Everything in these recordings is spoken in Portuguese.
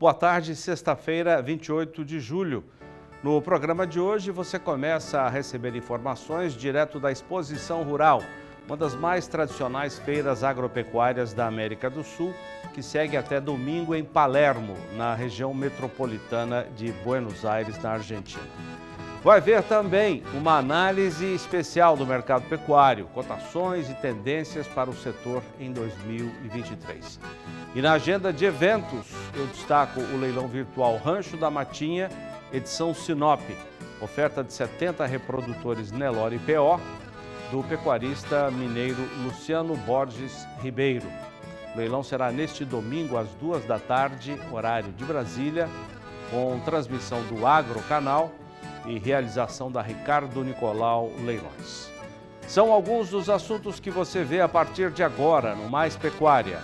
Boa tarde, sexta-feira, 28 de julho. No programa de hoje, você começa a receber informações direto da Exposição Rural, uma das mais tradicionais feiras agropecuárias da América do Sul, que segue até domingo em Palermo, na região metropolitana de Buenos Aires, na Argentina. Vai ver também uma análise especial do mercado pecuário, cotações e tendências para o setor em 2023. E na agenda de eventos, eu destaco o leilão virtual Rancho da Matinha, edição Sinop, oferta de 70 reprodutores Nelore e PO, do pecuarista mineiro Luciano Borges Ribeiro. O leilão será neste domingo às duas da tarde, horário de Brasília, com transmissão do Agro Canal e realização da Ricardo Nicolau Leilões. São alguns dos assuntos que você vê a partir de agora no Mais Pecuária.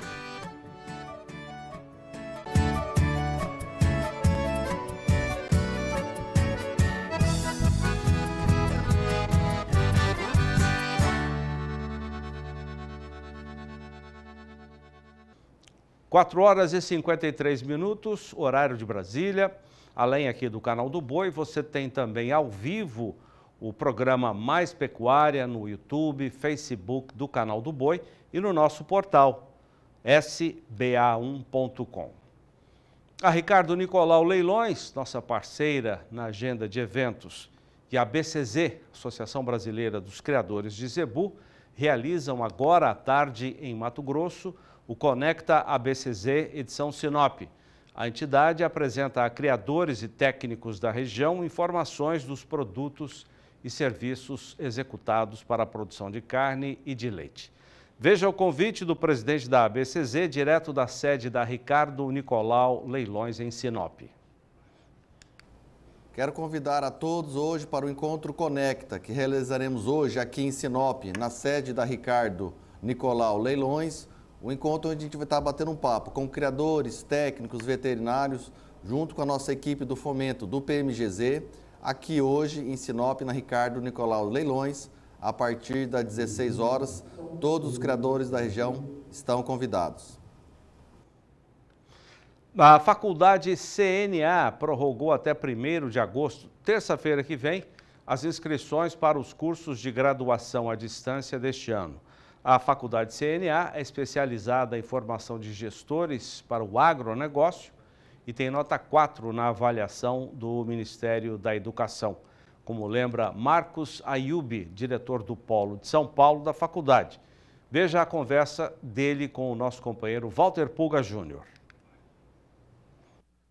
Quatro horas e 53 minutos, horário de Brasília. Além aqui do canal do Boi, você tem também ao vivo o programa Mais Pecuária no YouTube, Facebook do canal do Boi e no nosso portal sba1.com. A Ricardo Nicolau Leilões, nossa parceira na agenda de eventos, e a BCZ, Associação Brasileira dos Criadores de Zebu, realizam agora à tarde em Mato Grosso o Conecta ABCZ edição Sinop a entidade apresenta a criadores e técnicos da região informações dos produtos e serviços executados para a produção de carne e de leite. Veja o convite do presidente da ABCZ, direto da sede da Ricardo Nicolau Leilões, em Sinop. Quero convidar a todos hoje para o Encontro Conecta, que realizaremos hoje aqui em Sinop, na sede da Ricardo Nicolau Leilões, o encontro onde a gente vai estar batendo um papo com criadores, técnicos, veterinários, junto com a nossa equipe do Fomento do PMGZ, aqui hoje em Sinop, na Ricardo Nicolau Leilões, a partir das 16 horas. Todos os criadores da região estão convidados. A faculdade CNA prorrogou até 1 de agosto, terça-feira que vem, as inscrições para os cursos de graduação à distância deste ano. A Faculdade CNA é especializada em formação de gestores para o agronegócio e tem nota 4 na avaliação do Ministério da Educação. Como lembra Marcos Ayubi, diretor do Polo de São Paulo da faculdade. Veja a conversa dele com o nosso companheiro Walter Pulga Júnior.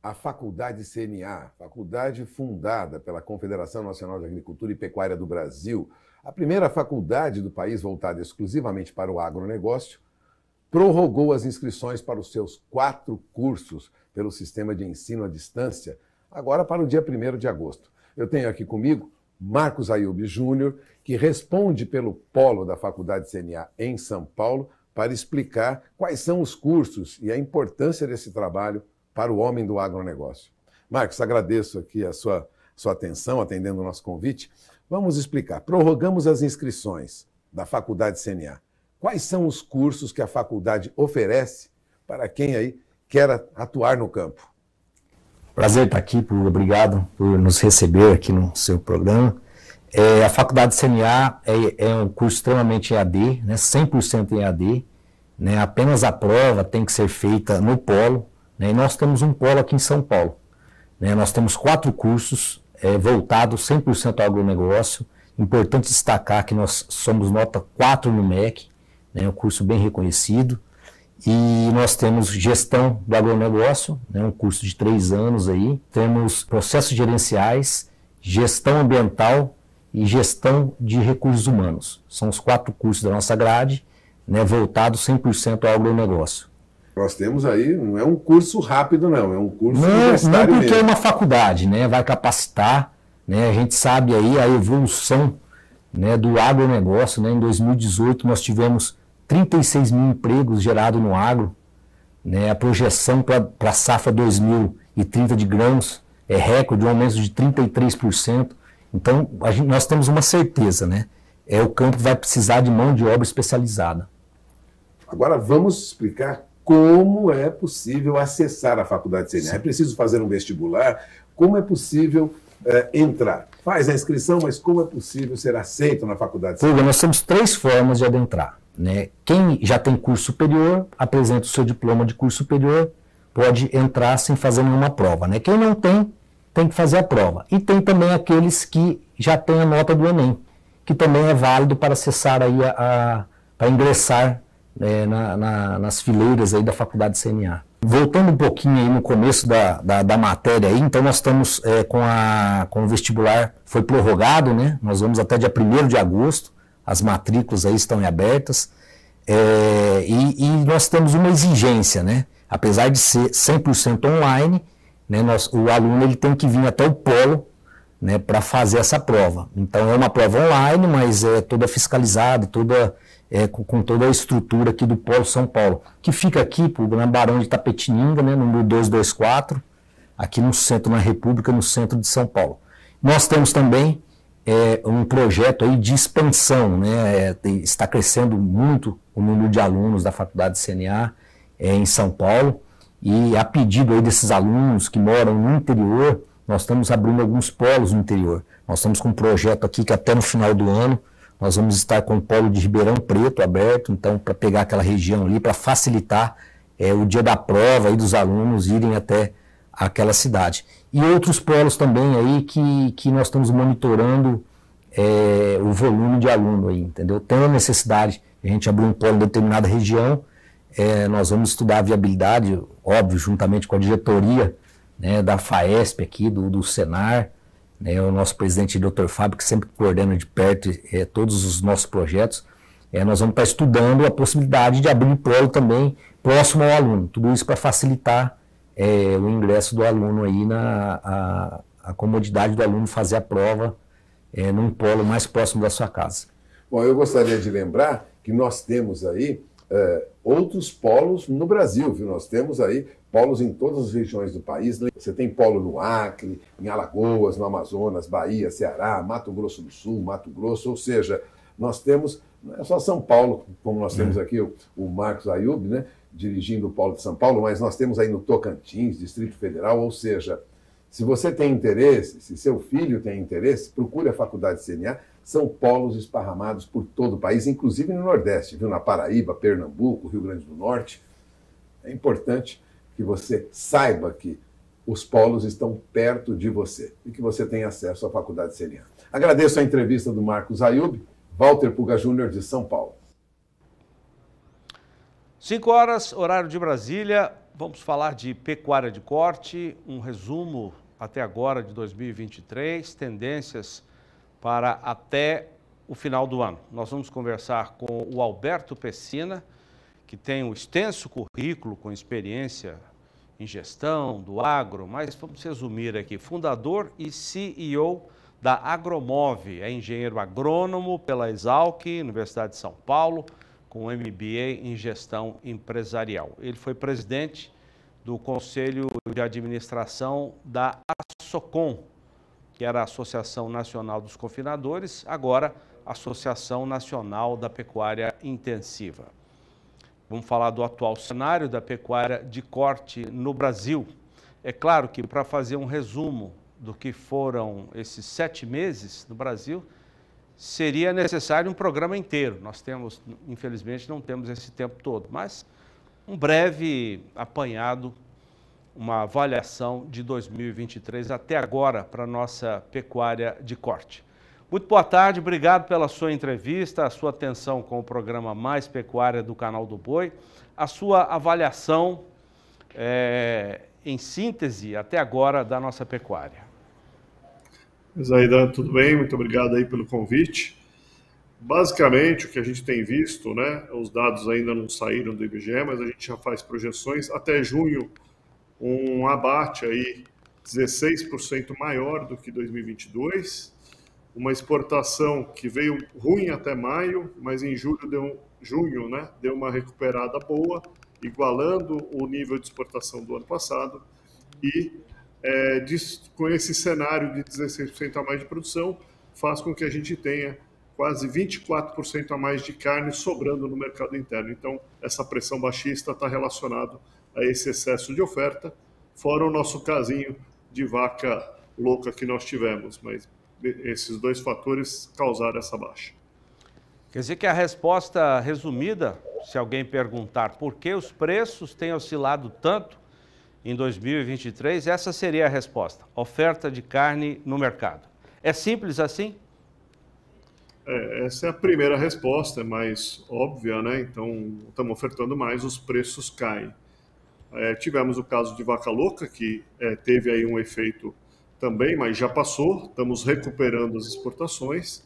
A Faculdade CNA, faculdade fundada pela Confederação Nacional de Agricultura e Pecuária do Brasil, a primeira faculdade do país voltada exclusivamente para o agronegócio prorrogou as inscrições para os seus quatro cursos pelo sistema de ensino à distância, agora para o dia 1 de agosto. Eu tenho aqui comigo Marcos Ayub Júnior, que responde pelo polo da Faculdade CNA em São Paulo, para explicar quais são os cursos e a importância desse trabalho para o homem do agronegócio. Marcos, agradeço aqui a sua, sua atenção, atendendo o nosso convite. Vamos explicar. Prorrogamos as inscrições da Faculdade CNA. Quais são os cursos que a faculdade oferece para quem aí quer atuar no campo? Prazer estar aqui, por, obrigado por nos receber aqui no seu programa. É, a Faculdade CNA é, é, um curso extremamente EAD, né, 100% EAD. Né, apenas a prova tem que ser feita no polo. Né, e nós temos um polo aqui em São Paulo. Né, nós temos quatro cursos é, voltado 100% ao agronegócio. Importante destacar que nós somos nota 4 no MEC, né, um curso bem reconhecido, e nós temos gestão do agronegócio, né, um curso de três anos aí, temos processos gerenciais, gestão ambiental e gestão de recursos humanos. São os quatro cursos da nossa grade, né, voltados 100% ao agronegócio. Nós temos aí, não é um curso rápido, não, é um curso não, universitário. Não porque é mesmo. é uma faculdade, né? Vai capacitar, né? A gente sabe aí a evolução né, do agronegócio. Né? Em 2018 nós tivemos 36 mil empregos gerados no agro. Né? A projeção para a safra 2030 de grãos é recorde, um aumento de 33%. Então gente, nós temos uma certeza, né? É o campo que vai precisar de mão de obra especializada. Agora vamos explicar como é possível acessar a faculdade de CNA. É preciso fazer um vestibular, como é possível é, entrar? Faz a inscrição, mas como é possível ser aceito na faculdade? Fuga, nós temos três formas de adentrar. Né? Quem já tem curso superior, apresenta o seu diploma de curso superior, pode entrar sem fazer nenhuma prova. Né? Quem não tem, tem que fazer a prova. E tem também aqueles que já têm a nota do Enem, que também é válido para acessar aí a, a para ingressar é, na, na, nas fileiras aí da faculdade CNA. Voltando um pouquinho aí no começo da, da, da matéria aí, então nós estamos é, com, a, com o vestibular, foi prorrogado, né? Nós vamos até dia 1 de agosto, as matrículas aí estão abertas, é, e, e, nós temos uma exigência, né? Apesar de ser 100% online, né, nós, o aluno ele tem que vir até o polo né, para fazer essa prova. Então é uma prova online, mas é toda fiscalizada, toda é, com, com, toda a estrutura aqui do Polo São Paulo, que fica aqui, por Barão de Tapetininga, né, número 224, aqui no centro, na República, no centro de São Paulo. Nós temos também é, um projeto aí de expansão, né, é, está crescendo muito o número de alunos da Faculdade de CNA é, em São Paulo, e a pedido aí desses alunos que moram no interior, nós estamos abrindo alguns polos no interior. Nós estamos com um projeto aqui que até no final do ano nós vamos estar com o polo de Ribeirão Preto aberto, então, para pegar aquela região ali, para facilitar é, o dia da prova e dos alunos irem até aquela cidade. E outros polos também aí que, que nós estamos monitorando é, o volume de aluno aí, entendeu? Tendo a necessidade de a gente abrir um polo em determinada região, é, nós vamos estudar a viabilidade, óbvio, juntamente com a diretoria né, da FAESP aqui, do, do Senar, né, o nosso presidente, Dr. Fábio, que sempre coordena de perto é, todos os nossos projetos, é, nós vamos estar estudando a possibilidade de abrir polo também próximo ao aluno. Tudo isso para facilitar é, o ingresso do aluno aí na a, a comodidade do aluno fazer a prova é, num polo mais próximo da sua casa. Bom, eu gostaria de lembrar que nós temos aí é, outros polos no Brasil, viu? Nós temos aí polos em todas as regiões do país. Né? Você tem polo no Acre, em Alagoas, no Amazonas, Bahia, Ceará, Mato Grosso do Sul, Mato Grosso, ou seja, nós temos, não é só São Paulo, como nós temos uhum. aqui o, o Marcos Ayub, né, dirigindo o Polo de São Paulo, mas nós temos aí no Tocantins, Distrito Federal, ou seja, se você tem interesse, se seu filho tem interesse, procure a faculdade de CNA, são polos esparramados por todo o país, inclusive no Nordeste, viu? Na Paraíba, Pernambuco, Rio Grande do Norte. É importante que você saiba que os polos estão perto de você e que você tem acesso à Faculdade Seriana. Agradeço a entrevista do Marcos Ayub, Walter Puga Júnior, de São Paulo. 5 horas, horário de Brasília. Vamos falar de pecuária de corte, um resumo até agora de 2023, tendências para até o final do ano. Nós vamos conversar com o Alberto Pessina, que tem um extenso currículo com experiência em gestão do agro, mas vamos resumir aqui, fundador e CEO da Agromove, é engenheiro agrônomo pela Exalc, Universidade de São Paulo, com MBA em gestão empresarial. Ele foi presidente do Conselho de Administração da Socom que era a Associação Nacional dos Confinadores, agora Associação Nacional da Pecuária Intensiva. Vamos falar do atual cenário da pecuária de corte no Brasil. É claro que, para fazer um resumo do que foram esses sete meses no Brasil, seria necessário um programa inteiro. Nós temos, infelizmente, não temos esse tempo todo, mas um breve apanhado uma avaliação de 2023 até agora para a nossa pecuária de corte. Muito boa tarde, obrigado pela sua entrevista, a sua atenção com o programa Mais Pecuária do Canal do Boi, a sua avaliação é, em síntese até agora da nossa pecuária. Zaidan, tudo bem? Muito obrigado aí pelo convite. Basicamente, o que a gente tem visto, né? Os dados ainda não saíram do IBGE, mas a gente já faz projeções. Até junho, um abate aí 16% maior do que 2022, uma exportação que veio ruim até maio, mas em julho deu, junho né, deu uma recuperada boa, igualando o nível de exportação do ano passado, e é, com esse cenário de 16% a mais de produção, faz com que a gente tenha quase 24% a mais de carne sobrando no mercado interno. Então, essa pressão baixista está relacionada a esse excesso de oferta, fora o nosso casinho de vaca louca que nós tivemos, mas esses dois fatores causaram essa baixa. Quer dizer que a resposta resumida, se alguém perguntar por que os preços têm oscilado tanto em 2023, essa seria a resposta: oferta de carne no mercado. É simples assim? É, essa é a primeira resposta, é mais óbvia, né? Então, estamos ofertando mais, os preços caem. É, tivemos o caso de Vaca Louca, que é, teve aí um efeito também, mas já passou, estamos recuperando as exportações.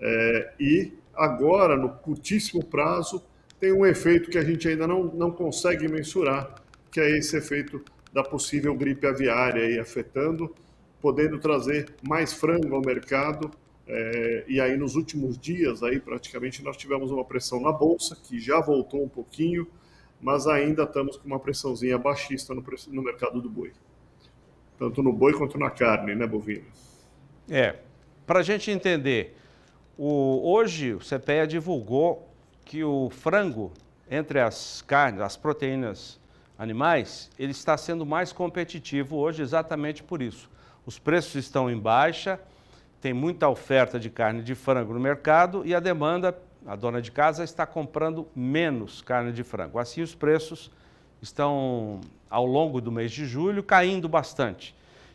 É, e agora, no curtíssimo prazo, tem um efeito que a gente ainda não, não consegue mensurar, que é esse efeito da possível gripe aviária aí afetando, podendo trazer mais frango ao mercado. É, e aí, nos últimos dias, aí praticamente nós tivemos uma pressão na bolsa que já voltou um pouquinho mas ainda estamos com uma pressãozinha baixista no, preço, no mercado do boi. Tanto no boi quanto na carne, né, bovina? É. Para a gente entender, o, hoje o CPEA divulgou que o frango, entre as carnes, as proteínas animais, ele está sendo mais competitivo hoje exatamente por isso. Os preços estão em baixa, tem muita oferta de carne de frango no mercado e a demanda a dona de casa está comprando menos carne de frango. Assim, os preços estão, ao longo do mês de julho, caindo bastante.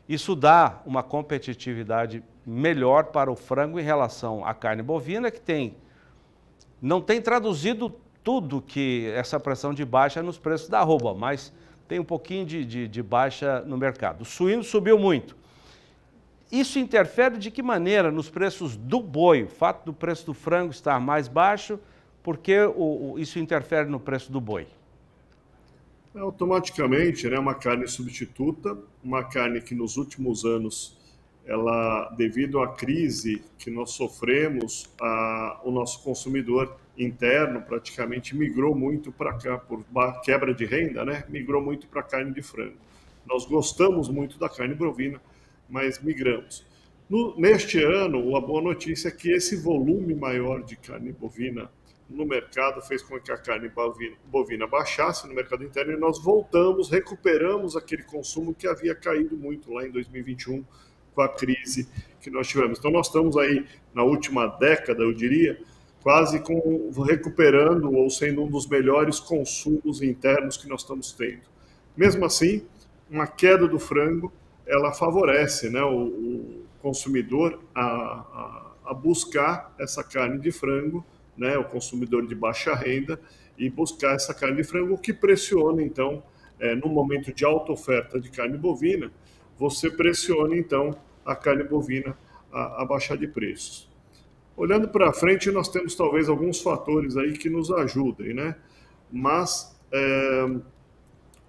Isso dá uma competitividade melhor para o frango em relação à carne bovina, que tem não tem traduzido tudo que essa pressão de baixa nos preços da arroba, mas tem um pouquinho de, de, de baixa no mercado. O suíno subiu muito. Isso interfere de que maneira nos preços do boi? O fato do preço do frango estar mais baixo, porque o, o, isso interfere no preço do boi? É, automaticamente, né, uma carne substituta, uma carne que nos últimos anos, ela, devido à crise que nós sofremos, a, o nosso consumidor interno praticamente migrou muito para cá por quebra de renda, né? Migrou muito para carne de frango. Nós gostamos muito da carne bovina, mas migramos. No, neste ano, a boa notícia é que esse volume maior de carne bovina no mercado fez com que a carne bovina, bovina baixasse no mercado interno e nós voltamos, recuperamos aquele consumo que havia caído muito lá em 2021 com a crise que nós tivemos. Então, nós estamos aí na última década, eu diria, quase com, recuperando ou sendo um dos melhores consumos internos que nós estamos tendo. Mesmo assim, uma queda do frango, ela favorece né, o, o consumidor a, a, a, buscar essa carne de frango, né, o consumidor de baixa renda, e buscar essa carne de frango, que pressiona, então, é, no momento de alta oferta de carne bovina, você pressiona, então, a carne bovina a, a baixar de preços. Olhando para frente, nós temos talvez alguns fatores aí que nos ajudem, né? Mas é,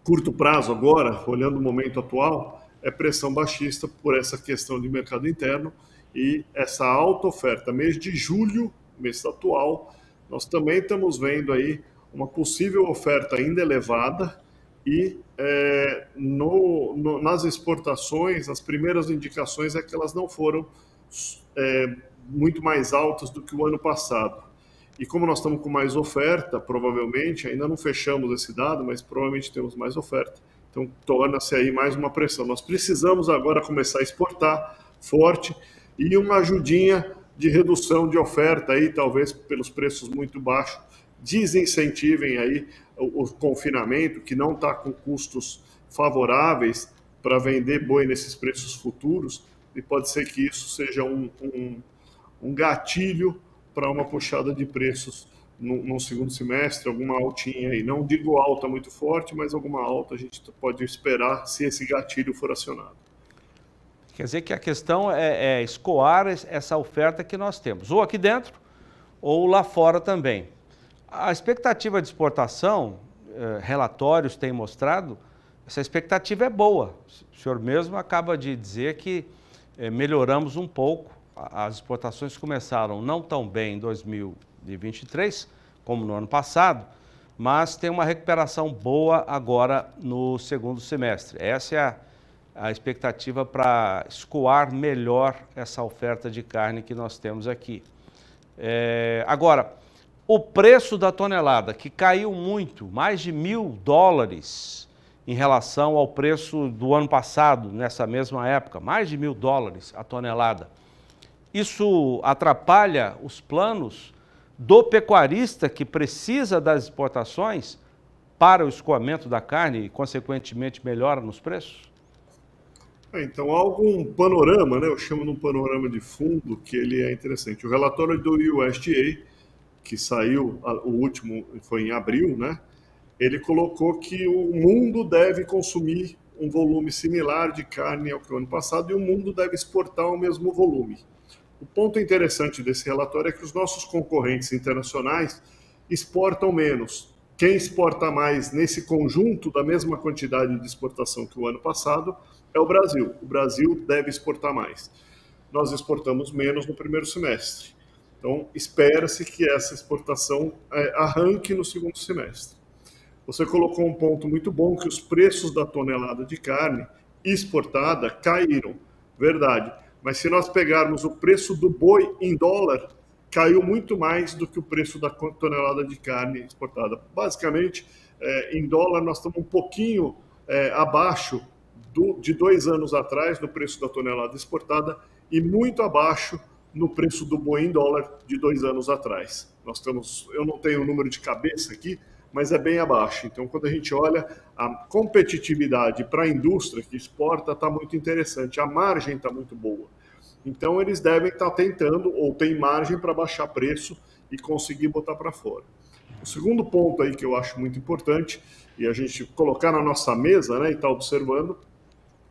curto prazo agora, olhando o momento atual, é pressão baixista por essa questão de mercado interno e essa alta oferta. Mês de julho, mês atual, nós também estamos vendo aí uma possível oferta ainda elevada e é, no, no, nas exportações, as primeiras indicações é que elas não foram é, muito mais altas do que o ano passado. E como nós estamos com mais oferta, provavelmente, ainda não fechamos esse dado, mas provavelmente temos mais oferta, então, torna-se aí mais uma pressão. Nós precisamos agora começar a exportar forte e uma ajudinha de redução de oferta aí, talvez pelos preços muito baixos, desincentivem aí o, o confinamento, que não está com custos favoráveis para vender boi nesses preços futuros, e pode ser que isso seja um, um, um gatilho para uma puxada de preços no segundo semestre, alguma altinha aí. Não digo alta muito forte, mas alguma alta a gente pode esperar se esse gatilho for acionado. Quer dizer que a questão é, é escoar essa oferta que nós temos, ou aqui dentro, ou lá fora também. A expectativa de exportação, eh, relatórios têm mostrado, essa expectativa é boa. O senhor mesmo acaba de dizer que eh, melhoramos um pouco. As exportações começaram não tão bem em 2000 de 23, como no ano passado, mas tem uma recuperação boa agora no segundo semestre. Essa é a, a expectativa para escoar melhor essa oferta de carne que nós temos aqui. É, agora, o preço da tonelada, que caiu muito, mais de mil dólares em relação ao preço do ano passado, nessa mesma época, mais de mil dólares a tonelada. Isso atrapalha os planos do pecuarista que precisa das exportações para o escoamento da carne e, consequentemente, melhora nos preços? É, então, há algum panorama, né? eu chamo de um panorama de fundo, que ele é interessante. O relatório do USDA, que saiu, o último foi em abril, né? ele colocou que o mundo deve consumir um volume similar de carne ao que o ano passado e o mundo deve exportar o mesmo volume. O ponto interessante desse relatório é que os nossos concorrentes internacionais exportam menos. Quem exporta mais nesse conjunto da mesma quantidade de exportação que o ano passado é o Brasil. O Brasil deve exportar mais. Nós exportamos menos no primeiro semestre. Então, espera-se que essa exportação é, arranque no segundo semestre. Você colocou um ponto muito bom que os preços da tonelada de carne exportada caíram. Verdade mas se nós pegarmos o preço do boi em dólar, caiu muito mais do que o preço da tonelada de carne exportada. Basicamente, é, em dólar, nós estamos um pouquinho é, abaixo do, de dois anos atrás no preço da tonelada exportada e muito abaixo no preço do boi em dólar de dois anos atrás. Nós estamos, eu não tenho o número de cabeça aqui, mas é bem abaixo. Então, quando a gente olha a competitividade para a indústria que exporta, está muito interessante, a margem está muito boa. Então, eles devem estar tá tentando ou tem margem para baixar preço e conseguir botar para fora. O segundo ponto aí que eu acho muito importante e a gente colocar na nossa mesa né, e está observando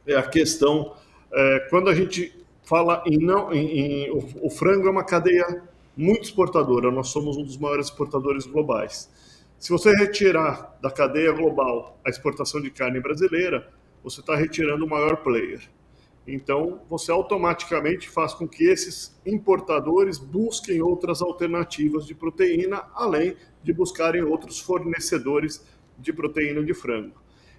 é a questão é, quando a gente fala em não em, em o, o frango é uma cadeia muito exportadora nós somos um dos maiores exportadores globais se você retirar da cadeia global a exportação de carne brasileira, você está retirando o maior player. Então, você automaticamente faz com que esses importadores busquem outras alternativas de proteína, além de buscarem outros fornecedores de proteína de frango.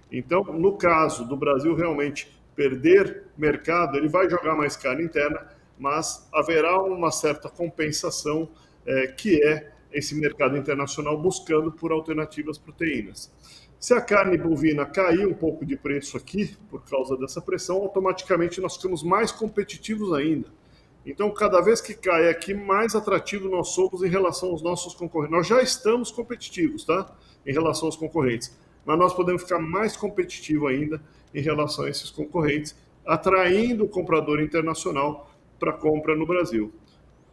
Então, no caso do Brasil realmente perder mercado, ele vai jogar mais carne interna, mas haverá uma certa compensação eh, que é esse mercado internacional buscando por alternativas proteínas. Se a carne bovina cair um pouco de preço aqui, por causa dessa pressão, automaticamente nós ficamos mais competitivos ainda. Então, cada vez que cai aqui, mais atrativo nós somos em relação aos nossos concorrentes. Nós já estamos competitivos, tá? Em relação aos concorrentes. Mas nós podemos ficar mais competitivo ainda em relação a esses concorrentes, atraindo o comprador internacional para compra no Brasil.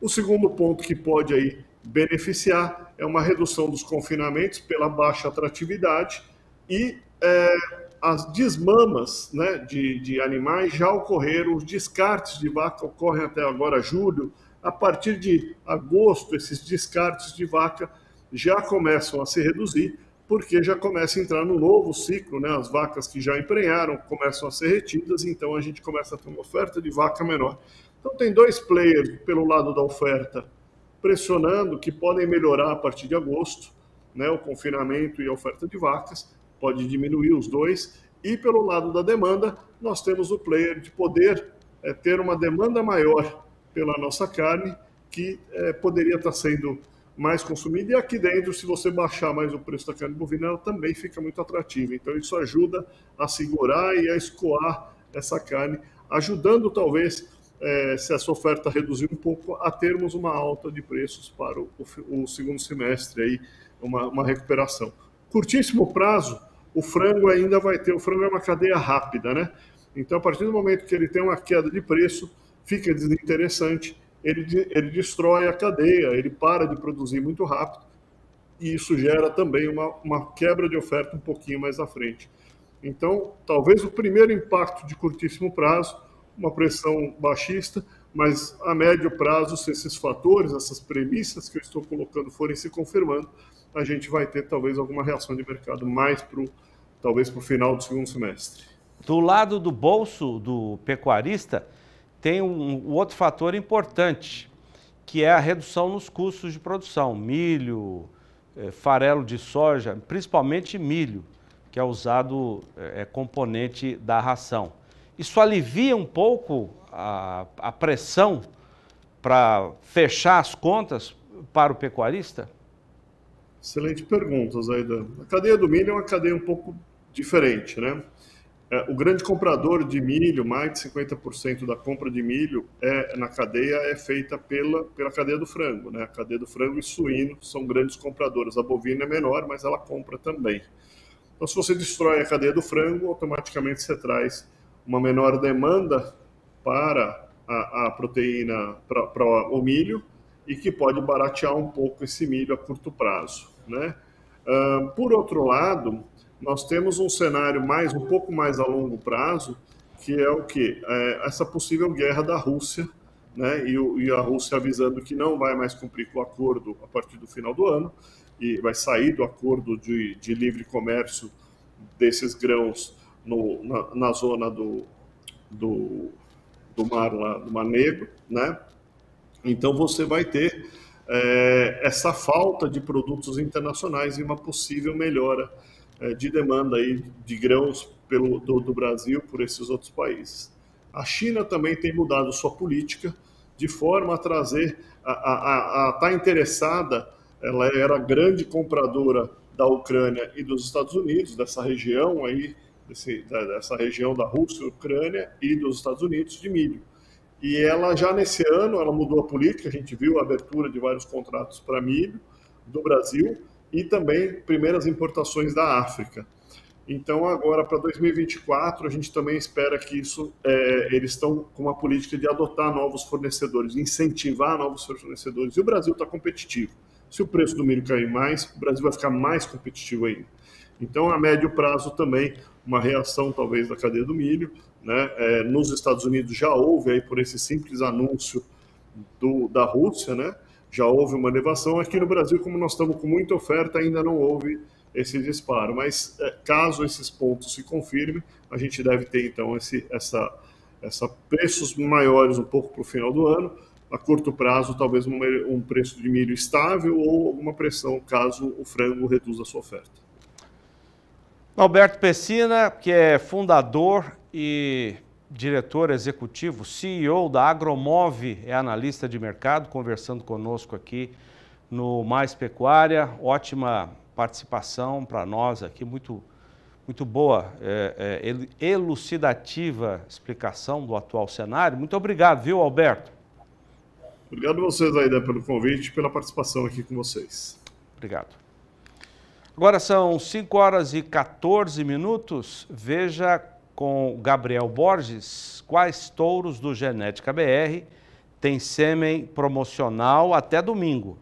O segundo ponto que pode aí beneficiar. É uma redução dos confinamentos pela baixa atratividade e é, as desmamas né, de, de animais já ocorreram, os descartes de vaca ocorrem até agora julho. A partir de agosto, esses descartes de vaca já começam a se reduzir, porque já começa a entrar no novo ciclo, né? As vacas que já emprenharam começam a ser retidas, então a gente começa a ter uma oferta de vaca menor. Então tem dois players pelo lado da oferta, pressionando que podem melhorar a partir de agosto, né, o confinamento e a oferta de vacas, pode diminuir os dois. E pelo lado da demanda, nós temos o player de poder é, ter uma demanda maior pela nossa carne, que é, poderia estar sendo mais consumida. E aqui dentro, se você baixar mais o preço da carne bovina, ela também fica muito atrativa. Então, isso ajuda a segurar e a escoar essa carne, ajudando talvez é, se essa oferta reduzir um pouco, a termos uma alta de preços para o, o, o segundo semestre, aí, uma, uma recuperação. Curtíssimo prazo, o frango ainda vai ter, o frango é uma cadeia rápida, né? Então, a partir do momento que ele tem uma queda de preço, fica desinteressante, ele, ele destrói a cadeia, ele para de produzir muito rápido, e isso gera também uma, uma quebra de oferta um pouquinho mais à frente. Então, talvez o primeiro impacto de curtíssimo prazo uma pressão baixista, mas a médio prazo, se esses fatores, essas premissas que eu estou colocando forem se confirmando, a gente vai ter talvez alguma reação de mercado mais para talvez para o final do segundo semestre. Do lado do bolso do pecuarista, tem um, um outro fator importante, que é a redução nos custos de produção, milho, é, farelo de soja, principalmente milho, que é usado é, é componente da ração. Isso alivia um pouco a, a pressão para fechar as contas para o pecuarista? Excelente pergunta, Zaida. A cadeia do milho é uma cadeia um pouco diferente, né? É, o grande comprador de milho, mais de 50% da compra de milho é, na cadeia é feita pela, pela cadeia do frango. Né? A cadeia do frango e suíno são grandes compradores. A bovina é menor, mas ela compra também. Então, se você destrói a cadeia do frango, automaticamente você traz uma menor demanda para a, a proteína, para o milho, e que pode baratear um pouco esse milho a curto prazo. Né? Uh, por outro lado, nós temos um cenário mais um pouco mais a longo prazo, que é o que? É essa possível guerra da Rússia, né? E, e, a Rússia avisando que não vai mais cumprir com o acordo a partir do final do ano, e vai sair do acordo de, de livre comércio desses grãos no, na, na, zona do, do, do, mar, lá, do Mar Negro, né? Então você vai ter é, essa falta de produtos internacionais e uma possível melhora é, de demanda aí de grãos pelo, do, do Brasil por esses outros países. A China também tem mudado sua política de forma a trazer, a estar tá interessada, ela era grande compradora da Ucrânia e dos Estados Unidos, dessa região aí desse, dessa região da Rússia, Ucrânia e dos Estados Unidos de milho. E ela já nesse ano ela mudou a política, a gente viu a abertura de vários contratos para milho do Brasil e também primeiras importações da África. Então agora para 2024 a gente também espera que isso é, eles estão com uma política de adotar novos fornecedores, incentivar novos fornecedores. E o Brasil está competitivo. Se o preço do milho cair mais, o Brasil vai ficar mais competitivo ainda. Então, a médio prazo também, uma reação talvez da cadeia do milho. Né? É, nos Estados Unidos já houve, aí, por esse simples anúncio do, da Rússia, né? já houve uma elevação. Aqui no Brasil, como nós estamos com muita oferta, ainda não houve esse disparo. Mas é, caso esses pontos se confirmem, a gente deve ter então esse, essa, essa preços maiores um pouco para o final do ano. A curto prazo, talvez um preço de milho estável ou alguma pressão caso o frango reduza a sua oferta. Alberto Pessina, que é fundador e diretor executivo, CEO da Agromove, é analista de mercado, conversando conosco aqui no Mais Pecuária. Ótima participação para nós aqui, muito, muito boa, é, é, elucidativa explicação do atual cenário. Muito obrigado, viu, Alberto? Obrigado a vocês, Aida, né, pelo convite e pela participação aqui com vocês. Obrigado. Agora são 5 horas e 14 minutos. Veja com Gabriel Borges quais touros do Genética BR têm sêmen promocional até domingo.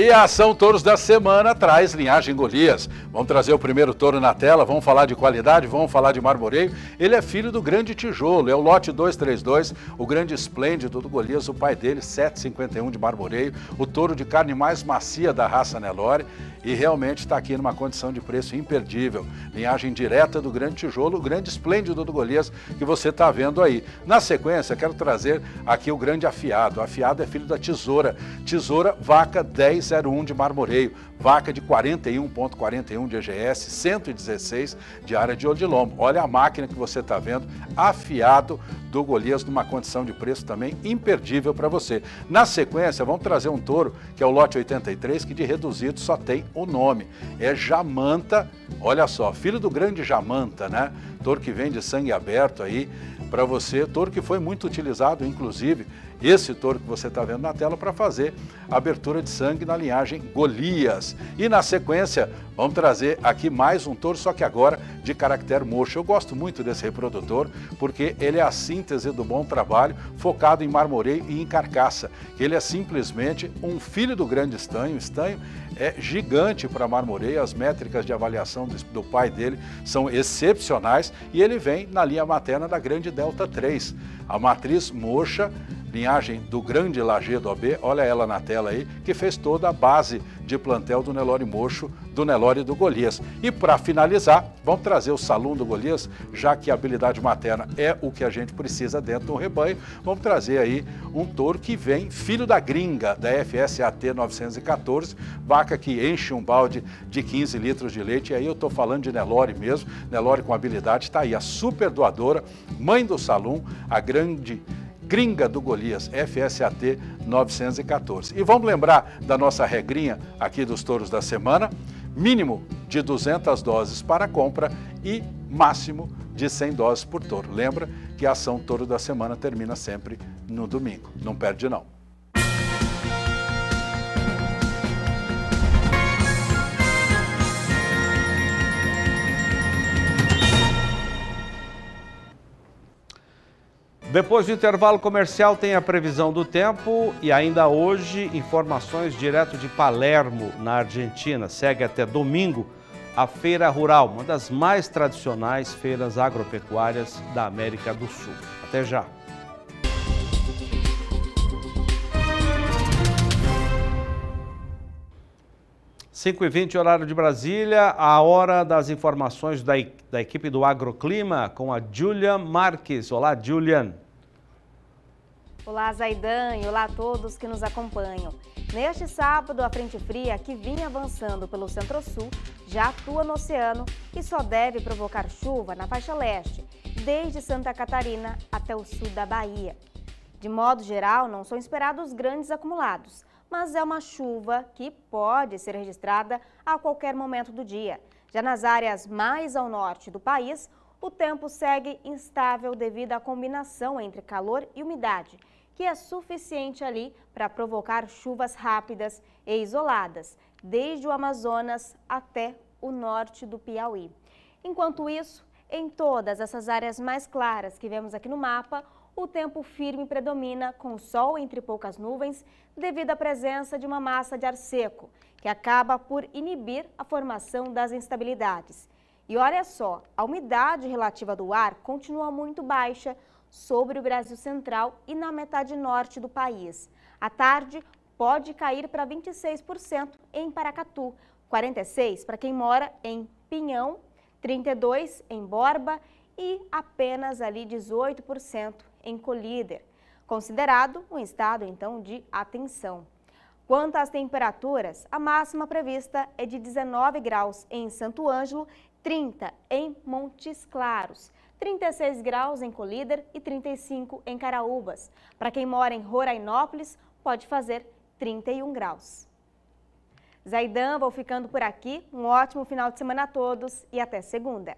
E a ação Touros da Semana traz Linhagem Golias. Vamos trazer o primeiro touro na tela, vamos falar de qualidade, vamos falar de marmoreio. Ele é filho do Grande Tijolo, é o lote 232, o grande esplêndido do Golias, o pai dele, 751 de marmoreio, o touro de carne mais macia da raça Nelore. E realmente está aqui numa condição de preço imperdível. Linhagem direta do Grande Tijolo, o grande esplêndido do Golias que você está vendo aí. Na sequência, quero trazer aqui o grande afiado. O afiado é filho da tesoura. Tesoura, vaca 10 301 de Marmoreio, vaca de 41,41 .41 de EGS, 116 de área de olho de lombo. Olha a máquina que você está vendo, afiado do Golias, numa condição de preço também imperdível para você. Na sequência, vamos trazer um touro, que é o lote 83, que de reduzido só tem o nome. É Jamanta, olha só, filho do grande Jamanta, né? Touro que vem de sangue aberto aí para você, touro que foi muito utilizado, inclusive, esse touro que você está vendo na tela, para fazer a abertura de sangue na linhagem Golias. E na sequência, vamos trazer aqui mais um touro, só que agora de caractere mocho. Eu gosto muito desse reprodutor, porque ele é a síntese do bom trabalho, focado em marmoreio e em carcaça. Ele é simplesmente um filho do grande estanho. O estanho é gigante para marmoreio, as métricas de avaliação do pai dele são excepcionais e ele vem na linha materna da grande Delta 3. A matriz mocha linhagem do grande Lagedo AB, olha ela na tela aí, que fez toda a base de plantel do Nelore Mocho, do Nelore do Golias. E para finalizar, vamos trazer o Salum do Golias, já que a habilidade materna é o que a gente precisa dentro do rebanho, vamos trazer aí um touro que vem, filho da gringa, da FSAT 914, vaca que enche um balde de 15 litros de leite, e aí eu estou falando de Nelore mesmo, Nelore com habilidade, está aí a super doadora, mãe do Salum, a grande gringa do Golias, FSAT 914. E vamos lembrar da nossa regrinha aqui dos touros da semana: mínimo de 200 doses para compra e máximo de 100 doses por touro. Lembra que a ação Touro da Semana termina sempre no domingo. Não perde, não. Depois do intervalo comercial tem a previsão do tempo e ainda hoje informações direto de Palermo, na Argentina. Segue até domingo a Feira Rural, uma das mais tradicionais feiras agropecuárias da América do Sul. Até já! 5h20, horário de Brasília, a hora das informações da, da equipe do Agroclima com a Julian Marques. Olá, Julian. Olá, Zaidan e olá a todos que nos acompanham. Neste sábado, a frente fria que vinha avançando pelo centro-sul já atua no oceano e só deve provocar chuva na faixa leste, desde Santa Catarina até o sul da Bahia. De modo geral, não são esperados grandes acumulados, mas é uma chuva que pode ser registrada a qualquer momento do dia. Já nas áreas mais ao norte do país, o tempo segue instável devido à combinação entre calor e umidade, que é suficiente ali para provocar chuvas rápidas e isoladas, desde o Amazonas até o norte do Piauí. Enquanto isso, em todas essas áreas mais claras que vemos aqui no mapa, o tempo firme predomina, com sol entre poucas nuvens, devido à presença de uma massa de ar seco, que acaba por inibir a formação das instabilidades. E olha só, a umidade relativa do ar continua muito baixa sobre o Brasil central e na metade norte do país. À tarde, pode cair para 26% em Paracatu, 46% para quem mora em Pinhão, 32% em Borba e apenas ali 18% Colíder, considerado um estado então de atenção. Quanto às temperaturas, a máxima prevista é de 19 graus em Santo Ângelo, 30 em Montes Claros, 36 graus em Colíder e 35 em Caraúbas. Para quem mora em Rorainópolis, pode fazer 31 graus. Zaidan, vou ficando por aqui. Um ótimo final de semana a todos e até segunda.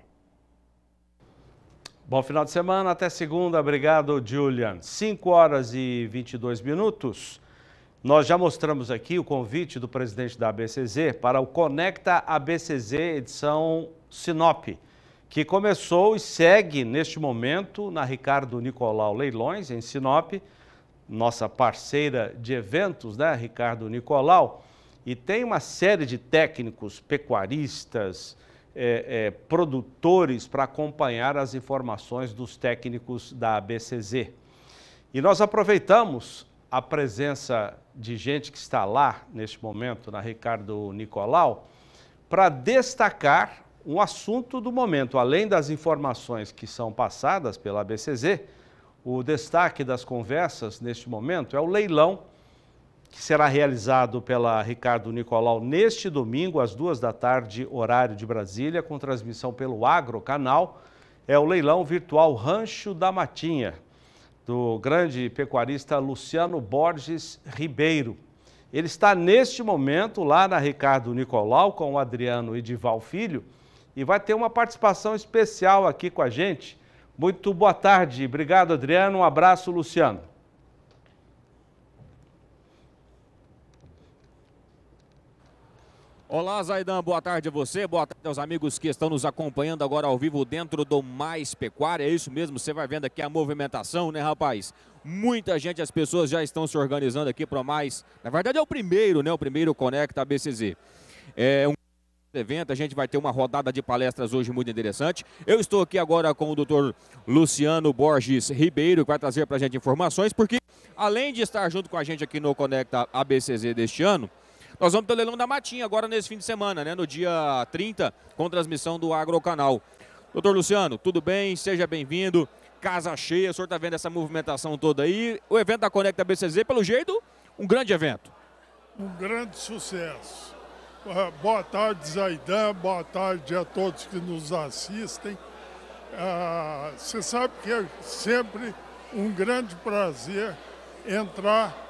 Bom final de semana, até segunda. Obrigado, Julian. 5 horas e 22 minutos. Nós já mostramos aqui o convite do presidente da ABCZ para o Conecta ABCZ edição Sinop, que começou e segue neste momento na Ricardo Nicolau Leilões, em Sinop, nossa parceira de eventos, né, Ricardo Nicolau, e tem uma série de técnicos, pecuaristas, é, é, produtores para acompanhar as informações dos técnicos da ABCZ. E nós aproveitamos a presença de gente que está lá neste momento, na Ricardo Nicolau, para destacar um assunto do momento. Além das informações que são passadas pela ABCZ, o destaque das conversas neste momento é o leilão que será realizado pela Ricardo Nicolau neste domingo, às duas da tarde, horário de Brasília, com transmissão pelo Agro Canal, é o leilão virtual Rancho da Matinha, do grande pecuarista Luciano Borges Ribeiro. Ele está neste momento lá na Ricardo Nicolau com o Adriano Edival Filho e vai ter uma participação especial aqui com a gente. Muito boa tarde, obrigado Adriano, um abraço Luciano. Olá, Zaidan, boa tarde a você, boa tarde aos amigos que estão nos acompanhando agora ao vivo dentro do Mais Pecuária. É isso mesmo, você vai vendo aqui a movimentação, né, rapaz? Muita gente, as pessoas já estão se organizando aqui para o Mais. Na verdade, é o primeiro, né? O primeiro Conecta ABCZ. É um evento, a gente vai ter uma rodada de palestras hoje muito interessante. Eu estou aqui agora com o doutor Luciano Borges Ribeiro, que vai trazer para a gente informações, porque além de estar junto com a gente aqui no Conecta ABCZ deste ano, nós vamos ter o leilão da Matinha agora nesse fim de semana, né? No dia 30, com transmissão do Agrocanal. Doutor Luciano, tudo bem? Seja bem-vindo. Casa cheia, o senhor está vendo essa movimentação toda aí. O evento da Conecta BCZ, pelo jeito, um grande evento. Um grande sucesso. Ah, boa tarde, Zaidan. Boa tarde a todos que nos assistem. Ah, você sabe que é sempre um grande prazer entrar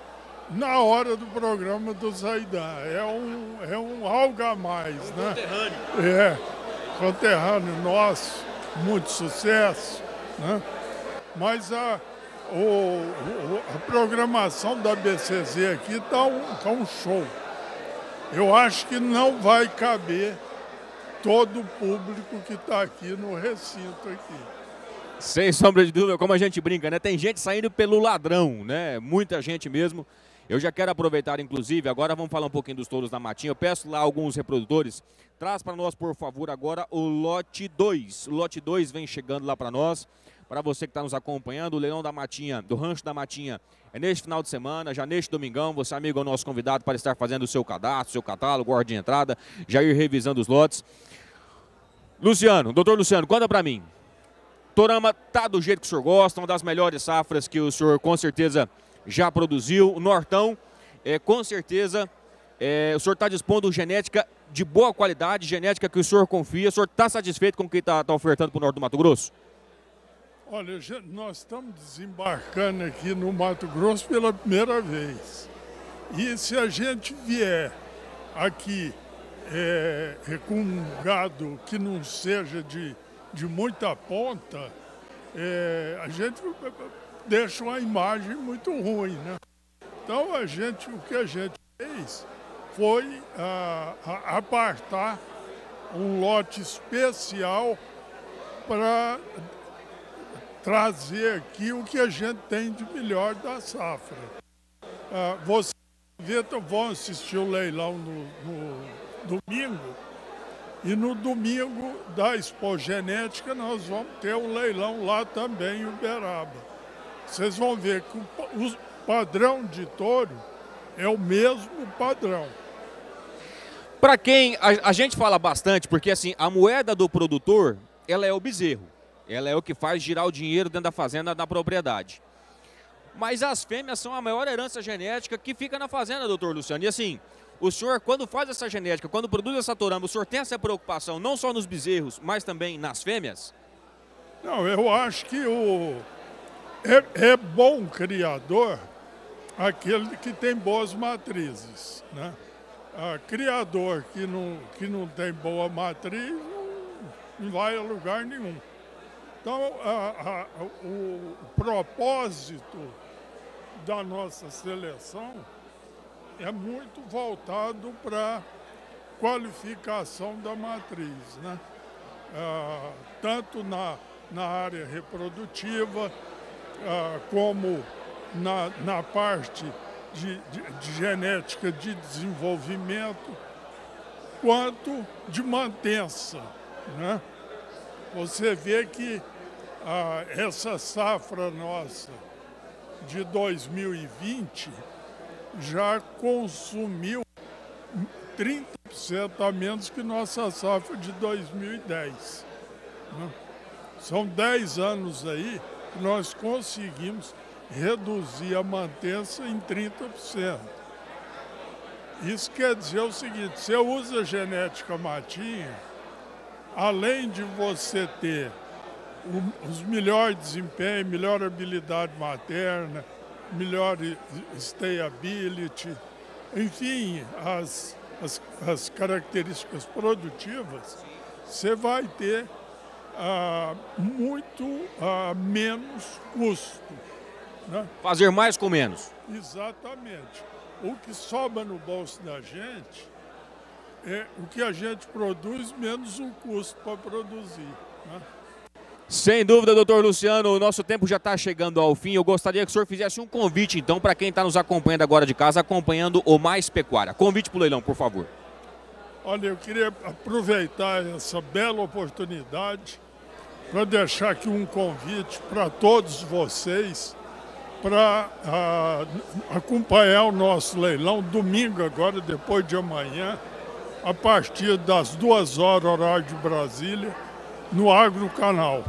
na hora do programa do Zaidá. É um, é um algo a mais, é um né? Conterrâneo. É, conterrâneo nosso, muito sucesso, né? Mas a, o, a programação da BCZ aqui está um, tá um show. Eu acho que não vai caber todo o público que está aqui no recinto aqui. Sem sombra de dúvida, como a gente brinca, né? Tem gente saindo pelo ladrão, né? Muita gente mesmo. Eu já quero aproveitar, inclusive, agora vamos falar um pouquinho dos touros da Matinha. Eu peço lá alguns reprodutores, traz para nós, por favor, agora o lote 2. O lote 2 vem chegando lá para nós. Para você que está nos acompanhando, o Leilão da Matinha, do Rancho da Matinha, é neste final de semana, já neste domingão. Você, amigo, é o nosso convidado para estar fazendo o seu cadastro, seu catálogo, ordem de entrada, já ir revisando os lotes. Luciano, doutor Luciano, conta para mim. Torama tá do jeito que o senhor gosta, uma das melhores safras que o senhor com certeza já produziu. O Nortão, é, com certeza, é, o senhor está dispondo genética de boa qualidade, genética que o senhor confia. O senhor está satisfeito com o que está tá ofertando para o norte do Mato Grosso? Olha, nós estamos desembarcando aqui no Mato Grosso pela primeira vez. E se a gente vier aqui é, com um gado que não seja de, de muita ponta, é, a gente deixa uma imagem muito ruim. Né? Então a gente, o que a gente fez foi ah, apartar um lote especial para trazer aqui o que a gente tem de melhor da safra. Ah, vocês Vitor então, vão assistir o leilão no, no domingo e no domingo da Expo Genética nós vamos ter o um leilão lá também em Uberaba vocês vão ver que o padrão de touro é o mesmo padrão. Para quem a, a, gente fala bastante, porque assim, a moeda do produtor, ela é o bezerro. Ela é o que faz girar o dinheiro dentro da fazenda, da propriedade. Mas as fêmeas são a maior herança genética que fica na fazenda, doutor Luciano. E assim, o senhor, quando faz essa genética, quando produz essa torama, o senhor tem essa preocupação não só nos bezerros, mas também nas fêmeas? Não, eu acho que o, é, é bom criador aquele que tem boas matrizes, né? A ah, criador que não, que não tem boa matriz não vai a lugar nenhum. Então, a, a, o propósito da nossa seleção é muito voltado para qualificação da matriz, né? Ah, tanto na, na área reprodutiva, ah, como na, na parte de, de, de genética de desenvolvimento, quanto de mantença. Né? Você vê que ah, essa safra nossa de 2020 já consumiu 30% a menos que nossa safra de 2010. Né? São 10 anos aí nós conseguimos reduzir a manutenção em 30%. Isso quer dizer o seguinte, você usa genética matinha, além de você ter os melhores desempenho, melhor habilidade materna, melhor stayability, enfim, as, as, as características produtivas, você vai ter muito a menos custo. Né? Fazer mais com menos. Exatamente. O que sobra no bolso da gente é o que a gente produz menos o custo para produzir. Né? Sem dúvida, doutor Luciano, o nosso tempo já está chegando ao fim. Eu gostaria que o senhor fizesse um convite, então, para quem está nos acompanhando agora de casa, acompanhando o Mais Pecuária. Convite para o leilão, por favor. Olha, eu queria aproveitar essa bela oportunidade Vou deixar aqui um convite para todos vocês para ah, acompanhar o nosso leilão domingo agora, depois de amanhã, a partir das duas horas, horário de Brasília, no Agro Canal.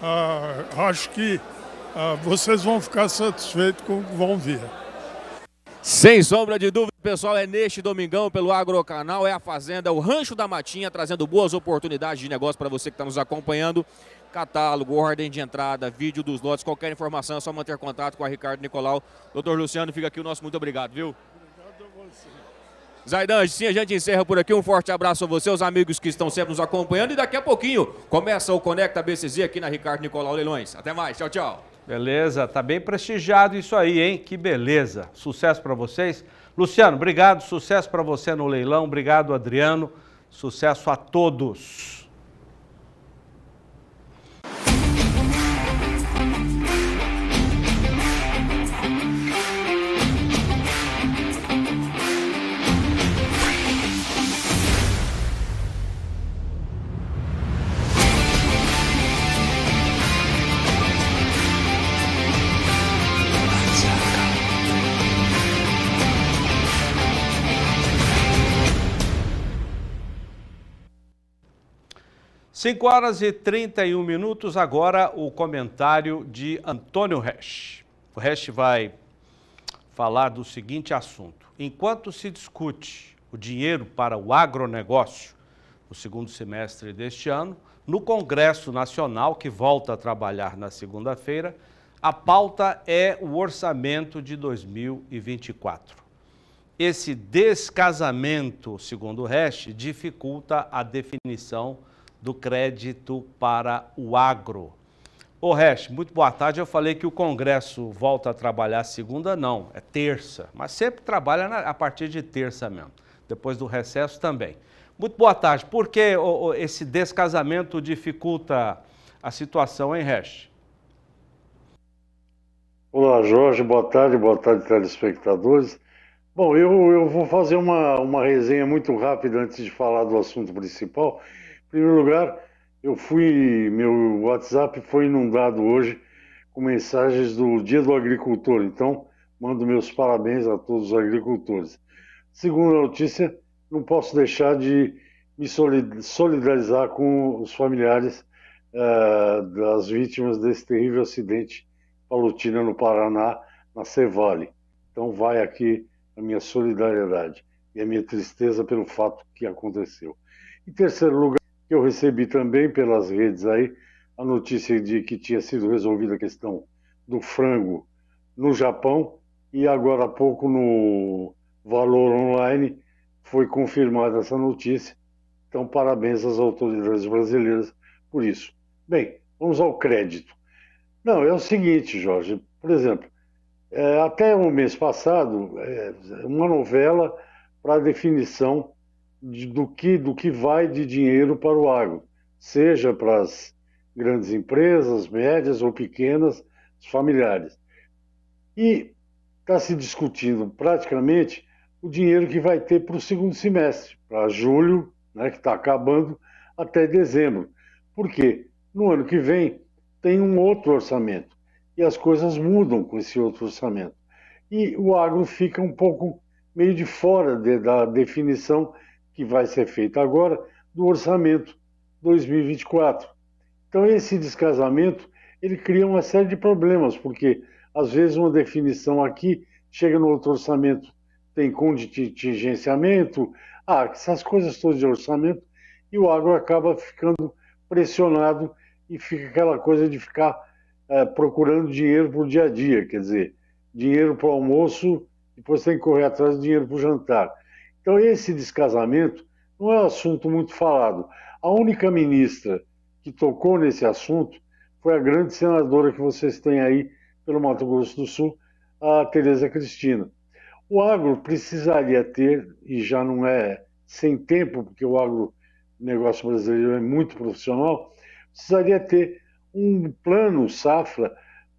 Ah, acho que ah, vocês vão ficar satisfeitos com o que vão ver. Sem sombra de dúvida, pessoal, é neste domingão pelo Agrocanal, é a Fazenda, o Rancho da Matinha, trazendo boas oportunidades de negócio para você que está nos acompanhando. Catálogo, ordem de entrada, vídeo dos lotes, qualquer informação é só manter contato com a Ricardo Nicolau. Doutor Luciano, fica aqui o nosso muito obrigado, viu? Obrigado a você. Zaidan, sim, a gente encerra por aqui. Um forte abraço a você, os amigos que estão sempre nos acompanhando. E daqui a pouquinho começa o Conecta BCZ aqui na Ricardo Nicolau Leilões. Até mais, tchau, tchau. Beleza, tá bem prestigiado isso aí, hein? Que beleza. Sucesso para vocês. Luciano, obrigado. Sucesso para você no leilão. Obrigado, Adriano. Sucesso a todos. 5 horas e 31 minutos, agora o comentário de Antônio Resch. O Resch vai falar do seguinte assunto. Enquanto se discute o dinheiro para o agronegócio no segundo semestre deste ano, no Congresso Nacional, que volta a trabalhar na segunda-feira, a pauta é o orçamento de 2024. Esse descasamento, segundo o Resch, dificulta a definição do crédito para o agro. Ô Resch, muito boa tarde. Eu falei que o Congresso volta a trabalhar segunda, não, é terça, mas sempre trabalha a partir de terça mesmo, depois do recesso também. Muito boa tarde. Por que esse descasamento dificulta a situação, hein, Resch? Olá, Jorge. Boa tarde, boa tarde, telespectadores. Bom, eu, eu vou fazer uma, uma resenha muito rápida antes de falar do assunto principal. Em primeiro lugar, eu fui, meu WhatsApp foi inundado hoje com mensagens do Dia do Agricultor, então mando meus parabéns a todos os agricultores. Segunda notícia, não posso deixar de me solidarizar com os familiares uh, das vítimas desse terrível acidente palutina no Paraná, na Cevale. Então vai aqui a minha solidariedade e a minha tristeza pelo fato que aconteceu. Em terceiro lugar, que eu recebi também pelas redes aí a notícia de que tinha sido resolvida a questão do frango no Japão e agora há pouco no Valor Online foi confirmada essa notícia. Então, parabéns às autoridades brasileiras por isso. Bem, vamos ao crédito. Não, é o seguinte, Jorge, por exemplo, é, até o um mês passado, é, uma novela para definição de, do, que, do que vai de dinheiro para o agro, seja para as grandes empresas, médias ou pequenas, familiares. E está se discutindo praticamente o dinheiro que vai ter para o segundo semestre, para julho, né, que está acabando, até dezembro. Por quê? No ano que vem tem um outro orçamento e as coisas mudam com esse outro orçamento. E o agro fica um pouco meio de fora de, da definição que vai ser feita agora do orçamento 2024. Então esse descasamento ele cria uma série de problemas, porque às vezes uma definição aqui chega no outro orçamento tem contingenciamento, ah, essas coisas todas de orçamento, e o agro acaba ficando pressionado e fica aquela coisa de ficar é, procurando dinheiro para o dia a dia, quer dizer, dinheiro para o almoço, depois tem que correr atrás do dinheiro para o jantar. Então, esse descasamento não é um assunto muito falado. A única ministra que tocou nesse assunto foi a grande senadora que vocês têm aí pelo Mato Grosso do Sul, a Tereza Cristina. O agro precisaria ter, e já não é sem tempo, porque o Agro negócio brasileiro é muito profissional, precisaria ter um plano safra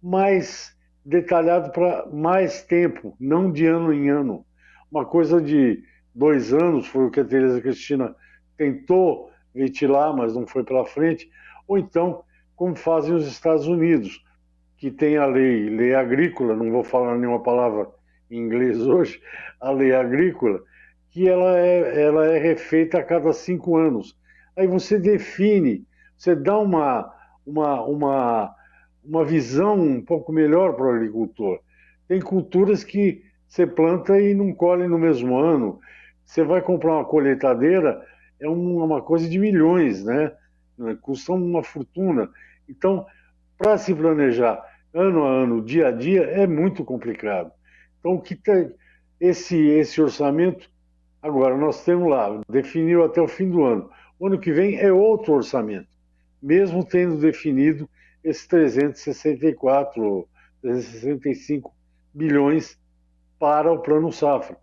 mais detalhado para mais tempo, não de ano em ano. Uma coisa de dois anos, foi o que a Tereza Cristina tentou ventilar, mas não foi para frente, ou então, como fazem os Estados Unidos, que tem a lei, lei agrícola, não vou falar nenhuma palavra em inglês hoje, a lei agrícola, que ela é, ela é refeita a cada cinco anos. Aí você define, você dá uma, uma, uma, uma visão um pouco melhor para o agricultor. Tem culturas que você planta e não colhe no mesmo ano, você vai comprar uma colheitadeira, é uma coisa de milhões, né? Custa uma fortuna. Então, para se planejar ano a ano, dia a dia, é muito complicado. Então, que tem esse, esse orçamento, agora nós temos lá, definiu até o fim do ano. O ano que vem é outro orçamento, mesmo tendo definido esses 364, 365 bilhões para o plano safra.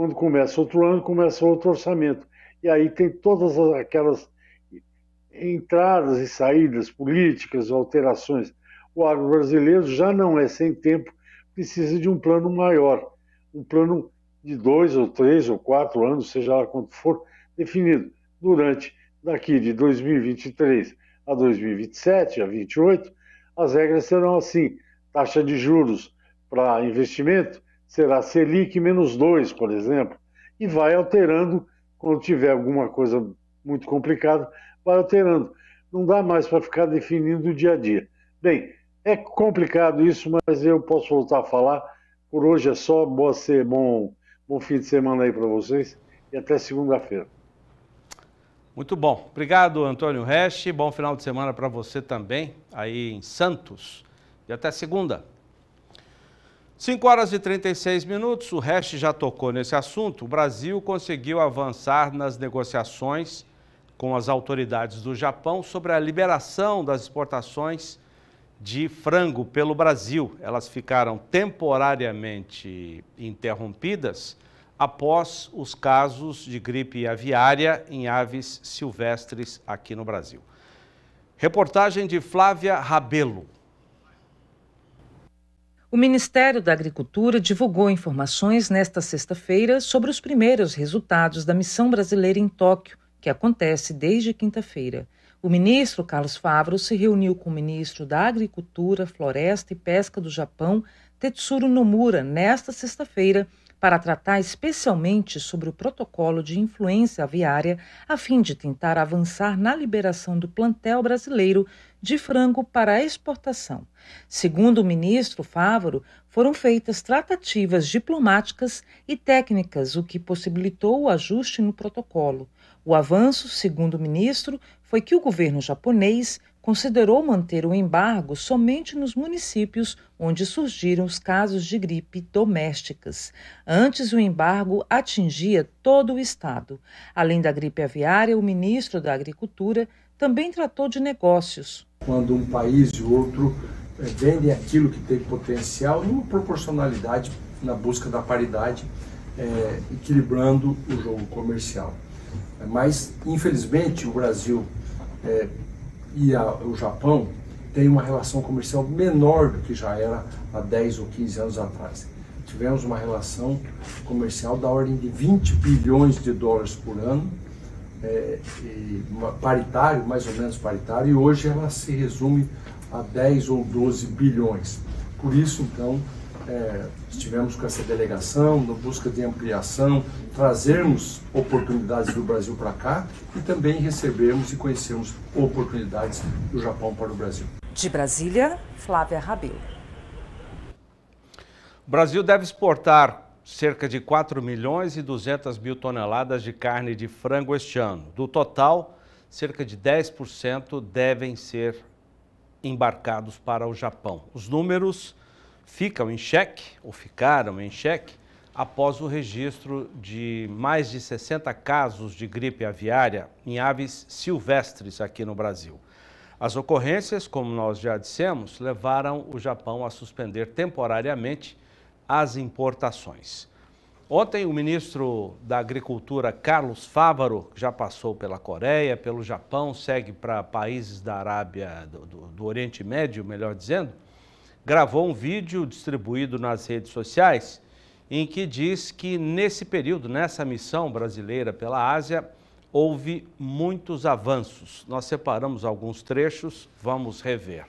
Quando começa outro ano, começa outro orçamento. E aí tem todas aquelas entradas e saídas políticas, alterações. O agro brasileiro já não é sem tempo, precisa de um plano maior, um plano de dois ou três ou quatro anos, seja lá quanto for, definido durante daqui de 2023 a 2027, a 28, as regras serão assim: taxa de juros para investimento será Selic menos 2, por exemplo, e vai alterando quando tiver alguma coisa muito complicada, vai alterando. Não dá mais para ficar definindo o dia a dia. Bem, é complicado isso, mas eu posso voltar a falar. Por hoje é só. Boa ser, bom, bom fim de semana aí para vocês e até segunda-feira. Muito bom. Obrigado, Antônio Resch. Bom final de semana para você também, aí em Santos. E até segunda. 5 horas e 36 minutos, o Hash já tocou nesse assunto. O Brasil conseguiu avançar nas negociações com as autoridades do Japão sobre a liberação das exportações de frango pelo Brasil. Elas ficaram temporariamente interrompidas após os casos de gripe aviária em aves silvestres aqui no Brasil. Reportagem de Flávia Rabelo. O Ministério da Agricultura divulgou informações nesta sexta-feira sobre os primeiros resultados da missão brasileira em Tóquio, que acontece desde quinta-feira. O ministro Carlos Favaro se reuniu com o ministro da Agricultura, Floresta e Pesca do Japão, Tetsuro Nomura, nesta sexta-feira, para tratar especialmente sobre o protocolo de influência aviária, a fim de tentar avançar na liberação do plantel brasileiro de frango para exportação. Segundo o ministro Fávaro, foram feitas tratativas diplomáticas e técnicas, o que possibilitou o ajuste no protocolo. O avanço, segundo o ministro, foi que o governo japonês considerou manter o embargo somente nos municípios onde surgiram os casos de gripe domésticas. Antes, o embargo atingia todo o estado. Além da gripe aviária, o ministro da Agricultura também tratou de negócios. Quando um país e outro eh, vendem aquilo que tem potencial em proporcionalidade na busca da paridade, é, equilibrando o jogo comercial. Mas, infelizmente, o Brasil é, e a, o Japão têm uma relação comercial menor do que já era há 10 ou 15 anos atrás. Tivemos uma relação comercial da ordem de 20 bilhões de dólares por ano, é, paritário, mais ou menos paritário, e hoje ela se resume a 10 ou 12 bilhões. Por isso, então, é, Estivemos com essa delegação na busca de ampliação, trazermos oportunidades do Brasil para cá e também recebermos e conhecermos oportunidades do Japão para o Brasil. De Brasília, Flávia Rabelo. O Brasil deve exportar cerca de 4 milhões e 200 mil toneladas de carne de frango este ano. Do total, cerca de 10% devem ser embarcados para o Japão. Os números ficam em cheque, ou ficaram em cheque, após o registro de mais de 60 casos de gripe aviária em aves silvestres aqui no Brasil. As ocorrências, como nós já dissemos, levaram o Japão a suspender temporariamente as importações. Ontem, o ministro da Agricultura, Carlos Fávaro, já passou pela Coreia, pelo Japão, segue para países da Arábia, do, do, do Oriente Médio, melhor dizendo, gravou um vídeo distribuído nas redes sociais em que diz que nesse período, nessa missão brasileira pela Ásia, houve muitos avanços. Nós separamos alguns trechos, vamos rever.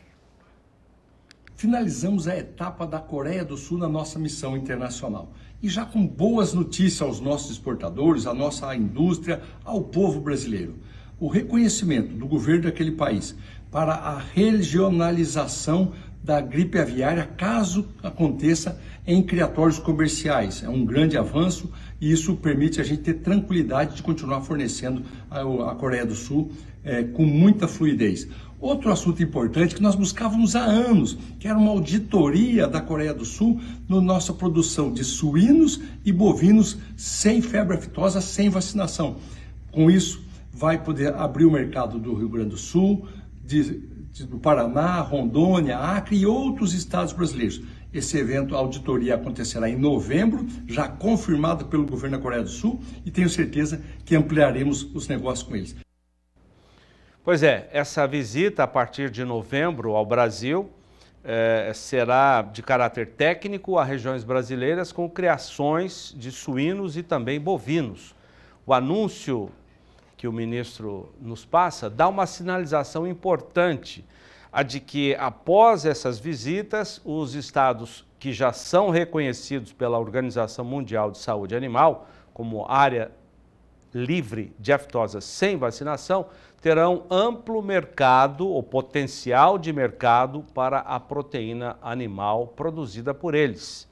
Finalizamos a etapa da Coreia do Sul na nossa missão internacional. E já com boas notícias aos nossos exportadores, à nossa indústria, ao povo brasileiro. O reconhecimento do governo daquele país para a regionalização da gripe aviária caso aconteça em criatórios comerciais. É um grande avanço e isso permite a gente ter tranquilidade de continuar fornecendo a, Coreia do Sul é, com muita fluidez. Outro assunto importante que nós buscávamos há anos, que era uma auditoria da Coreia do Sul na no nossa produção de suínos e bovinos sem febre aftosa, sem vacinação. Com isso, vai poder abrir o mercado do Rio Grande do Sul, de do Paraná, Rondônia, Acre e outros estados brasileiros. Esse evento, a auditoria, acontecerá em novembro, já confirmado pelo governo da Coreia do Sul, e tenho certeza que ampliaremos os negócios com eles. Pois é, essa visita a partir de novembro ao Brasil é, será de caráter técnico a regiões brasileiras com criações de suínos e também bovinos. O anúncio que o ministro nos passa dá uma sinalização importante a de que após essas visitas, os estados que já são reconhecidos pela Organização Mundial de Saúde Animal como área livre de aftosa sem vacinação terão amplo mercado ou potencial de mercado para a proteína animal produzida por eles.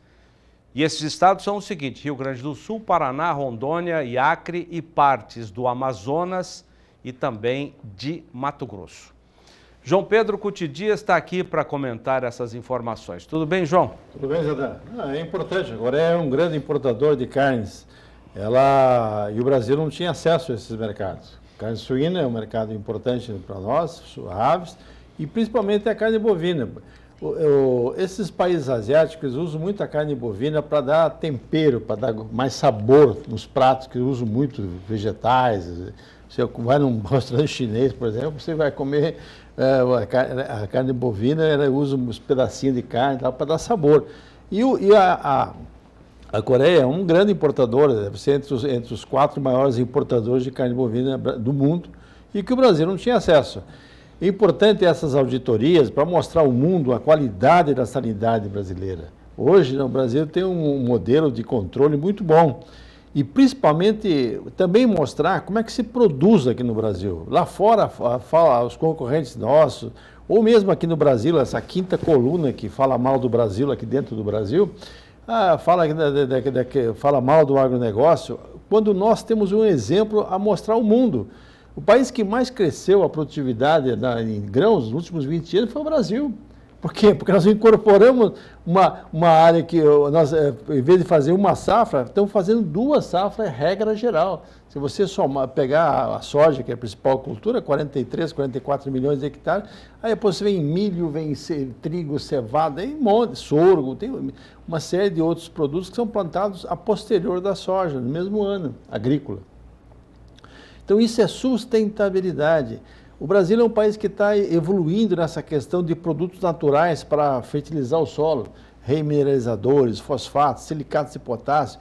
E esses estados são os seguintes: Rio Grande do Sul, Paraná, Rondônia Acre e partes do Amazonas e também de Mato Grosso. João Pedro Cutidias está aqui para comentar essas informações. Tudo bem, João? Tudo bem, Zé Ah, é importante. Agora é um grande importador de carnes. Ela e o Brasil não tinha acesso a esses mercados. Carne suína é um mercado importante para nós, aves e principalmente a carne bovina o, esses países asiáticos usam muita carne bovina para dar tempero, para dar mais sabor nos pratos, que usam muito vegetais. Você vai num restaurante chinês, por exemplo, você vai comer é, a, carne, a, carne, bovina, ela usa uns pedacinhos de carne para dar sabor. E, o, e a, a, a, Coreia é um grande importador, deve né? ser entre os, entre os quatro maiores importadores de carne bovina do mundo, e que o Brasil não tinha acesso. É importante essas auditorias para mostrar ao mundo a qualidade da sanidade brasileira. Hoje, no Brasil, tem um modelo de controle muito bom. E principalmente também mostrar como é que se produz aqui no Brasil. Lá fora, fala os concorrentes nossos, ou mesmo aqui no Brasil, essa quinta coluna que fala mal do Brasil aqui dentro do Brasil, ah, fala, fala mal do agronegócio, quando nós temos um exemplo a mostrar ao mundo. O país que mais cresceu a produtividade em grãos nos últimos 20 anos foi o Brasil. Por quê? Porque nós incorporamos uma, uma área que nós, eh, em vez de fazer uma safra, estamos fazendo duas safras, é regra geral. Se você somar, pegar a soja, que é a principal cultura, 43, 44 milhões de hectares, aí depois você vem milho, vem trigo, cevada, aí monte, sorgo, tem uma série de outros produtos que são plantados a posterior da soja, no mesmo ano, agrícola. Então isso é sustentabilidade. O Brasil é um país que está evoluindo nessa questão de produtos naturais para fertilizar o solo, remineralizadores, fosfatos, silicatos e potássio,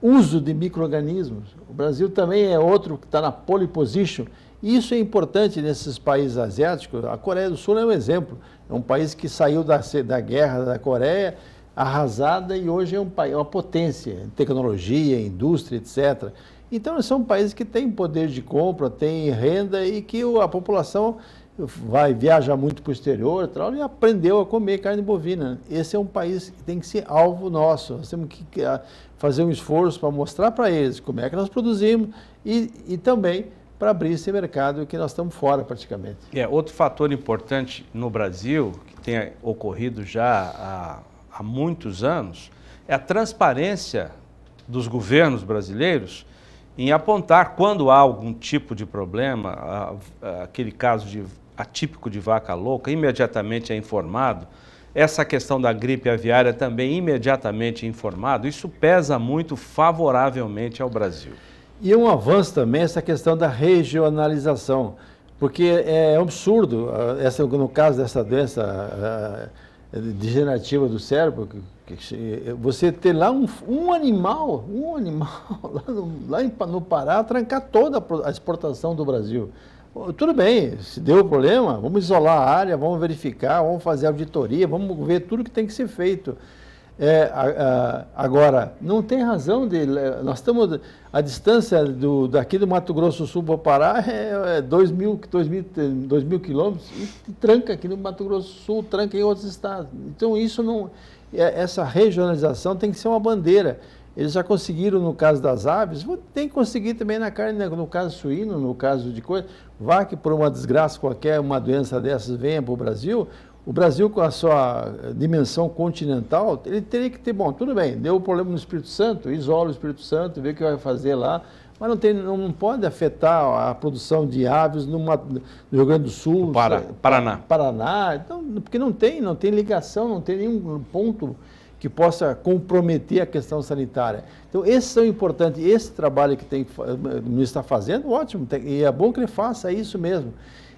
uso de micro-organismos. O Brasil também é outro que está na pole position. Isso é importante nesses países asiáticos. A Coreia do Sul é um exemplo. É um país que saiu da, da guerra da Coreia arrasada e hoje é um, é uma potência em tecnologia, indústria, etc. Então, são países que têm poder de compra, têm renda e que a população vai viajar muito para o exterior tal, e aprendeu a comer carne bovina. Esse é um país que tem que ser alvo nosso. Nós temos que ah, fazer um esforço para mostrar para eles como é que nós produzimos e, e também para abrir esse mercado que nós estamos fora praticamente. É, outro fator importante no Brasil, que tem ocorrido já há, há muitos anos, é a transparência dos governos brasileiros em apontar quando há algum tipo de problema, aquele caso de atípico de vaca louca, imediatamente é informado. Essa questão da gripe aviária também imediatamente é informado. Isso pesa muito favoravelmente ao Brasil. E um avanço também é essa questão da regionalização, porque é, é absurdo, ah, essa, no caso dessa doença ah, ah, degenerativa do cérebro, eh, você ter lá um, um animal, um animal, lá no, lá em, no Pará, trancar toda a exportação do Brasil. Tudo bem, se deu problema, vamos isolar a área, vamos verificar, vamos fazer auditoria, vamos ver tudo que tem que ser feito. É, a, a, agora, não tem razão de. Eh, nós estamos. A distância do, daqui do Mato Grosso Sul para o Pará é 2 é mil, dois mil, dois mil quilômetros e tranca aqui no Mato Grosso Sul, tranca em outros estados. Então, isso não. É, essa regionalização tem que ser uma bandeira. Eles já conseguiram no caso das aves, tem que conseguir também na carne, né? no caso suíno, no caso de coisa. Vá que por uma desgraça qualquer, uma doença dessas venha para o Brasil, o Brasil com a sua eh, dimensão continental, ele teria que ter, bom, tudo bem, deu um problema no Espírito Santo, isola o Espírito Santo, vê o que vai fazer lá, mas não, tem, não pode afetar a produção de aves numa, no Rio Grande do Sul, Pará, Paraná. Paraná, então, porque não tem, não tem ligação, não tem nenhum ponto que possa comprometer a questão sanitária. Então, esses são importantes. Esse trabalho que tem, eh, o ministro está fazendo, ótimo, tem, e é bom que ele faça isso mesmo.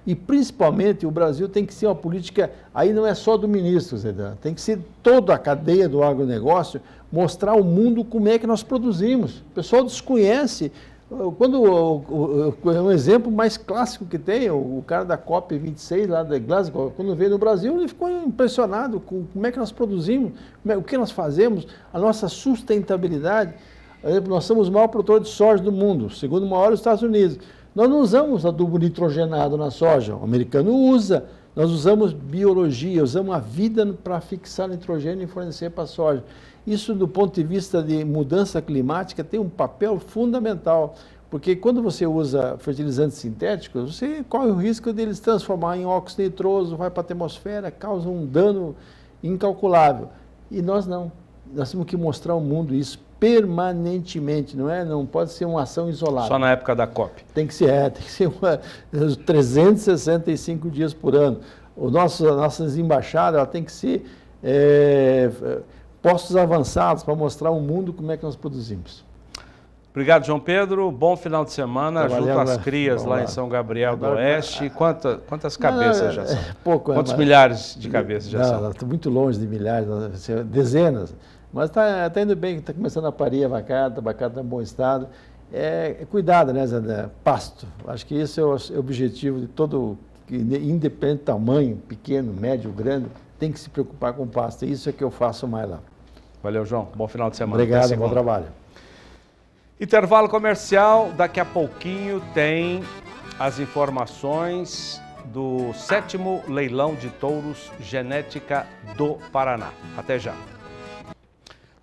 E, principalmente, o Brasil tem que ser uma política, aí não é só do ministro, Zedan, tem que ser toda a cadeia do agronegócio, mostrar ao mundo como é que nós produzimos. O pessoal desconhece quando é um exemplo mais clássico que tem, o cara da COP 26 lá da Glasgow, quando veio no Brasil, ele ficou impressionado com como é que nós produzimos, é, o que nós fazemos, a nossa sustentabilidade. Nós somos o maior produtor de soja do mundo, segundo o maior dos Estados Unidos. Nós não usamos adubo nitrogenado na soja, o americano usa. Nós usamos biologia, usamos a vida para fixar nitrogênio e fornecer para a soja. Isso, do ponto de vista de mudança climática, tem um papel fundamental, porque quando você usa fertilizantes sintéticos, você corre o risco de eles transformar em óxido nitroso, vai para a atmosfera, causa um dano incalculável. E nós não. Nós temos que mostrar ao mundo isso permanentemente, não é? Não pode ser uma ação isolada. Só na época da COP. Tem que ser, é, tem que ser uma, 365 dias por ano. O nosso, as nossas embaixadas, ela tem que ser... É, postos avançados para mostrar ao mundo como é que nós produzimos. Obrigado, João Pedro. Bom final de semana. Ajuda as crias lá, lá, em São Gabriel do Oeste. Quanta, quantas cabeças não, já é, são? É pouco, é Quantos mas... milhares de cabeças já não, são? Estou tá muito longe de milhares, né? dezenas. Mas está tá indo bem, está começando a parir a vacada, a vacada está é em bom estado. É, é cuidado, né, Zé? Pasto. Acho que esse é o objetivo de todo, independente do tamanho, pequeno, médio, grande, tem que se preocupar com pasto. Isso é que eu faço mais lá. Valeu, João. Bom final de semana. Obrigado, bom trabalho. Intervalo comercial. Daqui a pouquinho tem as informações do sétimo leilão de touros genética do Paraná. Até já.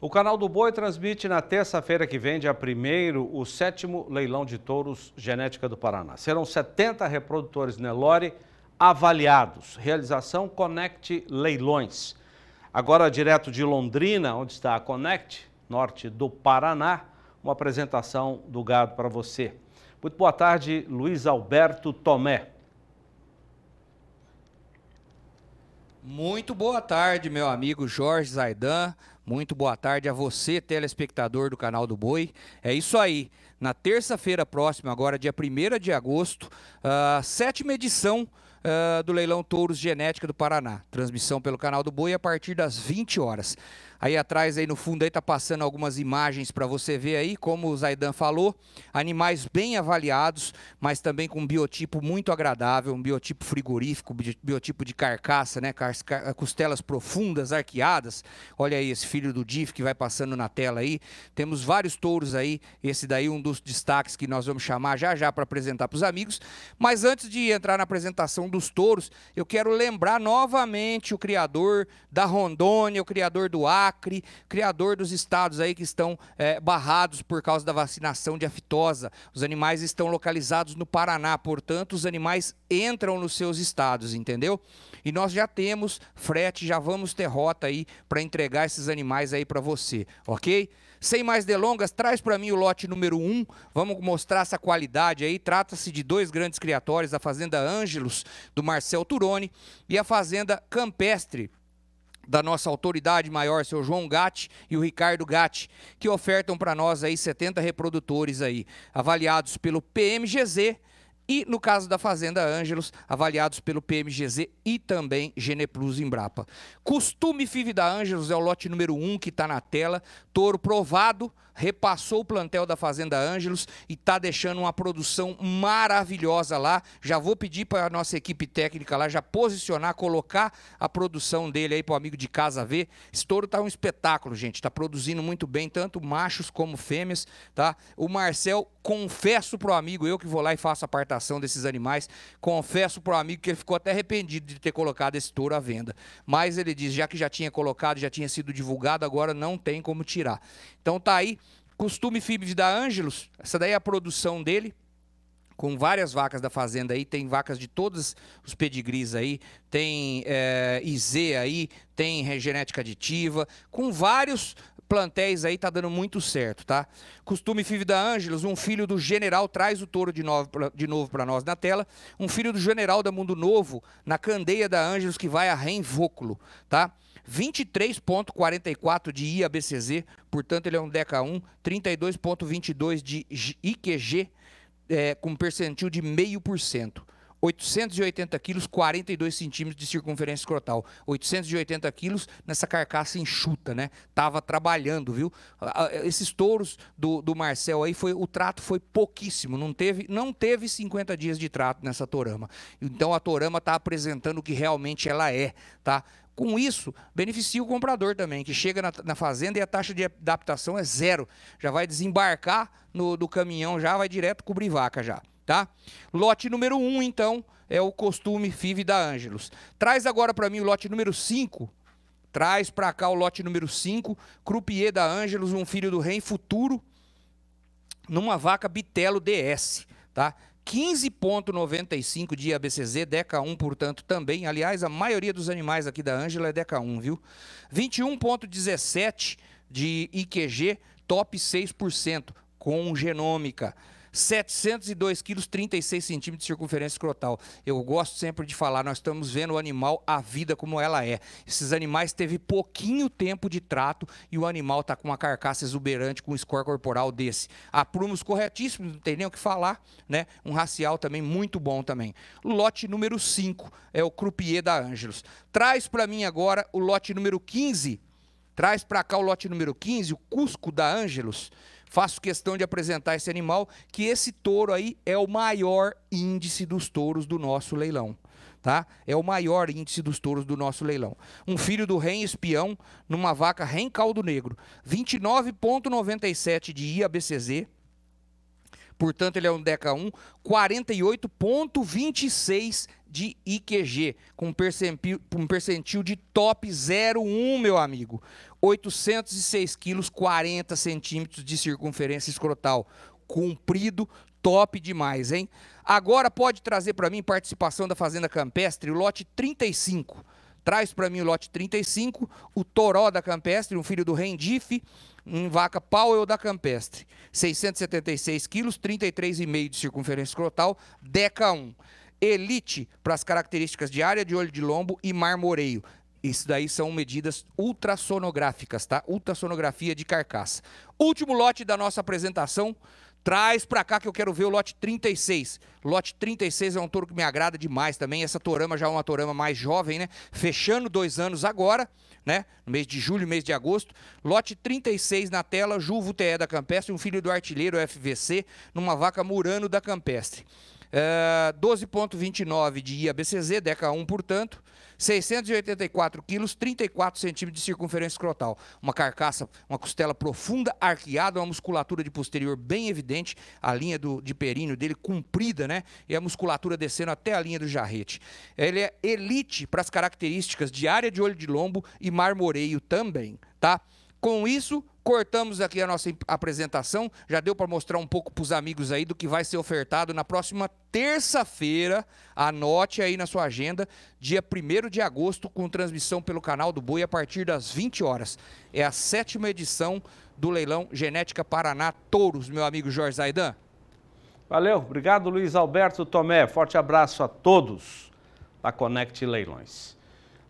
O canal do Boi transmite na terça-feira que vem, dia 1 o sétimo leilão de touros genética do Paraná. Serão 70 reprodutores Nelore avaliados. Realização Connect Leilões. Agora, direto de Londrina, onde está a Connect, norte do Paraná, uma apresentação do gado para você. Muito boa tarde, Luiz Alberto Tomé. Muito boa tarde, meu amigo Jorge Zaidan. Muito boa tarde a você, telespectador do canal do Boi. É isso aí. Na terça-feira próxima, agora dia 1 de agosto, a ah, sétima edição ah, do leilão Touros Genética do Paraná. Transmissão pelo canal do Boi a partir das 20 horas. Aí atrás, aí no fundo, aí tá passando algumas imagens para você ver aí, como o Zaidan falou, animais bem avaliados, mas também com um biotipo muito agradável, um biotipo frigorífico, biotipo de carcaça, né? Costelas profundas, arqueadas. Olha aí esse filho do DIF que vai passando na tela aí. Temos vários touros aí, esse daí um dos destaques que nós vamos chamar já já para apresentar para os amigos. Mas antes de entrar na apresentação dos touros, eu quero lembrar novamente o criador da Rondônia, o criador do Ar Acre, criador dos estados aí que estão é, barrados por causa da vacinação de aftosa. Os animais estão localizados no Paraná, portanto, os animais entram nos seus estados, entendeu? E nós já temos frete, já vamos ter rota aí para entregar esses animais aí para você, ok? Sem mais delongas, traz para mim o lote número 1. Um. Vamos mostrar essa qualidade aí. Trata-se de dois grandes criatórios, a Fazenda Ângelos, do Marcel Turoni, e a Fazenda Campestre, da nossa autoridade maior, seu João Gatti e o Ricardo Gatti, que ofertam para nós aí 70 reprodutores aí, avaliados pelo PMGZ, e no caso da Fazenda Ângelos, avaliados pelo PMGZ e também Geneplus Embrapa. Costume FIV da Ângelos é o lote número 1 um que está na tela. Touro provado, repassou o plantel da Fazenda Ângelos e está deixando uma produção maravilhosa lá. Já vou pedir para a nossa equipe técnica lá já posicionar, colocar a produção dele aí para o amigo de casa ver. Esse touro está um espetáculo, gente. Está produzindo muito bem, tanto machos como fêmeas, tá? O Marcel, confesso para o amigo eu que vou lá e faço a parte alimentação desses animais. Confesso para o amigo que ele ficou até arrependido de ter colocado esse touro à venda. Mas ele diz, já que já tinha colocado, já tinha sido divulgado, agora não tem como tirar. Então tá aí, costume fibres da Ângelos, essa daí é a produção dele, com várias vacas da fazenda aí, tem vacas de todos os pedigris aí, tem é, eh, IZ aí, tem genética aditiva, com vários plantéis aí tá dando muito certo, tá? Costume Fiv da Ângelos, um filho do general traz o touro de novo, de novo para nós na tela. Um filho do general da Mundo Novo, na candeia da Ângelos, que vai a Renvóculo, tá? 23.44 de IABCZ, portanto ele é um DECA 1, 32.22 de IQG, é, com percentil de 0,5%. 880 quilos, 42 centímetros de circunferência escrotal. 880 quilos nessa carcaça enxuta, né? Tava trabalhando, viu? Esses touros do, do Marcel aí, foi, o trato foi pouquíssimo. Não teve, não teve 50 dias de trato nessa torama. Então a torama está apresentando o que realmente ela é, tá? Com isso, beneficia o comprador também, que chega na, na, fazenda e a taxa de adaptação é zero. Já vai desembarcar no, do caminhão, já vai direto cobrir vaca já tá? Lote número 1, um, então, é o costume FIV da Ângelos. Traz agora para mim o lote número 5. Traz para cá o lote número 5, Croupier da Ângelos, um filho do rei futuro, numa vaca Bitelo DS, tá? 15,95 de ABCZ, Deca 1, portanto, também. Aliás, a maioria dos animais aqui da Ângela é Deca 1, viu? 21,17 de IQG, top 6%, com genômica. 702 quilos, 36 centímetros de circunferência escrotal. Eu gosto sempre de falar, nós estamos vendo o animal, a vida como ela é. Esses animais teve pouquinho tempo de trato e o animal está com uma carcaça exuberante, com um score corporal desse. prumos corretíssimos, não tem nem o que falar, né? Um racial também muito bom também. Lote número 5 é o Croupier da Ângelos. Traz para mim agora o lote número 15. Traz para cá o lote número 15, o Cusco da Ângelos. Faço questão de apresentar esse animal, que esse touro aí é o maior índice dos touros do nosso leilão. Tá? É o maior índice dos touros do nosso leilão. Um filho do rem espião numa vaca rem caldo negro, 29.97 de IABCZ, Portanto, ele é um Deca 1, 48,26 de IQG, com percentil, um percentil de top 01, meu amigo. 806 quilos, 40 centímetros de circunferência escrotal. Cumprido, top demais, hein? Agora pode trazer para mim participação da Fazenda Campestre, o lote 35. Traz para mim o lote 35, o Toró da Campestre, um filho do Rendife, um vaca Powell da Campestre. 676 quilos, 33,5 de circunferência escrotal, Deca 1. Elite para as características de área de olho de lombo e marmoreio. Isso daí são medidas ultrassonográficas, tá? Ultrassonografia de carcaça. Último lote da nossa apresentação. Traz para cá que eu quero ver o lote 36. Lote 36 é um touro que me agrada demais também. Essa torama já é uma torama mais jovem, né? Fechando dois anos agora, né? No mês de julho, mês de agosto. Lote 36 na tela, Juvo TE da Campestre, um filho do artilheiro FVC, numa vaca Murano da Campestre. Uh, eh, 12,29 de IABCZ, DECA 1, portanto. 684 quilos, 34 centímetros de circunferência escrotal. Uma carcaça, uma costela profunda, arqueada, uma musculatura de posterior bem evidente, a linha do, de períneo dele comprida, né? E a musculatura descendo até a linha do jarrete. Ele é elite para as características de área de olho de lombo e marmoreio também, tá? Com isso, Cortamos aqui a nossa apresentação. Já deu para mostrar um pouco para os amigos aí do que vai ser ofertado na próxima terça-feira. Anote aí na sua agenda, dia 1 de agosto, com transmissão pelo canal do Boi a partir das 20 horas. É a sétima edição do leilão Genética Paraná Touros, meu amigo Jorge Zaidan. Valeu, obrigado Luiz Alberto Tomé. Forte abraço a todos da Connect Leilões.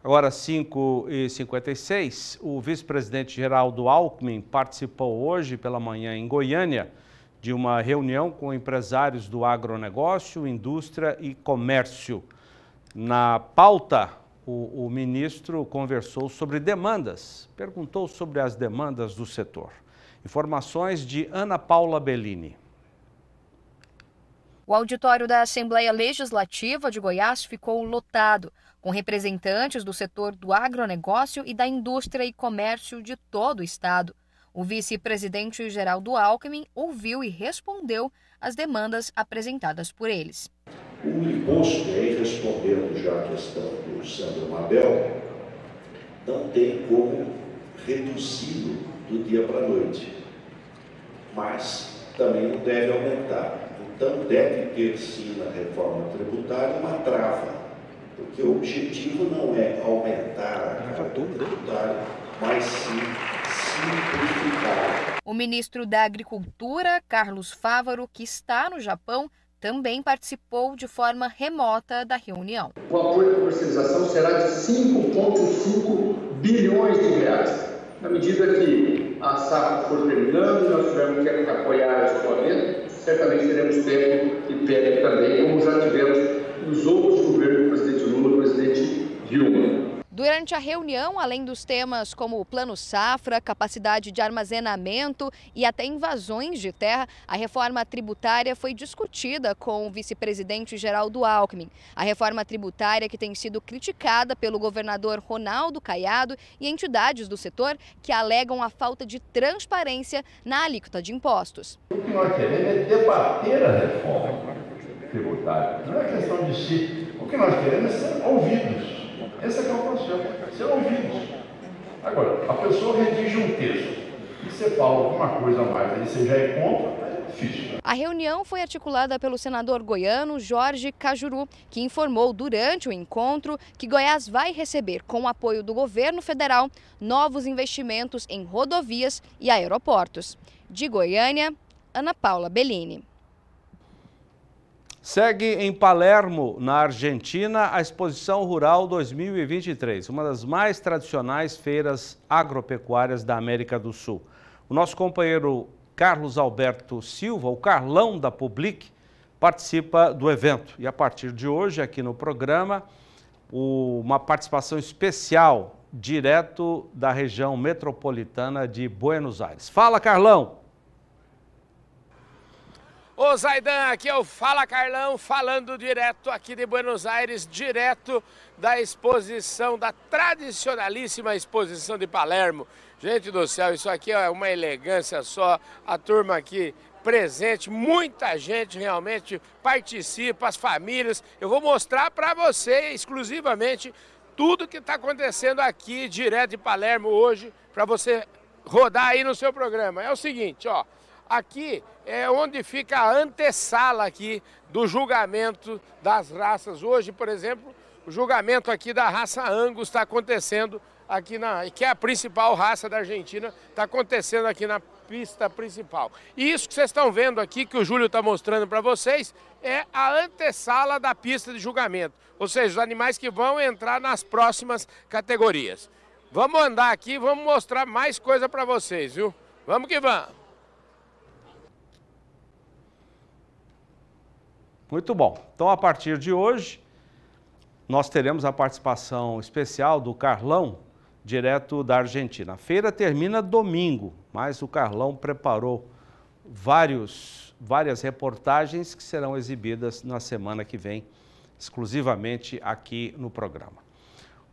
Agora, 5h56, o vice-presidente Geraldo Alckmin participou hoje pela manhã em Goiânia de uma reunião com empresários do agronegócio, indústria e comércio. Na pauta, o, o ministro conversou sobre demandas, perguntou sobre as demandas do setor. Informações de Ana Paula Bellini. O auditório da Assembleia Legislativa de Goiás ficou lotado com representantes do setor do agronegócio e da indústria e comércio de todo o Estado. O vice-presidente geral do Alckmin ouviu e respondeu às demandas apresentadas por eles. O imposto, aí é respondendo já a questão do Sandro Mabel, não tem como reduzi-lo do dia para a noite, mas também não deve aumentar. Então deve ter sim na reforma tributária uma trava porque o objetivo não é aumentar a carga né? mas sim simplificar. O ministro da Agricultura, Carlos Fávaro, que está no Japão, também participou de forma remota da reunião. O apoio à comercialização será de 5,5 bilhões de reais. Na medida que a safra for terminando, nós tivermos que apoiar o escoamento, certamente teremos tempo e pega também, como já tivemos dos outros governos do presidente Lula e presidente Dilma. Durante a reunião, além dos temas como o plano safra, capacidade de armazenamento e até invasões de terra, a reforma tributária foi discutida com o vice-presidente Geraldo Alckmin. A reforma tributária que tem sido criticada pelo governador Ronaldo Caiado e entidades do setor que alegam a falta de transparência na alíquota de impostos. O que nós queremos é debater a reforma tributário. Não é questão de si. O que nós queremos é ser ouvidos. Essa é a é preocupação, ser ouvidos. Agora, a pessoa redige um texto e você fala alguma coisa a mais, aí você já é contra, é né? a reunião foi articulada pelo senador goiano Jorge Cajuru, que informou durante o encontro que Goiás vai receber, com o apoio do governo federal, novos investimentos em rodovias e aeroportos. De Goiânia, Ana Paula Bellini. Segue em Palermo, na Argentina, a Exposição Rural 2023, uma das mais tradicionais feiras agropecuárias da América do Sul. O nosso companheiro Carlos Alberto Silva, o Carlão da Public, participa do evento. E a partir de hoje, aqui no programa, uma participação especial direto da região metropolitana de Buenos Aires. Fala, Carlão! Ô Zaidan, aqui é o Fala Carlão, falando direto aqui de Buenos Aires, direto da exposição, da tradicionalíssima exposição de Palermo. Gente do céu, isso aqui é uma elegância só, a turma aqui presente, muita gente realmente participa, as famílias. Eu vou mostrar para você exclusivamente tudo que está acontecendo aqui, direto de Palermo hoje, para você rodar aí no seu programa. É o seguinte, ó, aqui é onde fica a antessala aqui do julgamento das raças. Hoje, por exemplo, o julgamento aqui da raça Angus está acontecendo aqui na, que é a principal raça da Argentina, está acontecendo aqui na pista principal. E isso que vocês estão vendo aqui, que o Júlio está mostrando para vocês, é a antessala da pista de julgamento, ou seja, os animais que vão entrar nas próximas categorias. Vamos andar aqui, vamos mostrar mais coisa para vocês, viu? Vamos que vamos! Muito bom. Então, a partir de hoje, nós teremos a participação especial do Carlão, direto da Argentina. A feira termina domingo, mas o Carlão preparou vários, várias reportagens que serão exibidas na semana que vem, exclusivamente aqui no programa.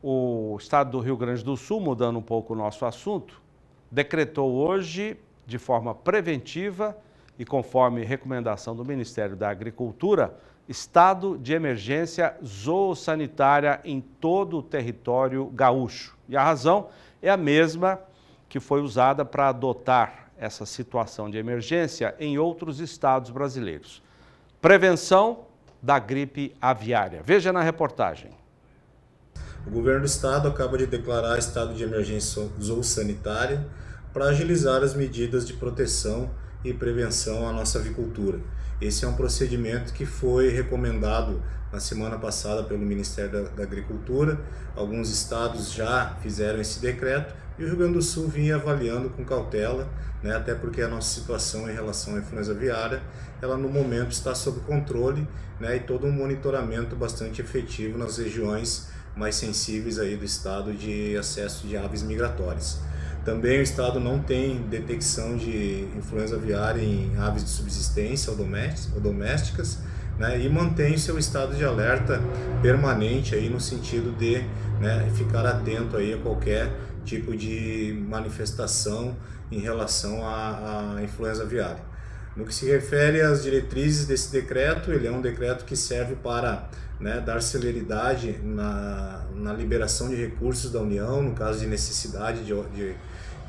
O estado do Rio Grande do Sul, mudando um pouco o nosso assunto, decretou hoje, de forma preventiva, e conforme recomendação do Ministério da Agricultura, estado de emergência zoossanitária em todo o território gaúcho. E a razão é a mesma que foi usada para adotar essa situação de emergência em outros estados brasileiros. Prevenção da gripe aviária. Veja na reportagem. O governo do estado acaba de declarar estado de emergência zoossanitária para agilizar as medidas de proteção e prevenção à nossa avicultura. Esse é um procedimento que foi recomendado na semana passada pelo Ministério da, Agricultura. Alguns estados já fizeram esse decreto e o Rio Grande do Sul vinha avaliando com cautela, né, até porque a nossa situação em relação à influenza aviária, ela no momento está sob controle né, e todo um monitoramento bastante efetivo nas regiões mais sensíveis aí do estado de acesso de aves migratórias. Também o estado não tem detecção de influenza aviária em aves de subsistência ou domésticas, né, e mantém o seu estado de alerta permanente aí no sentido de né, ficar atento aí a qualquer tipo de manifestação em relação à, à influenza aviária. No que se refere às diretrizes desse decreto, ele é um decreto que serve para né, dar celeridade na, na liberação de recursos da União, no caso de necessidade de, de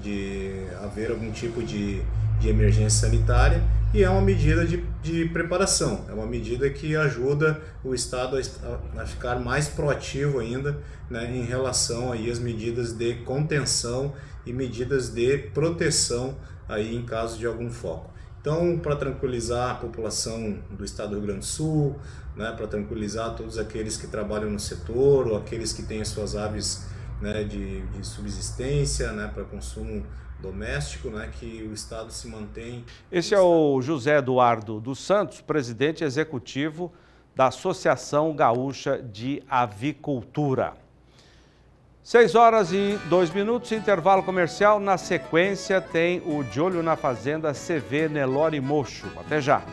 de haver algum tipo de, de emergência sanitária e é uma medida de, de preparação, é uma medida que ajuda o Estado a, a ficar mais proativo ainda né, em relação aí às medidas de contenção e medidas de proteção aí em caso de algum foco. Então, para tranquilizar a população do estado do Rio Grande do Sul, né, para tranquilizar todos aqueles que trabalham no setor ou aqueles que têm as suas aves né, de, de subsistência né, para consumo doméstico, né, que o Estado se mantém. Esse é o José Eduardo dos Santos, presidente executivo da Associação Gaúcha de Avicultura. Seis horas e dois minutos, intervalo comercial. Na sequência tem o De Olho na Fazenda CV Nelore Mocho. Até já.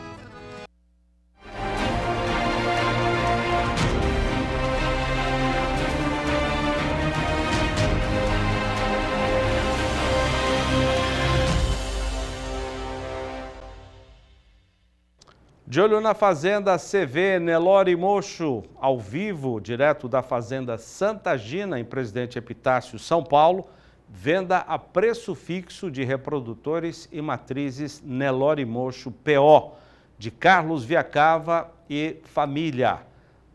De olho na Fazenda CV, Nelore Mocho, ao vivo, direto da Fazenda Santa Gina, em Presidente Epitácio, São Paulo. Venda a preço fixo de reprodutores e matrizes Nelore Mocho PO, de Carlos Viacava e família.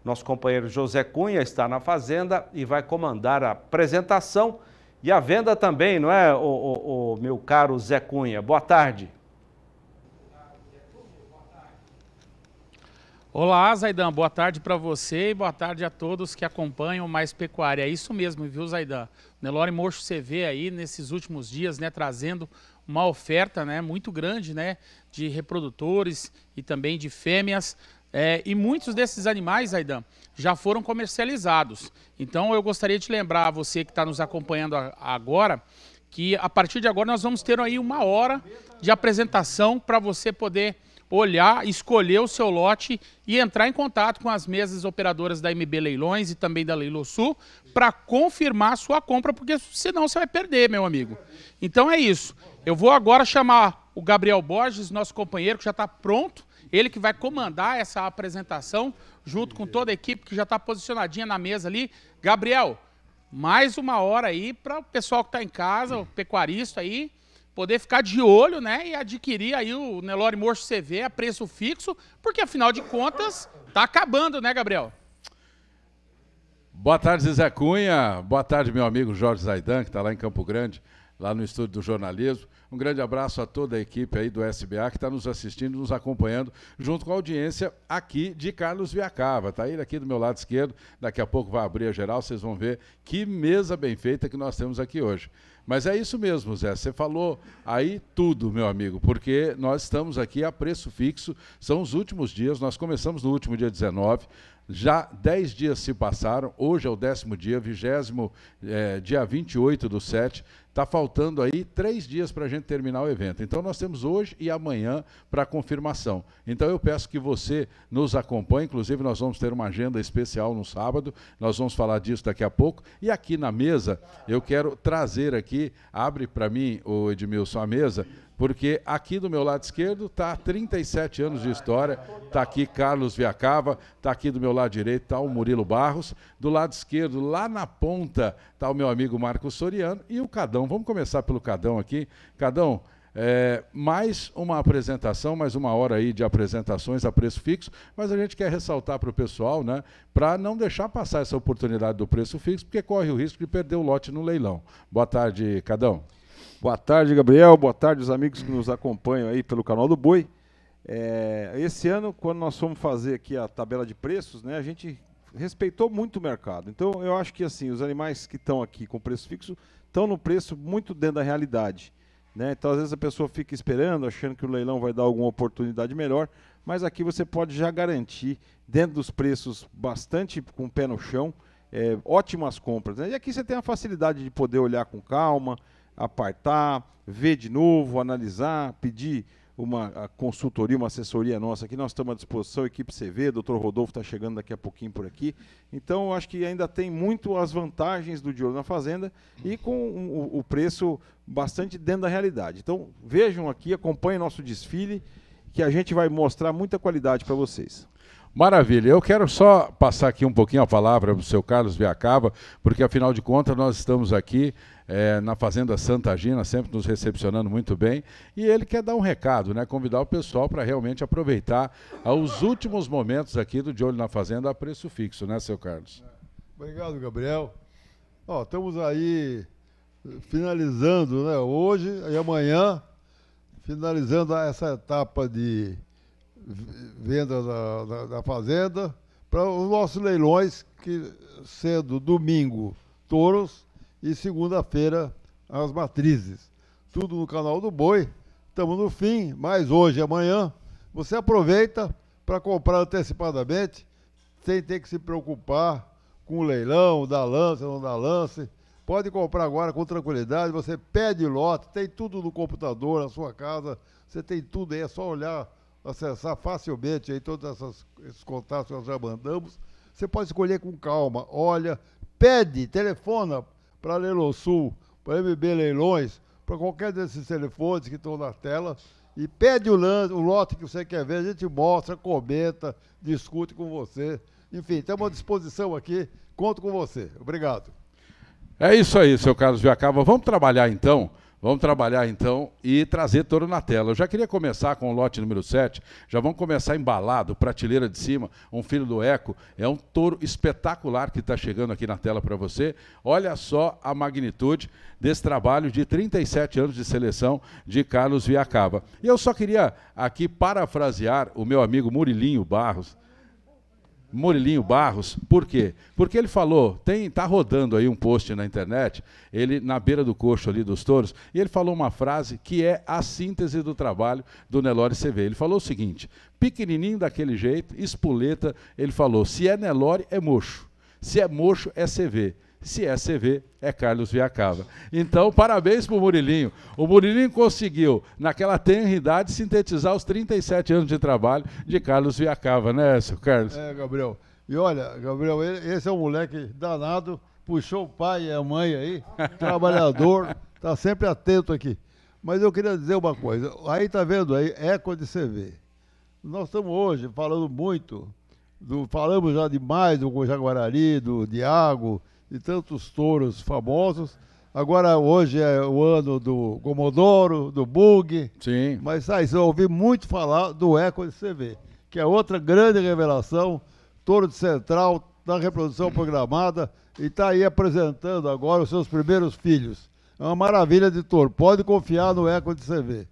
Nosso companheiro José Cunha está na Fazenda e vai comandar a apresentação e a venda também, não é, o, o, o meu caro Zé Cunha? Boa tarde. Olá, Zaidan, boa tarde para você e boa tarde a todos que acompanham Mais Pecuária. É isso mesmo, viu, Zaidan? Nelore Mocho CV aí nesses últimos dias, né, trazendo uma oferta, né, muito grande, né, de reprodutores e também de fêmeas. É, e muitos desses animais, Zaidan, já foram comercializados. Então eu gostaria de lembrar a você que está nos acompanhando a, agora que a partir de agora nós vamos ter aí uma hora de apresentação para você poder olhar, escolher o seu lote e entrar em contato com as mesas operadoras da MB Leilões e também da Leilô Sul para confirmar a sua compra, porque senão você vai perder, meu amigo. Então é isso. Eu vou agora chamar o Gabriel Borges, nosso companheiro, que já está pronto. Ele que vai comandar essa apresentação, junto com toda a equipe que já está posicionadinha na mesa ali. Gabriel, mais uma hora aí para o pessoal que está em casa, o pecuarista aí, poder ficar de olho, né, e adquirir aí o Nelore Morso CV a preço fixo, porque afinal de contas tá acabando, né, Gabriel? Boa tarde, Zezé Cunha. Boa tarde, meu amigo Jorge Zaidan, que está lá em Campo Grande, lá no estúdio do jornalismo. Um grande abraço a toda a equipe aí do SBA que está nos assistindo, nos acompanhando, junto com a audiência aqui de Carlos Viacava. Está ele aqui do meu lado esquerdo. Daqui a pouco vai abrir a geral, vocês vão ver que mesa bem feita que nós temos aqui hoje. Mas é isso mesmo, Zé. Você falou aí tudo, meu amigo, porque nós estamos aqui a preço fixo. São os últimos dias. Nós começamos no último dia 19. Já 10 dias se passaram, hoje é o décimo dia, vigésimo, é, dia 28 do 7. Está faltando aí três dias para a gente terminar o evento. Então, nós temos hoje e amanhã para confirmação. Então, eu peço que você nos acompanhe. Inclusive, nós vamos ter uma agenda especial no sábado. Nós vamos falar disso daqui a pouco. E aqui na mesa, eu quero trazer aqui, abre para mim, o Edmilson, a mesa, porque aqui do meu lado esquerdo está 37 anos de história, está aqui Carlos Viacava, está aqui do meu lado direito está o Murilo Barros, do lado esquerdo, lá na ponta, está o meu amigo Marcos Soriano e o Cadão. Vamos começar pelo Cadão aqui. Cadão, é, mais uma apresentação, mais uma hora aí de apresentações a preço fixo, mas a gente quer ressaltar para o pessoal, né, para não deixar passar essa oportunidade do preço fixo, porque corre o risco de perder o lote no leilão. Boa tarde, Cadão. Boa tarde, Gabriel. Boa tarde, os amigos que nos acompanham aí pelo canal do Boi. É, esse ano, quando nós fomos fazer aqui a tabela de preços, né, a gente respeitou muito o mercado. Então, eu acho que assim, os animais que estão aqui com preço fixo estão no preço muito dentro da realidade. Né? Então, às vezes a pessoa fica esperando, achando que o leilão vai dar alguma oportunidade melhor, mas aqui você pode já garantir, dentro dos preços bastante com o pé no chão, é, ótimas compras. Né? E aqui você tem a facilidade de poder olhar com calma, apartar, ver de novo, analisar, pedir uma consultoria, uma assessoria nossa aqui. Nós estamos à disposição, equipe CV, doutor Rodolfo está chegando daqui a pouquinho por aqui. Então, eu acho que ainda tem muito as vantagens do De na Fazenda e com o, o preço bastante dentro da realidade. Então, vejam aqui, acompanhem nosso desfile, que a gente vai mostrar muita qualidade para vocês. Maravilha. Eu quero só passar aqui um pouquinho a palavra para o seu Carlos Viacava, porque afinal de contas nós estamos aqui é, na Fazenda Santa Gina, sempre nos recepcionando muito bem. E ele quer dar um recado, né? Convidar o pessoal para realmente aproveitar ah, os últimos momentos aqui do De Olho na Fazenda a preço fixo, né, seu Carlos? Obrigado, Gabriel. Ó, estamos aí eh, finalizando, né? Hoje e amanhã, finalizando essa etapa de venda da, da, da fazenda para os nossos leilões, que sendo domingo touros, e segunda-feira as matrizes. Tudo no canal do Boi. Estamos no fim, mas hoje, amanhã, você aproveita para comprar antecipadamente, sem ter que se preocupar com o leilão, da lance, não da lance. Pode comprar agora com tranquilidade, você pede lote, tem tudo no computador, na sua casa, você tem tudo aí, é só olhar, acessar facilmente aí todos essas, esses contatos que nós já mandamos. Você pode escolher com calma, olha, pede, telefona, para sul, para MB Leilões, para qualquer desses telefones que estão na tela e pede o, lance, o lote que você quer ver, a gente mostra, comenta, discute com você. Enfim, estamos à disposição aqui, conto com você. Obrigado. É isso aí, seu Carlos Viacava. Vamos trabalhar então. Vamos trabalhar então e trazer touro na tela. Eu já queria começar com o lote número 7. Já vamos começar embalado, prateleira de cima, um filho do eco. É um touro espetacular que está chegando aqui na tela para você. Olha só a magnitude desse trabalho de 37 anos de seleção de Carlos Viacava. E eu só queria aqui parafrasear o meu amigo Murilinho Barros Murilinho Barros, por quê? Porque ele falou, tem, tá rodando aí um post na internet, ele na beira do coxo ali dos touros, e ele falou uma frase que é a síntese do trabalho do Nelore CV. Ele falou o seguinte: pequenininho daquele jeito, espoleta, ele falou: se é Nelore é mocho, se é mocho é CV se é CV, é Carlos Viacava. Então, parabéns para o Murilinho. O Murilinho conseguiu, naquela tenra idade, sintetizar os 37 anos de trabalho de Carlos Viacava, né, seu Carlos? É, Gabriel. E olha, Gabriel, esse é um moleque danado, puxou o pai e a mãe aí, trabalhador, tá sempre atento aqui. Mas eu queria dizer uma coisa, aí tá vendo aí, eco de CV. Nós estamos hoje falando muito, do, falamos já demais do Jaguarari, do Diago, e tantos touros famosos. Agora, hoje é o ano do Comodoro, do Bug. Sim. Mas, Thais, eu ouvi muito falar do Eco de CV, que é outra grande revelação. Touro de Central, da reprodução programada, e está aí apresentando agora os seus primeiros filhos. É uma maravilha de touro. Pode confiar no Eco de CV.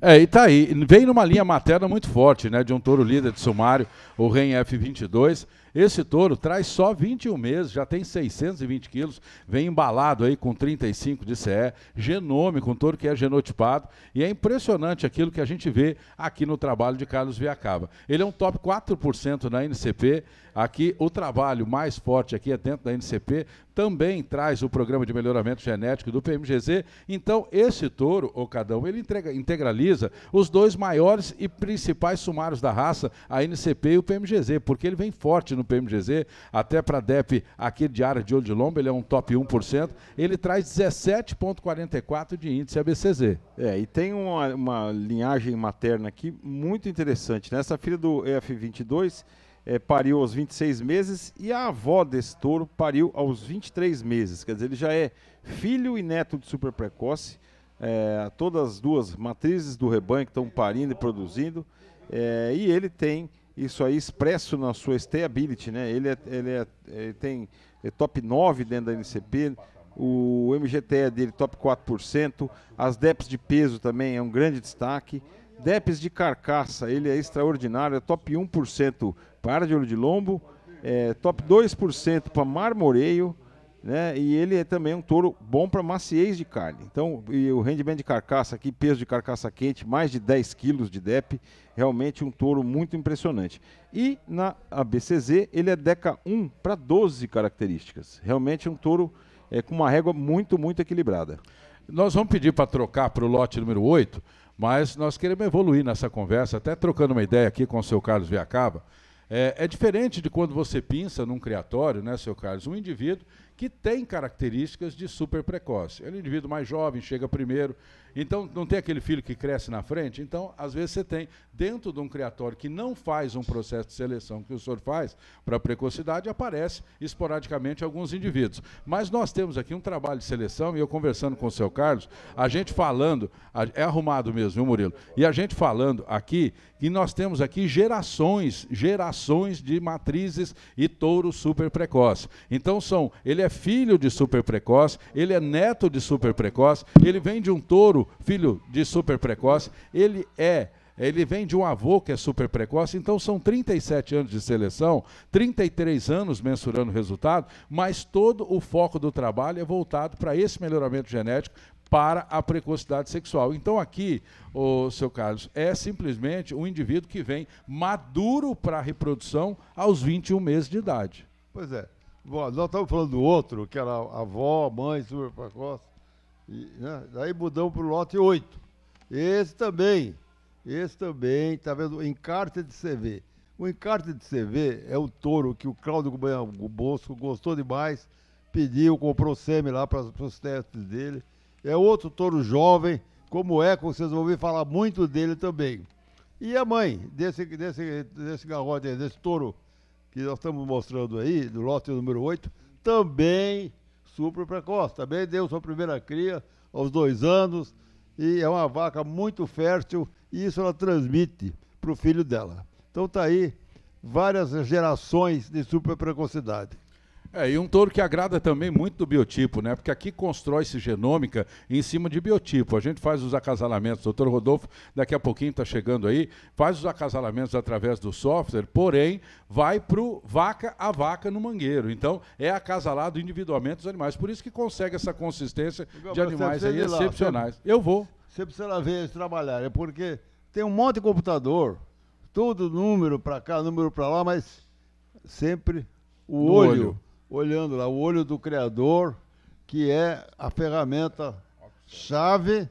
É, e tá aí. Vem numa linha materna muito forte, né? De um touro líder de sumário, o REN F22. Esse touro traz só 21 meses, já tem 620 quilos, vem embalado aí com 35 de CE, genômico, um touro que é genotipado, e é impressionante aquilo que a gente vê aqui no trabalho de Carlos Viacava. Ele é um top 4% na NCP, Aqui, o trabalho mais forte aqui é dentro da NCP, também traz o programa de melhoramento genético do PMGZ. Então, esse touro, o Cadão, ele entrega, integraliza os dois maiores e principais sumários da raça, a NCP e o PMGZ, porque ele vem forte no PMGZ, até para a DEP aqui de área de olho de lombo, ele é um top 1%, ele traz 17,44% de índice ABCZ. É, e tem uma, uma linhagem materna aqui muito interessante, nessa filha do EF22 é, pariu aos 26 meses e a avó desse touro pariu aos 23 meses. Quer dizer, ele já é filho e neto de super precoce. É, todas as duas matrizes do rebanho que estão parindo e produzindo. É, e ele tem isso aí expresso na sua stayability, né? Ele, é, ele, é, ele tem top 9 dentro da NCP, o MGTE é dele top 4%, as DEPs de peso também é um grande destaque. DEPs de carcaça, ele é extraordinário, é top 1% para de olho de lombo, é, top 2% para marmoreio, né? E ele é também um touro bom para maciez de carne. Então, e o rendimento de carcaça aqui, peso de carcaça quente, mais de 10 quilos de DEP, realmente um touro muito impressionante. E na ABCZ, ele é DECA 1 para 12 características. Realmente um touro é, com uma régua muito, muito equilibrada. Nós vamos pedir para trocar para o lote número 8, mas nós queremos evoluir nessa conversa, até trocando uma ideia aqui com o seu Carlos Viacaba é, é diferente de quando você pinça num criatório, né, seu Carlos? Um indivíduo que tem características de super precoce. Ele é um indivíduo mais jovem, chega primeiro, então não tem aquele filho que cresce na frente. Então, às vezes, você tem, dentro de um criatório que não faz um processo de seleção que o senhor faz para precocidade, aparece esporadicamente alguns indivíduos. Mas nós temos aqui um trabalho de seleção, e eu conversando com o seu Carlos, a gente falando, é arrumado mesmo, viu, Murilo? E a gente falando aqui que nós temos aqui gerações, gerações de matrizes e touros super precoce. Então, são, ele é filho de super precoce, ele é neto de super precoce, ele vem de um touro, filho de super precoce, ele é ele vem de um avô que é super precoce, então são 37 anos de seleção, 33 anos mensurando o resultado, mas todo o foco do trabalho é voltado para esse melhoramento genético, para a precocidade sexual. Então, aqui, o seu Carlos, é simplesmente um indivíduo que vem maduro para a reprodução aos 21 meses de idade. Pois é. Bom, nós estávamos falando do outro, que era a avó, a mãe, Silvia Pacosta. E, né? Daí mudamos para o lote 8. Esse também. Esse também, está vendo? O encarte de CV. O encarte de CV é o touro que o Cláudio Bosco gostou demais, pediu, comprou semi lá para os testes dele. É outro touro jovem, como é, que vocês vão ouvir falar muito dele também. E a mãe desse, desse, desse garrote, desse touro que nós estamos mostrando aí, do lote número 8, também super precoce. Também deu sua primeira cria aos dois anos e é uma vaca muito fértil e isso ela transmite para o filho dela. Então tá aí várias gerações de super precocidade. É, e um touro que agrada também muito do biotipo, né? Porque aqui constrói-se genômica em cima de biotipo. A gente faz os acasalamentos. doutor Rodolfo, daqui a pouquinho está chegando aí, faz os acasalamentos através do software, porém, vai para o vaca a vaca no mangueiro. Então, é acasalado individualmente os animais. Por isso que consegue essa consistência de animais aí lá, excepcionais. Você, Eu vou. Você precisa ver eles trabalharem, é porque tem um monte de computador, todo número para cá, número para lá, mas sempre o, o olho, olho olhando lá, o olho do Criador, que é a ferramenta chave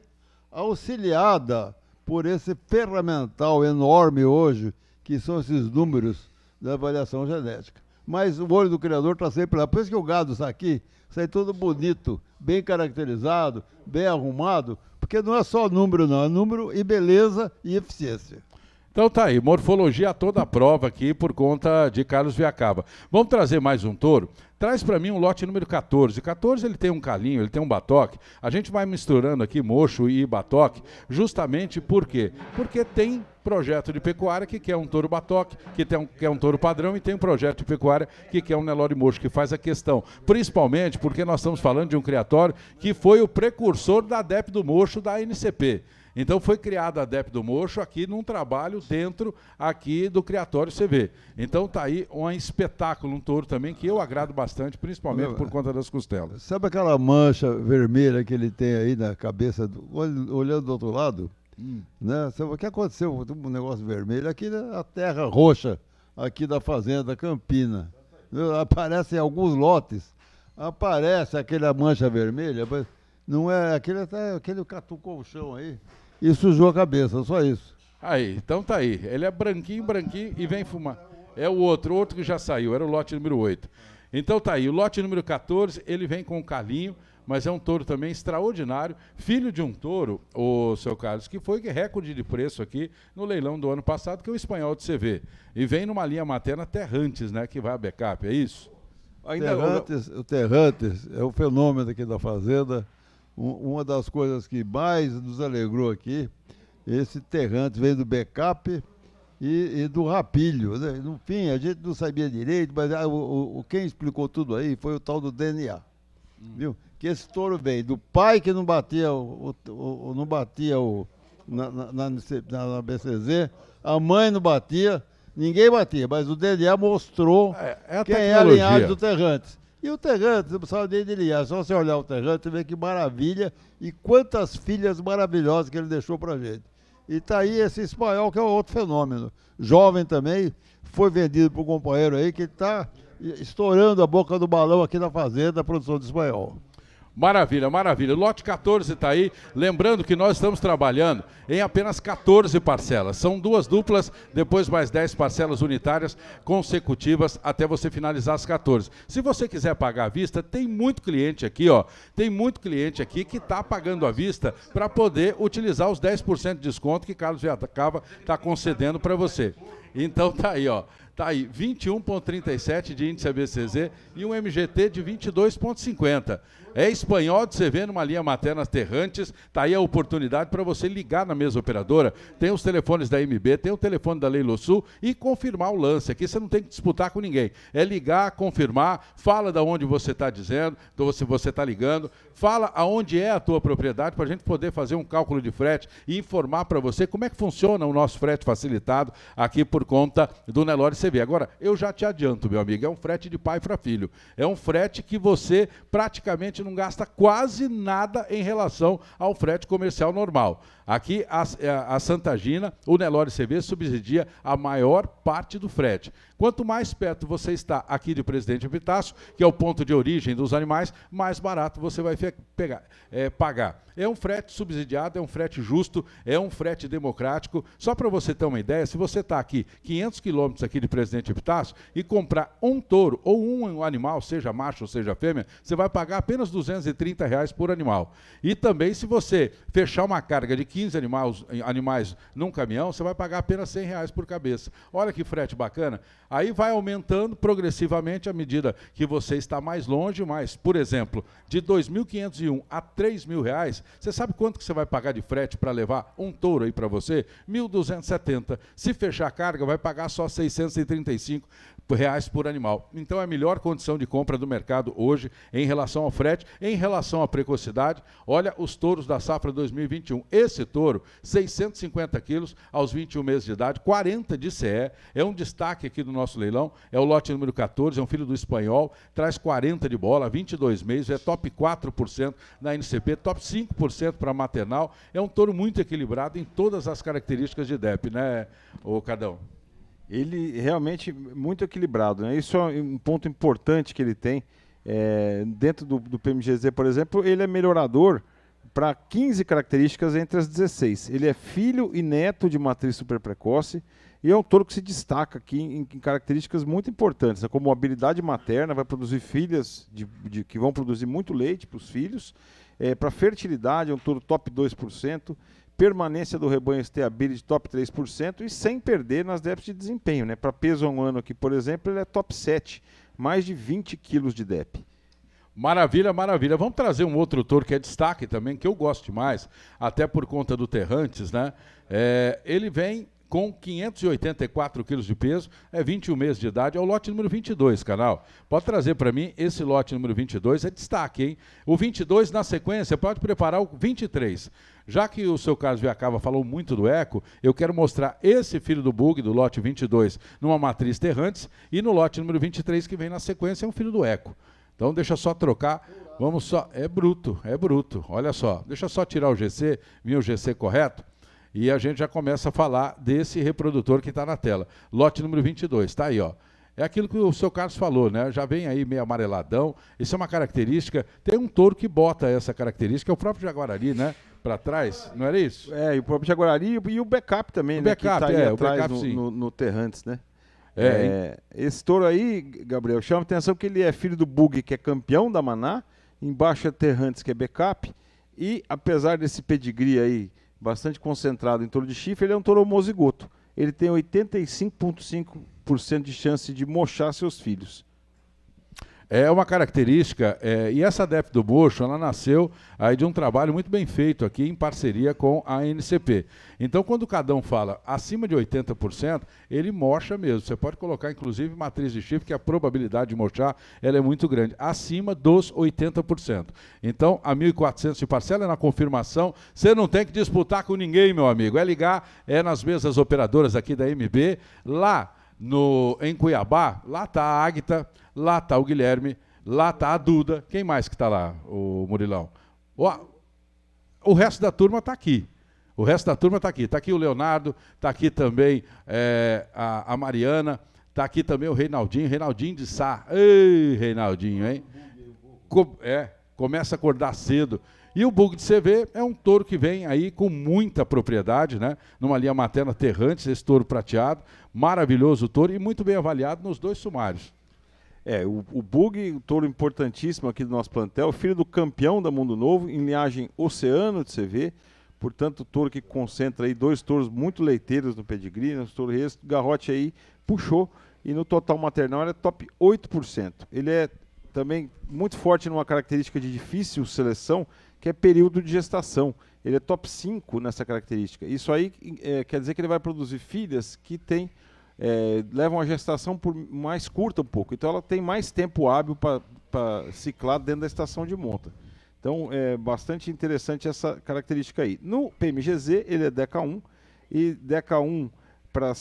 auxiliada por esse ferramental enorme hoje, que são esses números da avaliação genética. Mas o olho do criador está sempre lá. Por isso que o gado está aqui, sai todo bonito, bem caracterizado, bem arrumado, porque não é só número, não, é número e beleza e eficiência. Então tá aí, morfologia toda a prova aqui por conta de Carlos Viacava. Vamos trazer mais um touro? Traz para mim um lote número 14. 14 ele tem um calinho, ele tem um batoque. A gente vai misturando aqui mocho e batoque, justamente por quê? Porque tem projeto de pecuária que quer um touro batoque, que tem um, quer um touro padrão e tem um projeto de pecuária que quer um Nelore Mocho, que faz a questão. Principalmente porque nós estamos falando de um criatório que foi o precursor da DEP do Mocho da NCP. Então foi criada a DEP do Mocho aqui num trabalho dentro aqui do Criatório CV. Então tá aí um espetáculo, um touro também, que eu agrado bastante, principalmente por conta das costelas. Sabe aquela mancha vermelha que ele tem aí na cabeça, do, olhando do outro lado? Hum. Né? O que aconteceu? Um negócio vermelho aqui, né? a terra roxa aqui da fazenda Campina. Aparecem alguns lotes, aparece aquela mancha vermelha, mas não é aquele, aquele catucolchão aí e sujou a cabeça, só isso. Aí, então tá aí. Ele é branquinho, branquinho e vem fumar. É o outro, o outro que já saiu, era o lote número 8. Então tá aí, o lote número 14, ele vem com o calinho, mas é um touro também extraordinário, filho de um touro, o seu Carlos, que foi recorde de preço aqui no leilão do ano passado, que é o espanhol de CV. E vem numa linha materna Terrantes, né, que vai a backup, é isso? Ainda... Terrantes, o Terrantes é o fenômeno aqui da fazenda uma das coisas que mais nos alegrou aqui, esse Terrante veio do backup e, e, do Rapilho. Né? No fim, a gente não sabia direito, mas ah, o, o, quem explicou tudo aí foi o tal do DNA. Hum. Viu? Que esse touro veio do pai que não batia o, o, o não batia o, na, na, na, na BCZ, a mãe não batia, ninguém batia, mas o DNA mostrou é, é quem é a linhagem do Terrante e o Terrante, não precisava nem de Elias, é. só você olhar o Terrante, e ver que maravilha e quantas filhas maravilhosas que ele deixou para gente. E tá aí esse espanhol que é outro fenômeno. Jovem também, foi vendido pro companheiro aí que está estourando a boca do balão aqui na fazenda, a produção de espanhol. Maravilha, maravilha. Lote 14 está aí. Lembrando que nós estamos trabalhando em apenas 14 parcelas. São duas duplas, depois mais 10 parcelas unitárias consecutivas até você finalizar as 14. Se você quiser pagar à vista, tem muito cliente aqui, ó. Tem muito cliente aqui que está pagando à vista para poder utilizar os 10% de desconto que Carlos Viatacava está concedendo para você. Então tá aí, ó. Tá aí, 21,37 de índice ABCZ e um MGT de 22,50. É espanhol de CV numa linha materna terrantes. Tá aí a oportunidade para você ligar na mesa operadora. Tem os telefones da MB, tem o telefone da Leilo Sul e confirmar o lance. Aqui você não tem que disputar com ninguém. É ligar, confirmar, fala da onde você está dizendo, então se você está ligando, fala aonde é a tua propriedade para a gente poder fazer um cálculo de frete e informar para você como é que funciona o nosso frete facilitado aqui por conta do Nelore CV. Agora, eu já te adianto, meu amigo, é um frete de pai para filho. É um frete que você praticamente não gasta quase nada em relação ao frete comercial normal. Aqui, a, a Santa Gina, o Nelore CV subsidia a maior parte do frete. Quanto mais perto você está aqui de Presidente Epitácio, que é o ponto de origem dos animais, mais barato você vai pegar, é, pagar. É um frete subsidiado, é um frete justo, é um frete democrático. Só para você ter uma ideia, se você está aqui 500 quilômetros aqui de Presidente Epitácio e comprar um touro ou um animal, seja macho ou seja fêmea, você vai pagar apenas 230 reais por animal. E também se você fechar uma carga de 15 animais, animais num caminhão, você vai pagar apenas 100 reais por cabeça. Olha que frete bacana. Aí vai aumentando progressivamente à medida que você está mais longe, mas, por exemplo, de 2.501 a R$ reais, você sabe quanto que você vai pagar de frete para levar um touro aí para você? 1.270. Se fechar a carga, vai pagar só 635 reais por animal. Então é a melhor condição de compra do mercado hoje em relação ao frete, em relação à precocidade. Olha os touros da safra 2021. Esse touro, 650 quilos, aos 21 meses de idade, 40 de CE, é um destaque aqui do nosso leilão, é o lote número 14, é um filho do espanhol, traz 40 de bola, 22 meses, é top 4% na NCP, top 5% para maternal, é um touro muito equilibrado em todas as características de DEP, né, ô Cadão? ele realmente muito equilibrado. Né? Isso é um ponto importante que ele tem. É, dentro do, do, PMGZ, por exemplo, ele é melhorador para 15 características entre as 16. Ele é filho e neto de matriz super precoce e é um touro que se destaca aqui em, em características muito importantes, né? como habilidade materna, vai produzir filhas de, de, que vão produzir muito leite para os filhos, é, para fertilidade, é um touro top 2%, permanência do rebanho de top 3% e sem perder nas déficits de desempenho. Né? Para peso a um ano aqui, por exemplo, ele é top 7, mais de 20 quilos de DEP. Maravilha, maravilha. Vamos trazer um outro touro que é destaque também, que eu gosto demais, até por conta do Terrantes, né? É, ele vem com 584 quilos de peso, é 21 meses de idade, é o lote número 22, canal. Pode trazer para mim esse lote número 22, é destaque, hein? O 22, na sequência, pode preparar o 23. Já que o seu Carlos Viacava falou muito do eco, eu quero mostrar esse filho do bug do lote 22 numa matriz Terrantes e no lote número 23 que vem na sequência é um filho do eco. Então deixa só trocar. Vamos só. É bruto, é bruto. Olha só. Deixa só tirar o GC, viu o GC correto. E a gente já começa a falar desse reprodutor que está na tela. Lote número 22, está aí, ó. É aquilo que o seu Carlos falou, né? Já vem aí meio amareladão. Isso é uma característica. Tem um touro que bota essa característica, é o próprio Jaguarari, né? Para trás, não era isso? É, e o próprio Jaguarari e o backup também, o né? Backup, que tá é, o atrás no, no, no Terrantes, né? É, é, esse touro aí, Gabriel, chama atenção que ele é filho do Bug, que é campeão da Maná, embaixo é Terrantes, que é backup, e apesar desse pedigree aí bastante concentrado em touro de chifre, ele é um touro mozigoto. Ele tem 85,5% de chance de mochar seus filhos. É uma característica, é, e essa DEP do Bocho, ela nasceu aí de um trabalho muito bem feito aqui em parceria com a NCP. Então, quando o Cadão fala acima de 80%, ele mocha mesmo. Você pode colocar, inclusive, matriz de chifre, que a probabilidade de mochar ela é muito grande, acima dos 80%. Então, a 1.400 de parcela é na confirmação. Você não tem que disputar com ninguém, meu amigo. É ligar, é nas mesas operadoras aqui da MB, lá no, em Cuiabá, lá está a Agta. Lá está o Guilherme, lá está a Duda. Quem mais que está lá, o Murilão? O, o resto da turma está aqui. O resto da turma está aqui. Está aqui o Leonardo, está aqui também é, a, a, Mariana, está aqui também o Reinaldinho, Reinaldinho de Sá. Ei, Reinaldinho, hein? é, começa a acordar cedo. E o bug de CV é um touro que vem aí com muita propriedade, né? Numa linha materna Terrantes, esse touro prateado, maravilhoso touro e muito bem avaliado nos dois sumários. É, o, o Bug, um touro importantíssimo aqui do nosso plantel, é filho do campeão da Mundo Novo, em linhagem oceano de CV, portanto, touro que concentra aí dois touros muito leiteiros no pedigree, nos né? touros Garrote aí puxou e no total maternal era é top 8%. Ele é também muito forte numa característica de difícil seleção, que é período de gestação. Ele é top 5 nessa característica. Isso aí é, quer dizer que ele vai produzir filhas que têm é, levam a gestação por mais curta um pouco. Então ela tem mais tempo hábil para ciclar dentro da estação de monta. Então é bastante interessante essa característica aí. No PMGZ ele é DECA1 e DECA1 para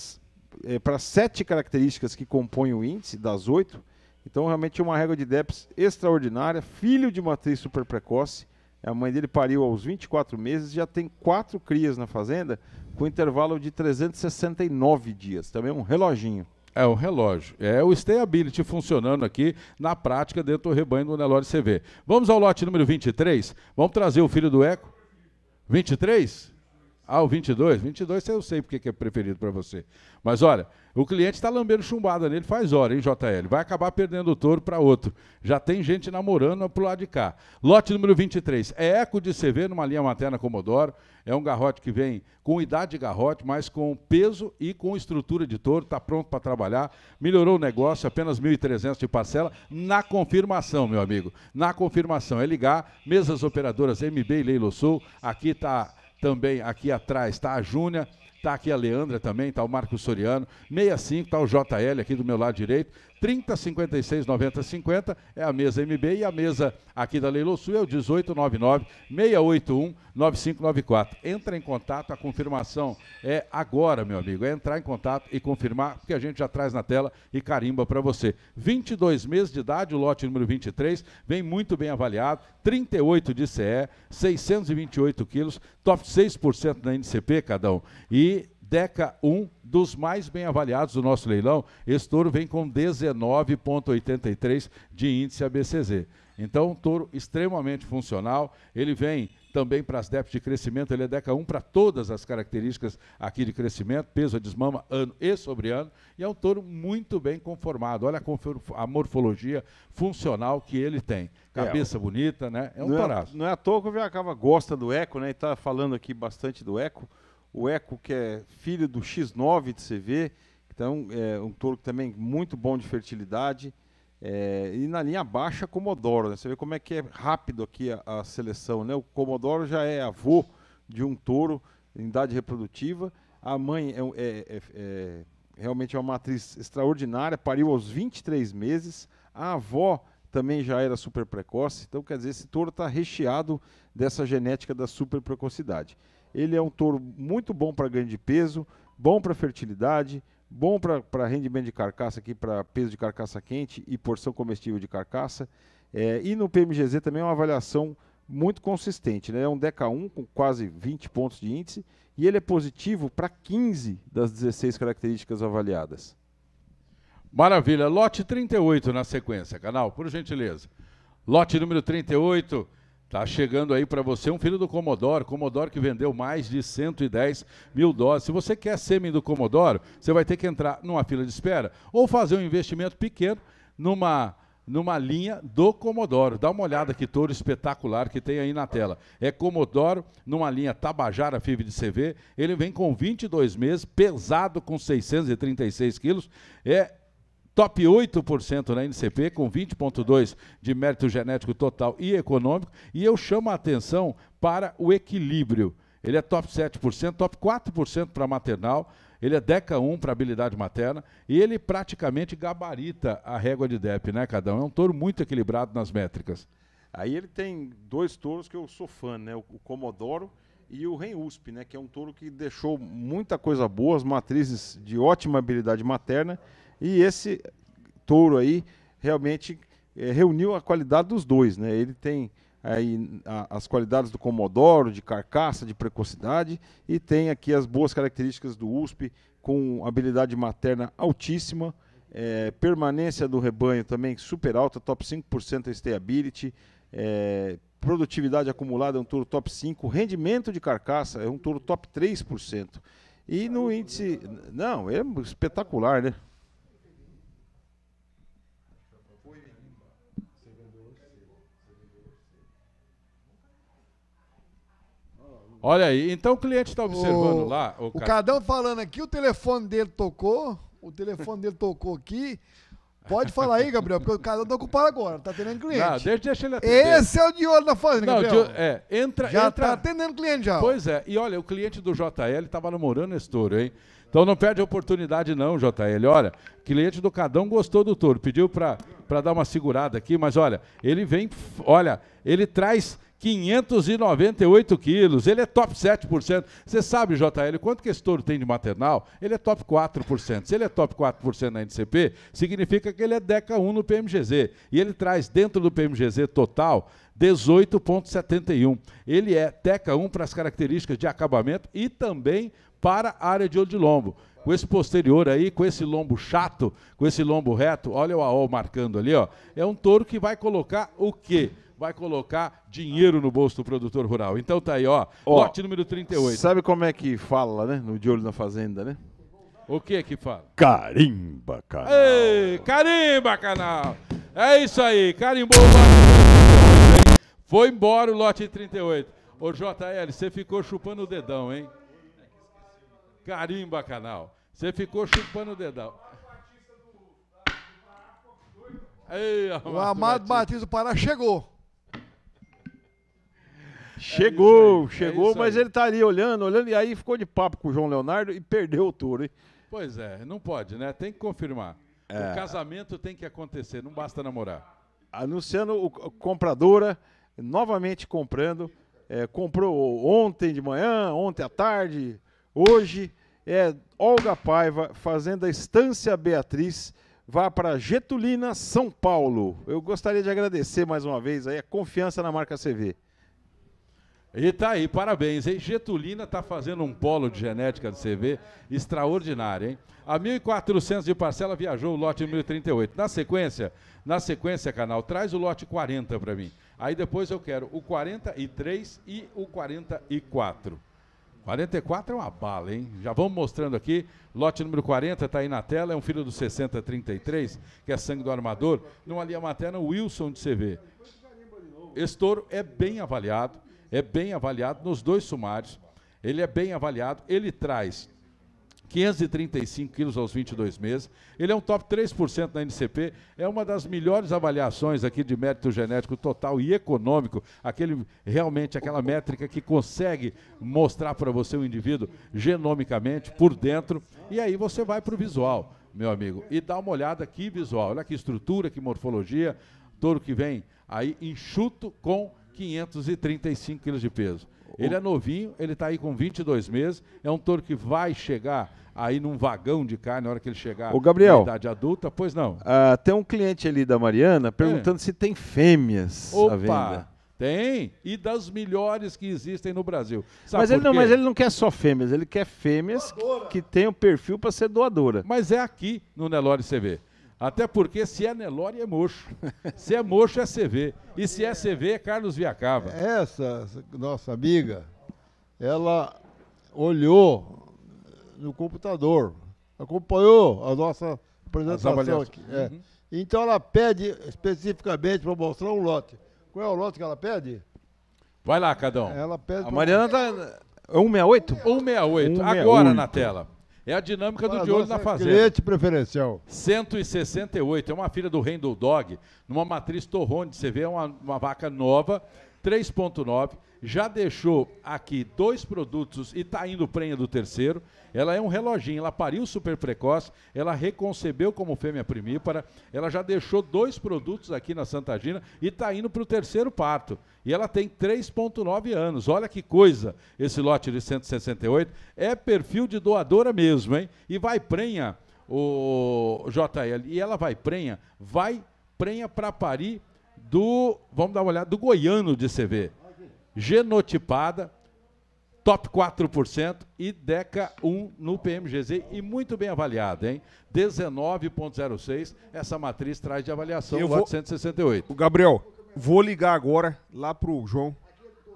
é, sete características que compõem o índice das oito. Então realmente é uma régua de DEPS extraordinária, filho de matriz super precoce a mãe dele pariu aos 24 meses, já tem quatro crias na fazenda, com intervalo de 369 dias. Também é um reloginho. É o relógio. É o stayability funcionando aqui na prática dentro do rebanho do Nelore CV. Vamos ao lote número 23. Vamos trazer o filho do Eco. 23? Ah, o 22? 22 eu sei porque que é preferido para você. Mas olha, o cliente está lambendo chumbada nele faz hora, hein, JL? Vai acabar perdendo o touro para outro. Já tem gente namorando para o lado de cá. Lote número 23. É eco de CV numa linha materna Comodoro. É um garrote que vem com idade de garrote, mas com peso e com estrutura de touro. Está pronto para trabalhar. Melhorou o negócio, apenas 1.300 de parcela. Na confirmação, meu amigo. Na confirmação. É ligar, mesas operadoras MB e Leilo Sul. Aqui está também aqui atrás está a Júnia, está aqui a Leandra também, está o Marcos Soriano, 65, está o JL aqui do meu lado direito, 30 56 90 50 é a mesa MB e a mesa aqui da Leilô Sul é o 1899 681 9594. Entra em contato, a confirmação é agora, meu amigo. É entrar em contato e confirmar, porque a gente já traz na tela e carimba para você. 22 meses de idade, o lote número 23, vem muito bem avaliado, 38 de CE, 628 quilos, top 6% na NCP, cada um. E Deca 1, dos mais bem avaliados do nosso leilão, esse touro vem com 19,83 de índice ABCZ. Então, um touro extremamente funcional, ele vem também para as déficits de crescimento, ele é DECA 1 para todas as características aqui de crescimento, peso a desmama ano e sobre ano, e é um touro muito bem conformado. Olha a, morfologia funcional que ele tem. É, Cabeça é, bonita, né? É um não É, não é à toa que o Viacava gosta do eco, né? E está falando aqui bastante do eco o Eco, que é filho do X9 de CV, então tá é um touro também muito bom de fertilidade. É, e na linha baixa, Comodoro. Né? Você vê como é que é rápido aqui a, a, seleção. Né? O Comodoro já é avô de um touro em idade reprodutiva. A mãe é, é, é, é realmente é uma matriz extraordinária, pariu aos 23 meses. A avó também já era super precoce. Então, quer dizer, esse touro está recheado dessa genética da super precocidade. Ele é um touro muito bom para ganho de peso, bom para fertilidade, bom para rendimento de carcaça aqui, para peso de carcaça quente e porção comestível de carcaça. É, e no PMGZ também é uma avaliação muito consistente. Né? É um DK1 com quase 20 pontos de índice e ele é positivo para 15 das 16 características avaliadas. Maravilha. Lote 38 na sequência, canal, por gentileza. Lote número 38 Tá chegando aí para você um filho do Comodoro Comodoro que vendeu mais de 110 mil doses. Se você quer sêmen do Comodoro você vai ter que entrar numa fila de espera ou fazer um investimento pequeno numa numa linha do Comodoro. Dá uma olhada que touro espetacular que tem aí na tela. É Comodoro, numa linha Tabajara FIV de CV. Ele vem com 22 meses, pesado com 636 quilos. É top 8% na NCP, com 20,2% de mérito genético total e econômico, e eu chamo a atenção para o equilíbrio. Ele é top 7%, top 4% para maternal, ele é DECA 1 para habilidade materna e ele praticamente gabarita a régua de DEP, né, cada um? É um touro muito equilibrado nas métricas. Aí ele tem dois touros que eu sou fã, né? O, o Comodoro e o Ren USP, né? Que é um touro que deixou muita coisa boa, as matrizes de ótima habilidade materna e esse touro aí realmente é, reuniu a qualidade dos dois, né? Ele tem aí a, as qualidades do Comodoro, de carcaça, de precocidade e tem aqui as boas características do USP com habilidade materna altíssima, é, permanência do rebanho também super alta, top 5% stability, é, produtividade acumulada é um touro top 5, rendimento de carcaça é um touro top 3%. E no índice. Não, é espetacular, né? Olha aí, então o cliente está observando o, lá. O, o Cadão falando aqui, o telefone dele tocou, o telefone dele tocou aqui. Pode falar aí, Gabriel, porque o Cadão está ocupado agora, tá atendendo cliente. Não, deixa, deixa ele atender. Esse é o de olho da fazenda, Não, Gabriel. De, é, entra, já tá entra. Tá atendendo cliente já. Pois é, e olha, o cliente do JL estava namorando esse touro, hein? Então não perde a oportunidade não, JL. Olha, cliente do Cadão gostou do touro, pediu para dar uma segurada aqui, mas olha, ele vem, olha, ele traz 598 quilos. Ele é top 7%. Você sabe, JL, quanto que esse touro tem de maternal? Ele é top 4%. Se ele é top 4% na NCP, significa que ele é DECA 1 no PMGZ. E ele traz dentro do PMGZ total 18,71. Ele é DECA 1 para as características de acabamento e também para a área de olho de lombo com esse posterior aí, com esse lombo chato, com esse lombo reto, olha o AOL marcando ali, ó. É um touro que vai colocar o quê? vai colocar dinheiro no bolso do produtor rural. Então tá aí, ó, ó lote número 38. Sabe como é que fala, né? No De Olho na Fazenda, né? O que é que fala? Carimba, canal. Ei, carimba, canal. É isso aí, carimbou o Foi embora o lote 38. Ô, JL, você ficou chupando o dedão, hein? Carimba, canal. Você ficou chupando o dedão. Ei, o Amado Batista do Pará chegou. Chegou, é chegou, é mas ele tá ali olhando, olhando, e aí ficou de papo com o João Leonardo e perdeu o touro, hein? Pois é, não pode, né? Tem que confirmar. É. O casamento tem que acontecer, não basta namorar. Anunciando o, a compradora, novamente comprando. É, comprou ontem de manhã, ontem à tarde, hoje. É Olga Paiva fazendo a Estância Beatriz vá para Getulina, São Paulo. Eu gostaria de agradecer mais uma vez aí a confiança na marca CV. E tá aí, parabéns, hein? Getulina está fazendo um polo de genética de CV extraordinário, hein? A 1.400 de parcela viajou o lote 1038. Na sequência, na sequência, canal, traz o lote 40 para mim. Aí depois eu quero o 43 e o 44. 44 é uma bala, hein? Já vamos mostrando aqui. Lote número 40 está aí na tela. É um filho do 6033, que é sangue do armador. Numa linha materna, Wilson de CV. Estouro é bem avaliado é bem avaliado nos dois sumários. Ele é bem avaliado, ele traz 535 quilos aos 22 meses. Ele é um top 3% na NCP, é uma das melhores avaliações aqui de mérito genético total e econômico, aquele realmente aquela métrica que consegue mostrar para você o indivíduo genomicamente por dentro e aí você vai para o visual, meu amigo, e dá uma olhada aqui visual, olha que estrutura, que morfologia, touro que vem aí enxuto com 535 quilos de peso. Ele é novinho, ele está aí com 22 meses, é um touro que vai chegar aí num vagão de carne na hora que ele chegar Ô, Gabriel, na idade adulta, pois não. Ah, tem um cliente ali da Mariana perguntando é. se tem fêmeas Opa. à venda. Tem, e das melhores que existem no Brasil. Sabe mas, ele não, mas ele não quer só fêmeas, ele quer fêmeas que, que tenham perfil para ser doadora. Mas é aqui no Nelore CV. Até porque se é Nelore é mocho. se é mocho é CV. E se é CV é Carlos Viacava. Essa nossa amiga, ela olhou no computador, acompanhou a nossa apresentação aqui. É. Então ela pede especificamente para mostrar um lote. Qual é o lote que ela pede? Vai lá, Cadão. Ela pede a Mariana está. 168? 168, agora 168. na tela. É a dinâmica do ah, De Olho na é Fazenda. Cliente preferencial. 168. É uma filha do Rei do Dog, numa matriz torrone. Você vê, é uma, uma vaca nova, 3,9 já deixou aqui dois produtos e está indo prenha do terceiro. Ela é um reloginho, ela pariu super precoce, ela reconcebeu como fêmea primípara, ela já deixou dois produtos aqui na Santa Gina e está indo para o terceiro parto. E ela tem 3,9 anos. Olha que coisa esse lote de 168. É perfil de doadora mesmo, hein? E vai prenha, o JL. E ela vai prenha, vai prenha para parir do, vamos dar uma olhada, do goiano de CV genotipada, top 4% e DECA 1 no PMGZ e muito bem avaliada, hein? 19.06, essa matriz traz de avaliação Eu vou... 468. Gabriel, vou ligar agora lá pro João,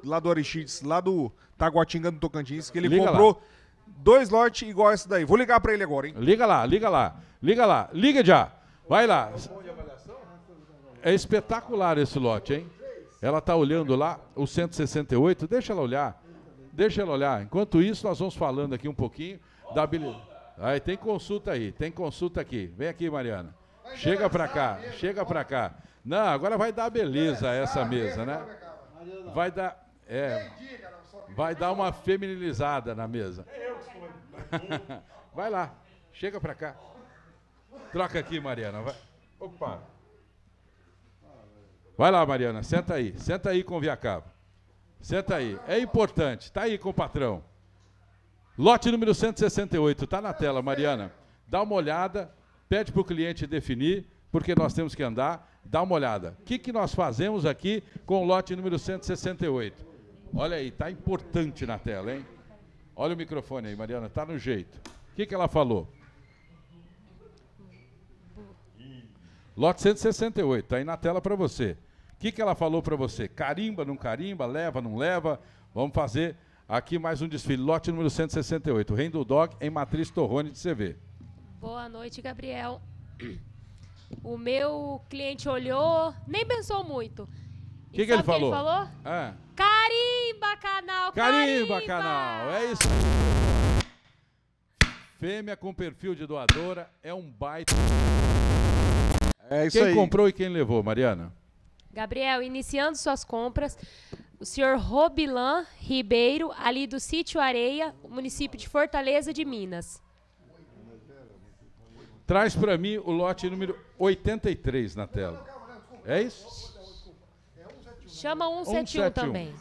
lá do Aristides, lá do Taguatinga do Tocantins, que ele Liga comprou lá. dois lotes igual esse daí. Vou ligar para ele agora, hein? Liga lá, liga lá, liga lá, liga já. Vai lá. É espetacular esse lote, hein? Ela está olhando lá o 168, deixa ela olhar. Deixa ela olhar. Enquanto isso, nós vamos falando aqui um pouquinho da habilidade. Aí tem consulta aí, tem consulta aqui. Vem aqui, Mariana. chega para cá, chega para cá. Não, agora vai dar beleza essa mesa, né? Vai dar, é, vai dar uma feminilizada na mesa. Vai lá, chega para cá. Troca aqui, Mariana. Vai. Opa. Vai lá, Mariana, senta aí. Senta aí com o viacabo, Senta aí. É importante. Está aí com o patrão. Lote número 168. Está na tela, Mariana. Dá uma olhada. Pede para o cliente definir, porque nós temos que andar. Dá uma olhada. O que, que nós fazemos aqui com o lote número 168? Olha aí, está importante na tela, hein? Olha o microfone aí, Mariana. Está no jeito. O que, que ela falou? Lote 168, está aí na tela para você que, que ela falou para você? Carimba, não carimba? Leva, não leva? Vamos fazer aqui mais um desfile. Lote número 168, Reino do Dog, em Matriz Torrone de CV. Boa noite, Gabriel. O meu cliente olhou, nem pensou muito. O que, que, ele falou? Que ele falou? É. Carimba, canal! Carimba, carimba, canal! É isso. Fêmea com perfil de doadora é um baita. É isso quem aí. comprou e quem levou, Mariana? Gabriel, iniciando suas compras, o senhor Robilan Ribeiro, ali do Sítio Areia, município de Fortaleza de Minas. Traz para mim o lote número 83 na tela. É isso? Chama 171, 171. também.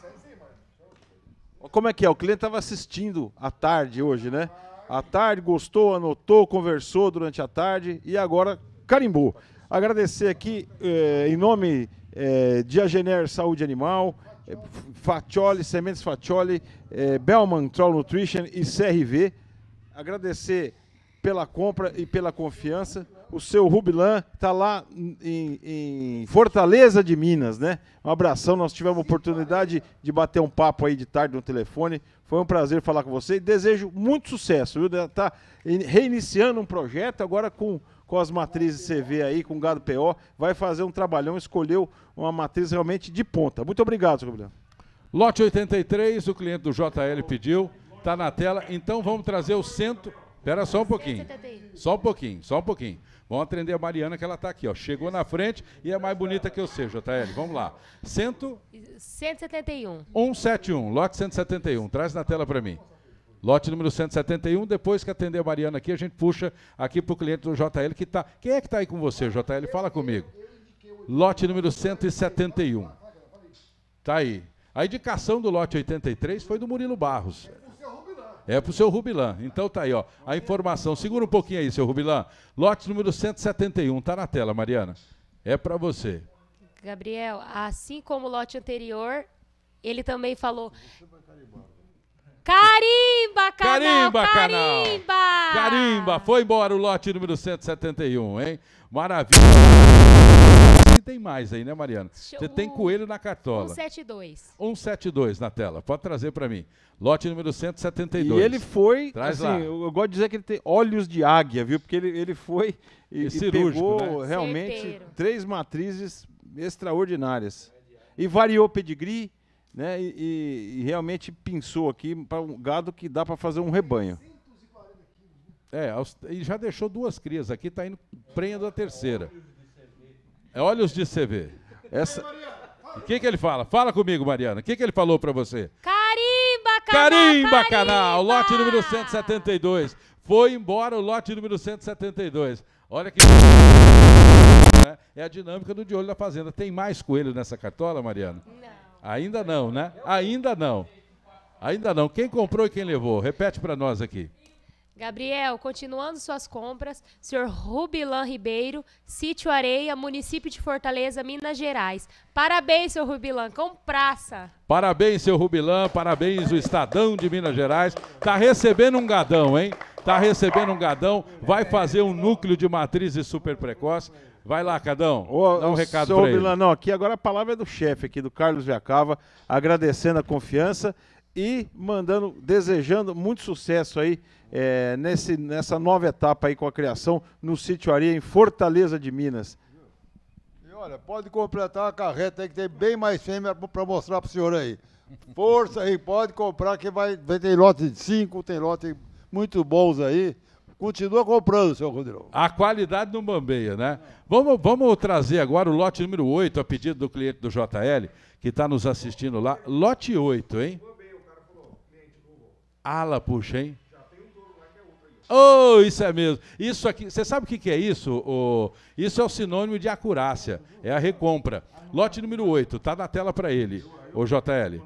Como é que é? O cliente estava assistindo à tarde hoje, né? À tarde, gostou, anotou, conversou durante a tarde e agora carimbou. Agradecer aqui, eh, em nome é, Diagener Saúde Animal, é, Fatioli, Sementes Fatioli, é, Bellman Troll Nutrition e CRV. Agradecer pela compra e pela confiança. O seu Rubilan está lá em, em, Fortaleza de Minas, né? Um abração, nós tivemos a oportunidade de bater um papo aí de tarde no telefone. Foi um prazer falar com você e desejo muito sucesso, viu? Está reiniciando um projeto agora com com as matrizes CV aí, com gado PO, vai fazer um trabalhão, escolheu uma matriz realmente de ponta. Muito obrigado, seu Gabriel. Lote 83, o cliente do JL pediu, está na tela. Então vamos trazer o centro. Pera só um pouquinho. Só um pouquinho, só um pouquinho. Vamos atender a Mariana, que ela está aqui, ó. Chegou na frente e é mais bonita que eu sei, JL. Vamos lá. Cento... 171. 171, lote 171. Traz na tela para mim. Lote número 171, depois que atender a Mariana aqui, a gente puxa aqui para o cliente do JL que está. Quem é que está aí com você, JL? Fala comigo. Lote número 171. Tá aí. A indicação do lote 83 foi do Murilo Barros. É para o é seu Rubilan. Então tá aí, ó. A informação. Segura um pouquinho aí, seu Rubilan. Lote número 171, tá na tela, Mariana. É para você. Gabriel, assim como o lote anterior, ele também falou Carimba, canal! Carimba, canal! Carimba! Carimba! Foi embora o lote número 171, hein? Maravilha! E tem mais aí, né, Mariana? Você tem coelho na cartola. 172. 172 na tela. Pode trazer para mim. Lote número 172. E ele foi, Traz assim, lá. eu gosto de dizer que ele tem olhos de águia, viu? Porque ele, ele foi e, e, e cirúrgico, pegou né? realmente Certeiro. três matrizes extraordinárias. E variou pedigree, né? E, e, e realmente pensou aqui para um gado que dá para fazer um rebanho. É, e já deixou duas crias aqui, está indo prenha da terceira. É olhos de CV. Essa. O que, que ele fala? Fala comigo, Mariana. O que, que ele falou para você? Carimba, canal! Carimba, canal! Lote número 172. Foi embora o lote número 172. Olha que. Né? É a dinâmica do De Olho na Fazenda. Tem mais coelho nessa cartola, Mariana? Não. Ainda não, né? Ainda não. Ainda não. Quem comprou e quem levou? Repete para nós aqui. Gabriel, continuando suas compras, senhor Rubilan Ribeiro, Sítio Areia, município de Fortaleza, Minas Gerais. Parabéns, senhor Rubilan, com praça. Parabéns, senhor Rubilan, parabéns o Estadão de Minas Gerais. Tá recebendo um gadão, hein? Tá recebendo um gadão, vai fazer um núcleo de matrizes super precoce, Vai lá, Cadão. Ô, dá um recado seu pra Vilano, aqui agora a palavra é do chefe aqui, do Carlos Viacava, agradecendo a confiança e mandando, desejando muito sucesso aí é, nesse, nessa nova etapa aí com a criação no Sítio Aria, em Fortaleza de Minas. E olha, pode completar a carreta aí que tem bem mais fêmea para mostrar para o senhor aí. Força aí, pode comprar que vai, vai ter lote de 5, tem lote muito bons aí. Continua comprando, senhor Rodrigo. A qualidade não bambeia, né? Vamos, vamos trazer agora o lote número 8, a pedido do cliente do JL, que está nos assistindo lá. Lote 8, hein? Ala, puxa, hein? Oh, isso é mesmo. Isso aqui, você sabe o que, que é isso? Oh, isso é o sinônimo de acurácia, é a recompra. Lote número 8, tá na tela para ele, o JL.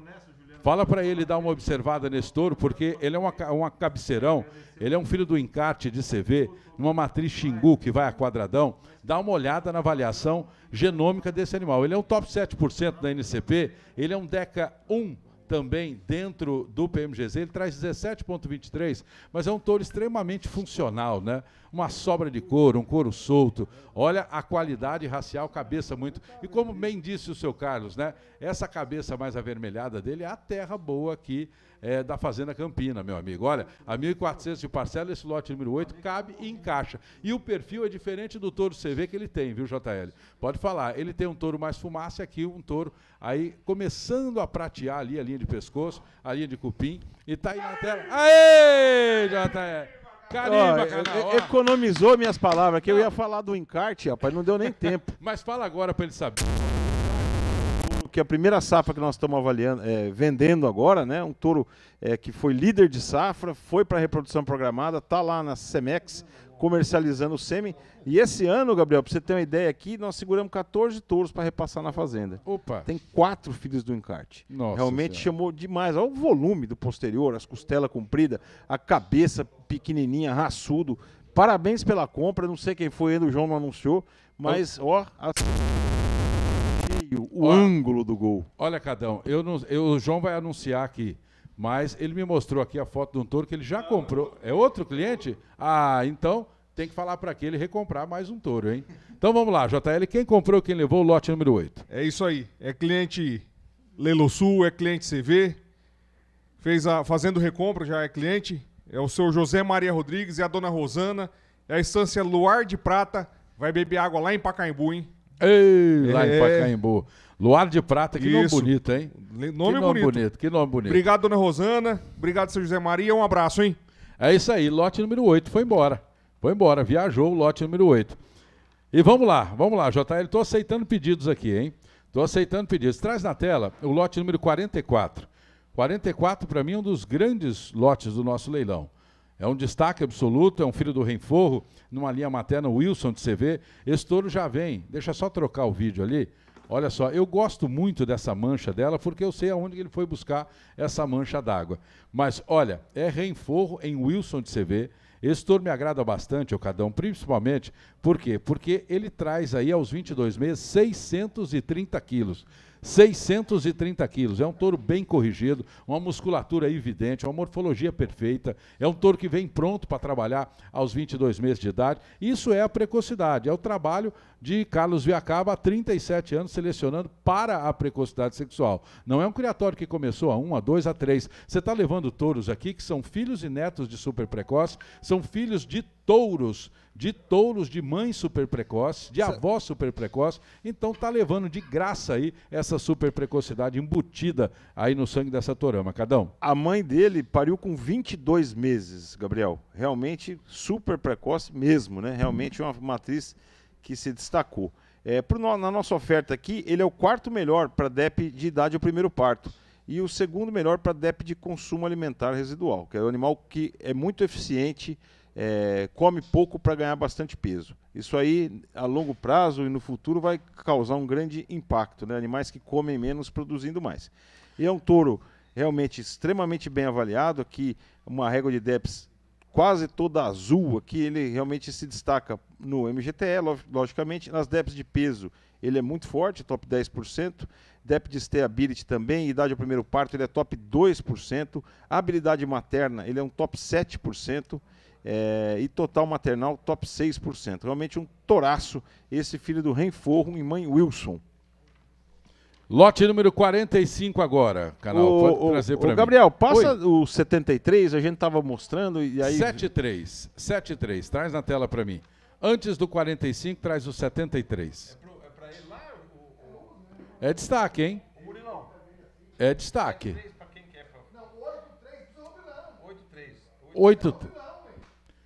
Fala para ele dar uma observada nesse touro, porque ele é uma, uma cabeceirão, ele é um filho do encarte de CV, numa matriz Xingu que vai a quadradão. Dá uma olhada na avaliação genômica desse animal. Ele é um top 7% da NCP, ele é um DECA 1 também dentro do PMGZ, ele traz 17,23, mas é um touro extremamente funcional, né? uma sobra de couro, um couro solto. Olha a qualidade racial, cabeça muito. E como bem disse o seu Carlos, né? Essa cabeça mais avermelhada dele é a terra boa aqui é, da Fazenda Campina, meu amigo. Olha, a 1.400 de parcela, esse lote número 8 cabe e encaixa. E o perfil é diferente do touro CV que ele tem, viu, JL? Pode falar, ele tem um touro mais fumaça aqui, um touro aí começando a pratear ali a linha de pescoço, a linha de cupim. E tá aí na tela. Aê, JL! Carimba, ó, ó, Economizou minhas palavras, que não. eu ia falar do encarte, rapaz, não deu nem tempo. Mas fala agora para ele saber. Que a primeira safra que nós estamos avaliando, é, vendendo agora, né? Um touro é, que foi líder de safra, foi para reprodução programada, tá lá na Semex, comercializando o sêmen. E esse ano, Gabriel, para você ter uma ideia aqui, nós seguramos 14 touros para repassar na fazenda. Opa! Tem quatro filhos do encarte. Nossa Realmente senhora. chamou demais. Olha o volume do posterior, as costelas compridas, a cabeça pequenininha, raçudo. Parabéns pela compra. Não sei quem foi ele, o João não anunciou. Mas, ó... A o ângulo do gol. Olha, Cadão, eu não, eu, o João vai anunciar aqui. Mas ele me mostrou aqui a foto de um touro que ele já ah. comprou. É outro cliente? Ah, então tem que falar para aquele recomprar mais um touro, hein? Então vamos lá, JL, quem comprou, quem levou o lote número 8? É isso aí. É cliente Lelo Sul, é cliente CV, fez a fazendo recompra, já é cliente. É o seu José Maria Rodrigues e é a dona Rosana. É a estância Luar de Prata. Vai beber água lá em Pacaembu, hein? Ei, é... lá em é. Pacaembu. Luar de Prata, que Isso. nome bonito, hein? Nome, que nome bonito. bonito. Que nome bonito. Obrigado, dona Rosana. Obrigado, seu José Maria. Um abraço, hein? É isso aí, lote número 8 foi embora. Foi embora, viajou o lote número 8. E vamos lá, vamos lá, JL. Estou aceitando pedidos aqui, hein? Estou aceitando pedidos. Traz na tela o lote número 44. 44, para mim, é um dos grandes lotes do nosso leilão. É um destaque absoluto, é um filho do Renforro, numa linha materna, Wilson de CV. Esse touro já vem. Deixa só trocar o vídeo ali. Olha só, eu gosto muito dessa mancha dela porque eu sei aonde ele foi buscar essa mancha d'água. Mas olha, é reenforro em Wilson de CV. Esse touro me agrada bastante, o Cadão, principalmente, por quê? Porque ele traz aí aos 22 meses 630 quilos. 630 quilos. É um touro bem corrigido, uma musculatura evidente, uma morfologia perfeita. É um touro que vem pronto para trabalhar aos 22 meses de idade. Isso é a precocidade, é o trabalho de Carlos Viacaba há 37 anos selecionando para a precocidade sexual. Não é um criatório que começou a 1, a 2, a 3. Você está levando touros aqui que são filhos e netos de super precoce, são filhos de touros de touros de mãe super precoce, de avó super precoce. Então tá levando de graça aí essa super precocidade embutida aí no sangue dessa torama, Cadão. A mãe dele pariu com 22 meses, Gabriel. Realmente super precoce mesmo, né? Realmente é uma matriz que se destacou. É, pro, na nossa oferta aqui, ele é o quarto melhor para DEP de idade ao primeiro parto e o segundo melhor para DEP de consumo alimentar residual, que é um animal que é muito eficiente é, come pouco para ganhar bastante peso. Isso aí, a longo prazo e no futuro, vai causar um grande impacto. Né? Animais que comem menos, produzindo mais. E é um touro realmente extremamente bem avaliado, aqui uma régua de DEPS quase toda azul, aqui ele realmente se destaca no MGTE, logicamente, nas DEPS de peso ele é muito forte, top 10%, DEP de stability também, idade ao primeiro parto ele é top 2%, habilidade materna ele é um top 7%, é, e total maternal top 6%. Realmente um toraço esse filho do Renforro e mãe Wilson. Lote número 45 agora, canal. O, Pode trazer para mim. Gabriel, passa Oi. o 73, a gente estava mostrando e aí 73, 73, traz na tela para mim. Antes do 45, traz o 73. É para é ele lá o... É destaque, hein? O Murilão. É destaque. 73 para quem quer. Não, 83, 83. 83.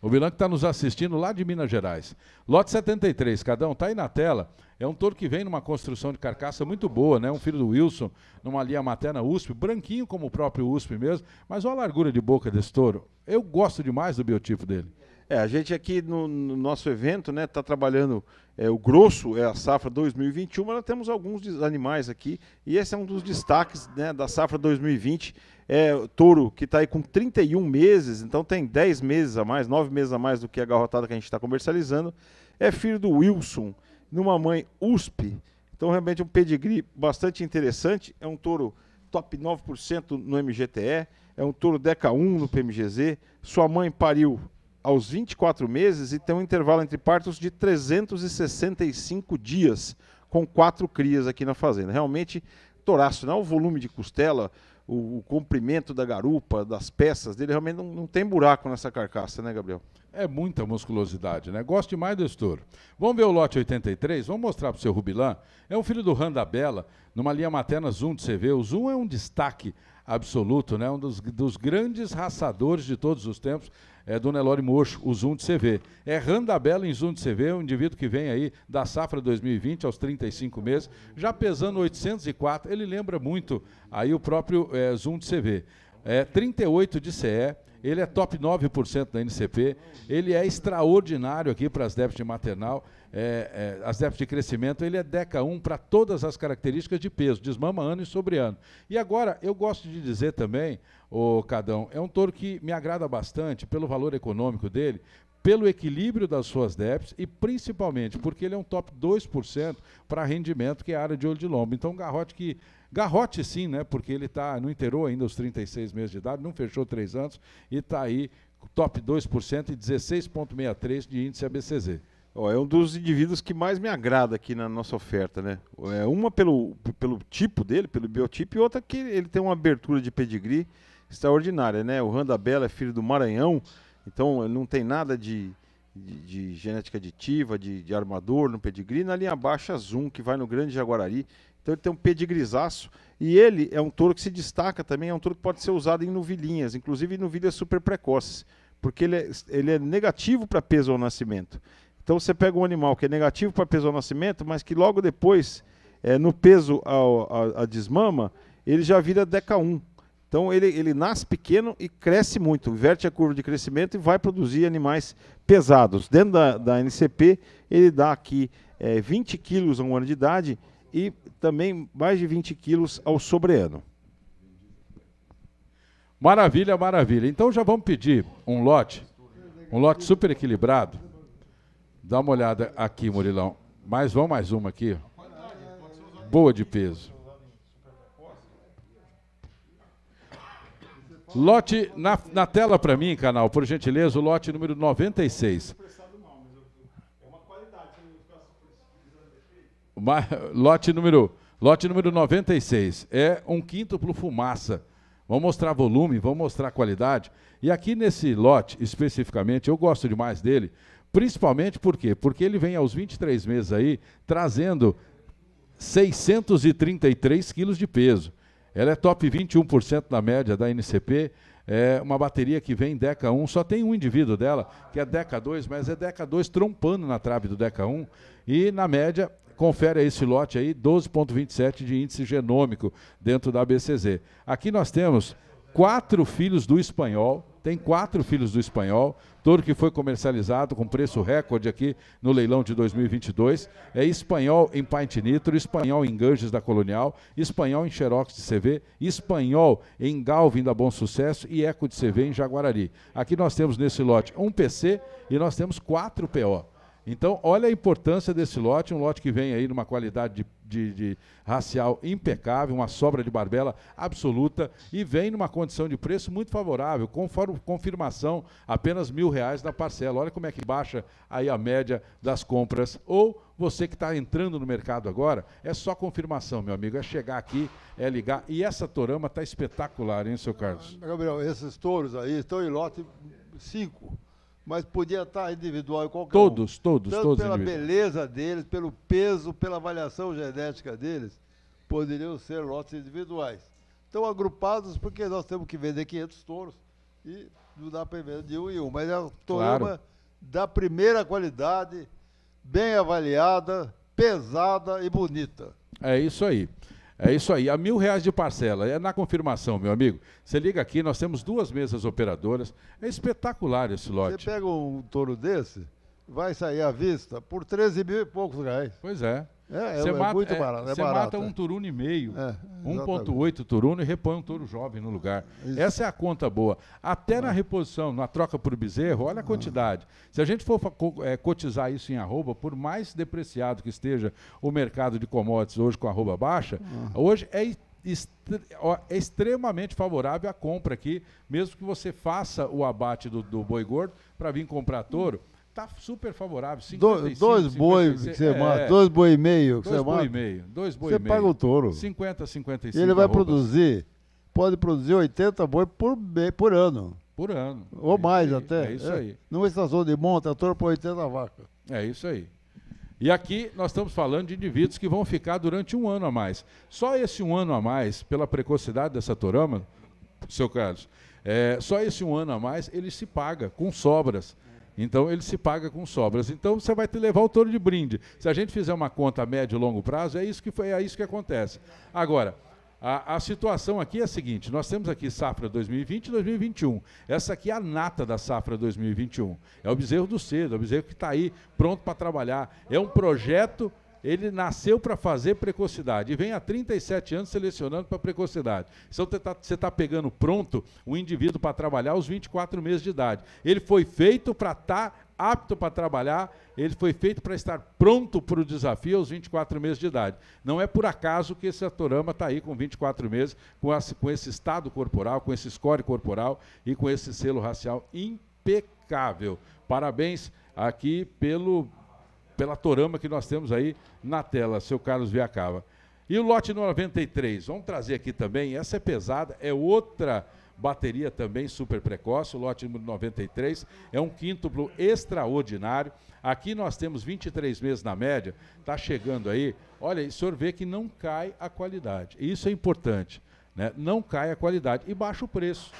O vilão que está nos assistindo lá de Minas Gerais. Lote 73, Cadão, tá aí na tela. É um touro que vem numa construção de carcaça muito boa, né? Um filho do Wilson, numa linha materna USP, branquinho como o próprio USP mesmo, mas olha a largura de boca desse touro. Eu gosto demais do biotipo dele. É, a gente aqui no, no nosso evento, né, está trabalhando é, o grosso, é a safra 2021, mas nós temos alguns animais aqui, e esse é um dos destaques né, da safra 2020, é, touro que está aí com 31 meses, então tem 10 meses a mais, 9 meses a mais do que a garrotada que a gente está comercializando. É filho do Wilson, numa mãe USP. Então, realmente, um pedigree bastante interessante. É um touro top 9% no MGTE, é um touro Deca 1 no PMGZ. Sua mãe pariu aos 24 meses e tem um intervalo entre partos de 365 dias, com quatro crias aqui na fazenda. Realmente, toraço, não é o volume de costela, o, o comprimento da garupa, das peças dele, realmente não, não, tem buraco nessa carcaça, né, Gabriel? É muita musculosidade, né? Gosto demais do estouro. Vamos ver o lote 83, vamos mostrar para o seu Rubilan. É um filho do Randa Bela, numa linha materna Zoom de CV. O Zoom é um destaque absoluto, né? um dos, dos grandes raçadores de todos os tempos, é do Elore Mocho, o Zoom de CV. É a bela em Zoom de CV, é um indivíduo que vem aí da safra 2020 aos 35 meses, já pesando 804, ele lembra muito aí o próprio eh, é, Zoom de CV. É, 38 de CE, ele é top 9% da NCP, ele é extraordinário aqui para as déficits de maternal, é, é, as déficit de crescimento, ele é DECA 1 para todas as características de peso, desmama ano e sobre ano. E agora, eu gosto de dizer também, o Cadão, é um touro que me agrada bastante pelo valor econômico dele, pelo equilíbrio das suas débitos e principalmente porque ele é um top 2% para rendimento, que é a área de olho de lombo. Então, garrote que Garrote sim, né? Porque ele tá, não inteirou ainda os 36 meses de idade, não fechou 3 anos e está aí top 2% e 16,63% de índice ABCZ. Ó, é um dos indivíduos que mais me agrada aqui na nossa oferta, né? É uma pelo, pelo tipo dele, pelo biotipo, e outra que ele tem uma abertura de pedigree extraordinária, né? O Randa Bela é filho do Maranhão, então ele não tem nada de, de, de genética aditiva, de, de, armador no pedigree. Na linha baixa, Zoom, que vai no Grande Jaguarari. Então ele tem um pedigrisaço. E ele é um touro que se destaca também, é um touro que pode ser usado em novilhinhas, inclusive em novilhas super precoces, porque ele é, ele é negativo para peso ao nascimento. Então você pega um animal que é negativo para peso ao nascimento, mas que logo depois, é, no peso ao, a, a, desmama, ele já vira DECA 1. Então ele, ele nasce pequeno e cresce muito, inverte a curva de crescimento e vai produzir animais pesados. Dentro da, da NCP, ele dá aqui é, 20 quilos a um ano de idade e também mais de 20 quilos ao sobreano. Maravilha, maravilha. Então já vamos pedir um lote, um lote super equilibrado, Dá uma olhada aqui, Murilão. Mais vamos mais uma aqui. Boa de peso. Lote na, na tela para mim, canal, por gentileza, o lote número 96. Uma, lote número lote número 96 é um quíntuplo fumaça. Vamos mostrar volume, vamos mostrar qualidade. E aqui nesse lote especificamente, eu gosto demais dele, Principalmente por quê? Porque ele vem aos 23 meses aí trazendo 633 quilos de peso. Ela é top 21% na média da NCP. É uma bateria que vem Deca 1, só tem um indivíduo dela, que é Deca 2, mas é Deca 2 trompando na trave do Deca 1. E na média, confere a esse lote aí, 12,27 de índice genômico dentro da BCZ Aqui nós temos quatro filhos do espanhol, tem quatro filhos do espanhol, todo que foi comercializado com preço recorde aqui no leilão de 2022. É espanhol em Pint Nitro, espanhol em Ganges da Colonial, espanhol em Xerox de CV, espanhol em Galvin da Bom Sucesso e Eco de CV em Jaguarari. Aqui nós temos nesse lote um PC e nós temos quatro PO. Então, olha a importância desse lote, um lote que vem aí numa qualidade de, de, de, racial impecável, uma sobra de barbela absoluta e vem numa condição de preço muito favorável, conforme confirmação, apenas mil reais na parcela. Olha como é que baixa aí a média das compras. Ou você que está entrando no mercado agora, é só confirmação, meu amigo, é chegar aqui, é ligar. E essa Torama está espetacular, hein, seu Carlos? Gabriel, esses touros aí estão em lote 5 mas podia estar individual em qualquer Todos, um. todos, Tanto todos. Pela beleza deles, pelo peso, pela avaliação genética deles, poderiam ser lotes individuais. Estão agrupados porque nós temos que vender 500 touros e não dá para vender de um em um. Mas é uma claro. da primeira qualidade, bem avaliada, pesada e bonita. É isso aí. É isso aí, a mil reais de parcela. É na confirmação, meu amigo. Você liga aqui, nós temos duas mesas operadoras. É espetacular esse lote. Você pega um touro desse, vai sair à vista por 13 mil e poucos reais. Pois é. É, é, você é, mata, muito é, barato. É, você mata um é. turuno e meio, 1,8 turuno e repõe um touro jovem no lugar. Isso. Essa é a conta boa. Até na reposição, na troca por bezerro, olha a quantidade. Se a gente for cotizar isso em arroba, por mais depreciado que esteja o mercado de commodities hoje com arroba baixa, ah. hoje é é extremamente favorável à compra aqui, mesmo que você faça o abate do, do boi gordo para vir comprar touro está super favorável. 55, dois boi que é, você é, mata, dois boi e meio que você mata. Dois boi e meio, dois boi Você paga o touro. 50, 55. E ele vai produzir, pode produzir 80 boi por, por ano. Por ano. Ou é mais até. É isso é. aí. É, numa estação de monta, touro por 80 vacas. É isso aí. E aqui nós estamos falando de indivíduos que vão ficar durante um ano a mais. Só esse um ano a mais, pela precocidade dessa torama, seu Carlos, é, só esse um ano a mais ele se paga com sobras. Então ele se paga com sobras. Então você vai te levar o touro de brinde. Se a gente fizer uma conta médio e longo prazo, é isso que, foi, é isso que acontece. Agora, a, a, situação aqui é a seguinte: nós temos aqui safra 2020 e 2021. Essa aqui é a nata da safra 2021. É o bezerro do cedo, é o bezerro que está aí pronto para trabalhar. É um projeto ele nasceu para fazer precocidade e vem há 37 anos selecionando para precocidade. Então você está tá pegando pronto o indivíduo para trabalhar aos 24 meses de idade. Ele foi feito para estar tá apto para trabalhar, ele foi feito para estar pronto para o desafio aos 24 meses de idade. Não é por acaso que esse atorama está aí com 24 meses, com, com esse estado corporal, com esse score corporal e com esse selo racial impecável. Parabéns aqui pelo, pela torama que nós temos aí na tela, seu Carlos Viacava. E o lote 93, vamos trazer aqui também, essa é pesada, é outra bateria também super precoce, o lote número 93, é um quíntuplo extraordinário. Aqui nós temos 23 meses na média, está chegando aí. Olha, o senhor vê que não cai a qualidade. Isso é importante, né? Não cai a qualidade e baixa o preço,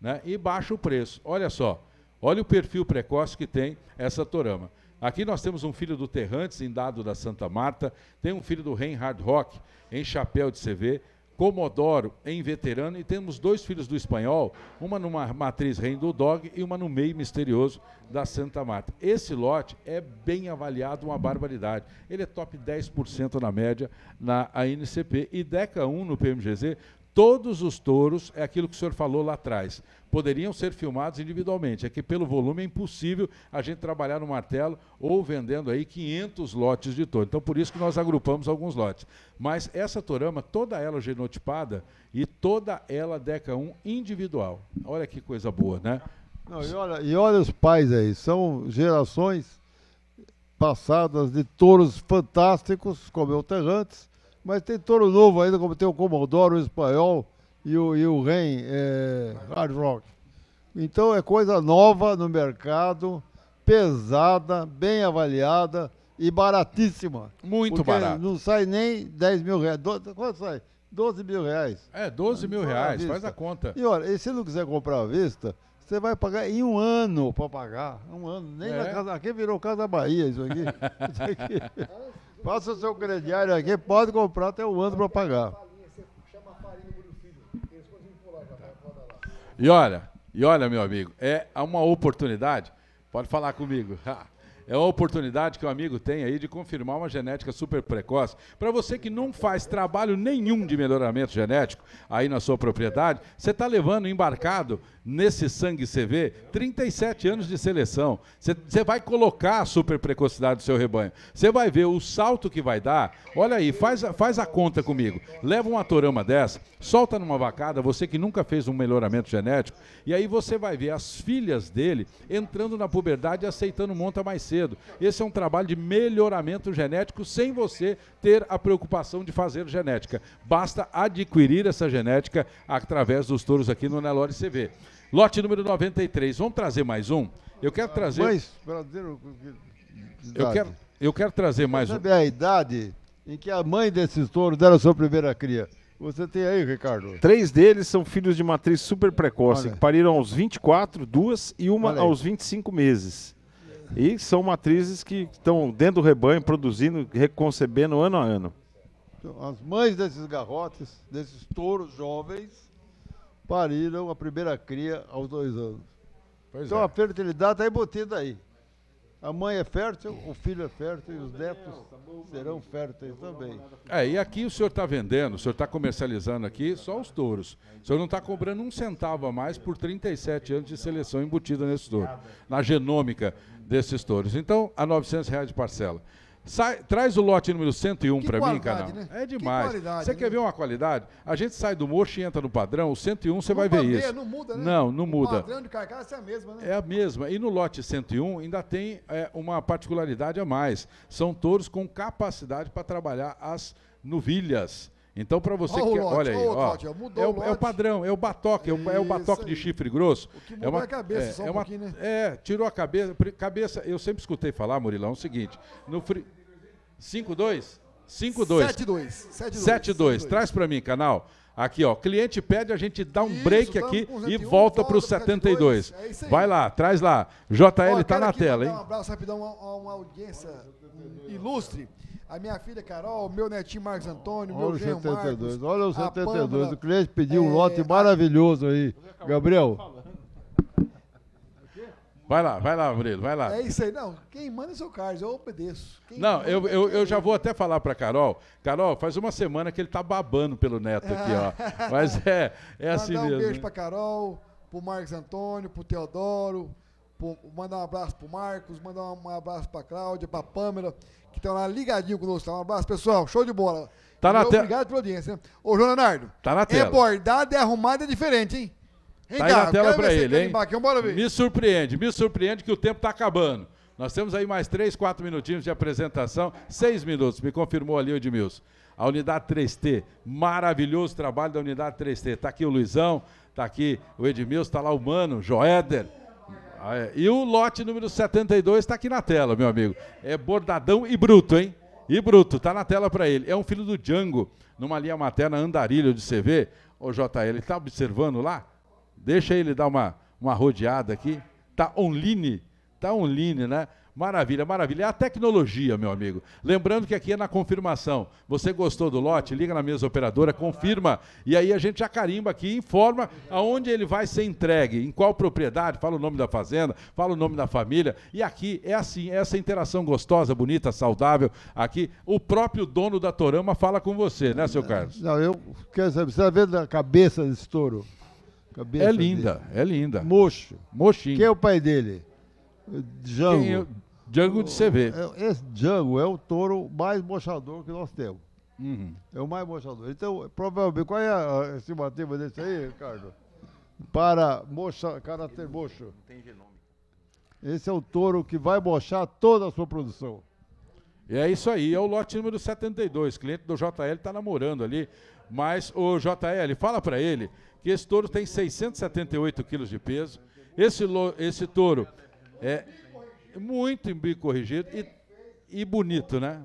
né? E baixa o preço. Olha só, olha o perfil precoce que tem essa torama. Aqui nós temos um filho do Terrantes, em Dado da Santa Marta, tem um filho do Reinhard Rock, em Chapéu de CV, Comodoro, em Veterano, e temos dois filhos do Espanhol, uma numa matriz Reino do Dog e uma no meio misterioso da Santa Marta. Esse lote é bem avaliado, uma barbaridade. Ele é top 10% na média na ANCP. E DECA 1 no PMGZ, todos os touros, é aquilo que o senhor falou lá atrás poderiam ser filmados individualmente. É que pelo volume é impossível a gente trabalhar no martelo ou vendendo aí 500 lotes de touro. Então, por isso que nós agrupamos alguns lotes. Mas essa torama, toda ela genotipada e toda ela Deca 1 individual. Olha que coisa boa, né? Não, e, olha, e olha os pais aí, são gerações passadas de touros fantásticos, como é o Terrantes, mas tem touro novo ainda, como tem o Comodoro, o Espanhol, e o, e o REM é, Hard Rock. Então é coisa nova no mercado, pesada, bem avaliada e baratíssima. Muito barato. Não sai nem 10 mil reais. Do, quanto sai? 12 mil reais. É, 12 mil reais, faz a conta. E olha, e se não quiser comprar à vista, você vai pagar em um ano para pagar. Um ano. Nem é. na casa. Aqui virou Casa Bahia isso aqui. isso aqui. Faça o seu crediário aqui, pode comprar até um ano para pagar. E olha, e olha, meu amigo, é uma oportunidade, pode falar comigo. É uma oportunidade que o amigo tem aí de confirmar uma genética super precoce. Para você que não faz trabalho nenhum de melhoramento genético aí na sua propriedade, você está levando embarcado nesse sangue CV 37 anos de seleção. Você, você vai colocar a super precocidade do seu rebanho. Você vai ver o salto que vai dar. Olha aí, faz, faz a conta comigo. Leva uma torama dessa, solta numa vacada, você que nunca fez um melhoramento genético, e aí você vai ver as filhas dele entrando na puberdade e aceitando monta mais cedo. Esse é um trabalho de melhoramento genético sem você ter a preocupação de fazer genética. Basta adquirir essa genética através dos touros aqui no Nelore CV. Lote número 93. Vamos trazer mais um? Eu quero trazer. Mas, brasileiro. Eu quero, eu quero trazer mais Você um. Sabe a idade em que a mãe desses touros deram sua primeira cria? Você tem aí, Ricardo? Três deles são filhos de matriz super precoce, Olha. que pariram aos 24, duas, e uma Olha. aos 25 meses. E são matrizes que estão dentro do rebanho, produzindo, reconcebendo ano a ano. Então, as mães desses garrotes, desses touros jovens, pariram a primeira cria aos dois anos. Pois então é. a fertilidade está embutida aí. A mãe é fértil, o filho é fértil e os netos serão férteis também. É, e aqui o senhor está vendendo, o senhor está comercializando aqui só os touros. O senhor não está cobrando um centavo a mais por 37 anos de seleção embutida nesse touro, na genômica desses touros. Então, a R$ reais de parcela. Sai, traz o lote número 101 para mim, canal. Né? É demais. Você né? quer ver uma qualidade? A gente sai do mocho e entra no padrão, o 101 você vai ver ver, isso. Não muda, né? Não, não o muda. O padrão de carcaça é a mesma, né? É a mesma. E no lote 101 ainda tem é, uma particularidade a mais. São touros com capacidade para trabalhar as novilhas. Então, para você que. Lote, olha aí, lote, ó, é, o, é, o, padrão, é o batoque, é, o, é o batoque de chifre grosso. O que é uma, é a cabeça, é, só é um é uma, né? É, tirou a cabeça. Cabeça, eu sempre escutei falar, Murilão, é o seguinte: no frio. 5-2? 5-2. Traz para mim, canal. Aqui, ó. Cliente pede, a gente dá um isso, break aqui 71, e volta para o 72. 72. É Vai lá, traz lá. JL está na tela, hein? Um abraço rapidão a, uma audiência ilustre. A minha filha Carol, meu netinho Marcos Antônio, Olha meu genro Marcos. Olha o 72, Pâmela, o cliente pediu é, um lote maravilhoso aí. Gabriel, Vai lá, vai lá, Murilo, vai lá. É isso aí. Não, quem manda é seu Carlos, eu obedeço. Quem não, eu, é eu, eu, já vou até falar para Carol. Carol, faz uma semana que ele tá babando pelo neto aqui, ó. Mas é, é assim mesmo. mesmo. um beijo né? para Carol, o Marcos Antônio, o Teodoro, mandar um abraço o Marcos, mandar um abraço a Cláudia, a Pâmela, que estão lá ligadinho conosco. Tá? Um abraço, pessoal. Show de bola. Tá na tela. Obrigado pela audiência. Né? Ô, João Leonardo. Tá na tela. É bordado, é arrumado, é diferente, hein? tá aí na tela para ele, hein? Me surpreende, me surpreende que o tempo está acabando. Nós temos aí mais três, quatro minutinhos de apresentação, seis minutos, me confirmou ali o Edmilson. A unidade 3T, maravilhoso trabalho da unidade 3T. Está aqui o Luizão, está aqui o Edmilson, está lá o Mano, Joéder. Ah, é. E o lote número 72 está aqui na tela, meu amigo. É bordadão e bruto, hein? E bruto, está na tela para ele. É um filho do Django, numa linha materna andarilho de CV. Ô JL, está observando lá? Deixa ele dar uma, uma rodeada aqui. Tá online, tá online, né? Maravilha, maravilha. É a tecnologia, meu amigo. Lembrando que aqui é na confirmação. Você gostou do lote? Liga na mesa operadora, confirma. E aí a gente já carimba aqui, informa aonde ele vai ser entregue, em qual propriedade, fala o nome da fazenda, fala o nome da família. E aqui é assim, é essa interação gostosa, bonita, saudável. Aqui o próprio dono da Torama fala com você, né, seu Carlos? Não, eu quero saber, precisa ver da cabeça desse touro. Cabeça é linda, dele. é linda. Mocho. Mochinho. Quem é o pai dele? Django. Quem é? Django de CV. É, é, esse Django é o touro mais mochador que nós temos. Uhum. É o mais mochador. Então, provavelmente, qual é a estimativa desse aí, Ricardo? Para mocha, caráter mocho. Não tem genômica. Esse é o touro que vai mochar toda a sua produção. E é isso aí, é o lote número 72. Cliente do JL está namorando ali. Mas o JL, fala para ele que esse touro tem 678 quilos de peso. Esse, esse touro é muito bem corrigido e, e bonito, né?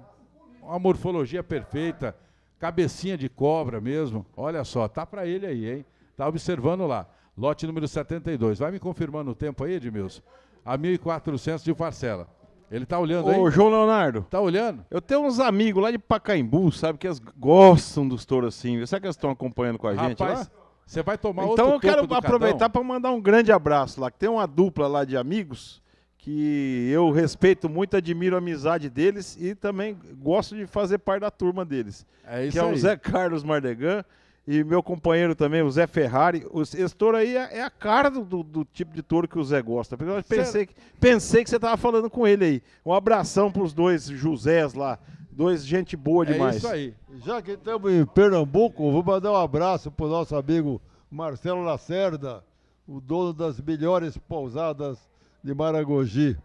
Uma morfologia perfeita, cabecinha de cobra mesmo. Olha só, tá para ele aí, hein? Tá observando lá. Lote número 72. Vai me confirmando o tempo aí, Edmilson? A 1.400 de parcela. Ele tá olhando aí. Ô, João Leonardo. Tá olhando? Eu tenho uns amigos lá de Pacaembu, sabe, que eles gostam dos touros assim. Será que eles estão acompanhando com a gente Rapaz, lá? Você vai tomar então outro Então eu quero aproveitar para mandar um grande abraço lá, que tem uma dupla lá de amigos que eu respeito muito, admiro a amizade deles e também gosto de fazer parte da turma deles. É isso que é o Zé Carlos Mardegan e meu companheiro também, o Zé Ferrari. Esse touro aí é, é a cara do, do tipo de touro que o Zé gosta. Porque eu pensei, que, pensei que você estava falando com ele aí. Um abração para os dois Josés lá. Dois gente boa é demais. É isso aí. Já que estamos em Pernambuco, vou mandar um abraço para o nosso amigo Marcelo Lacerda, o dono das melhores pousadas de Maragogi.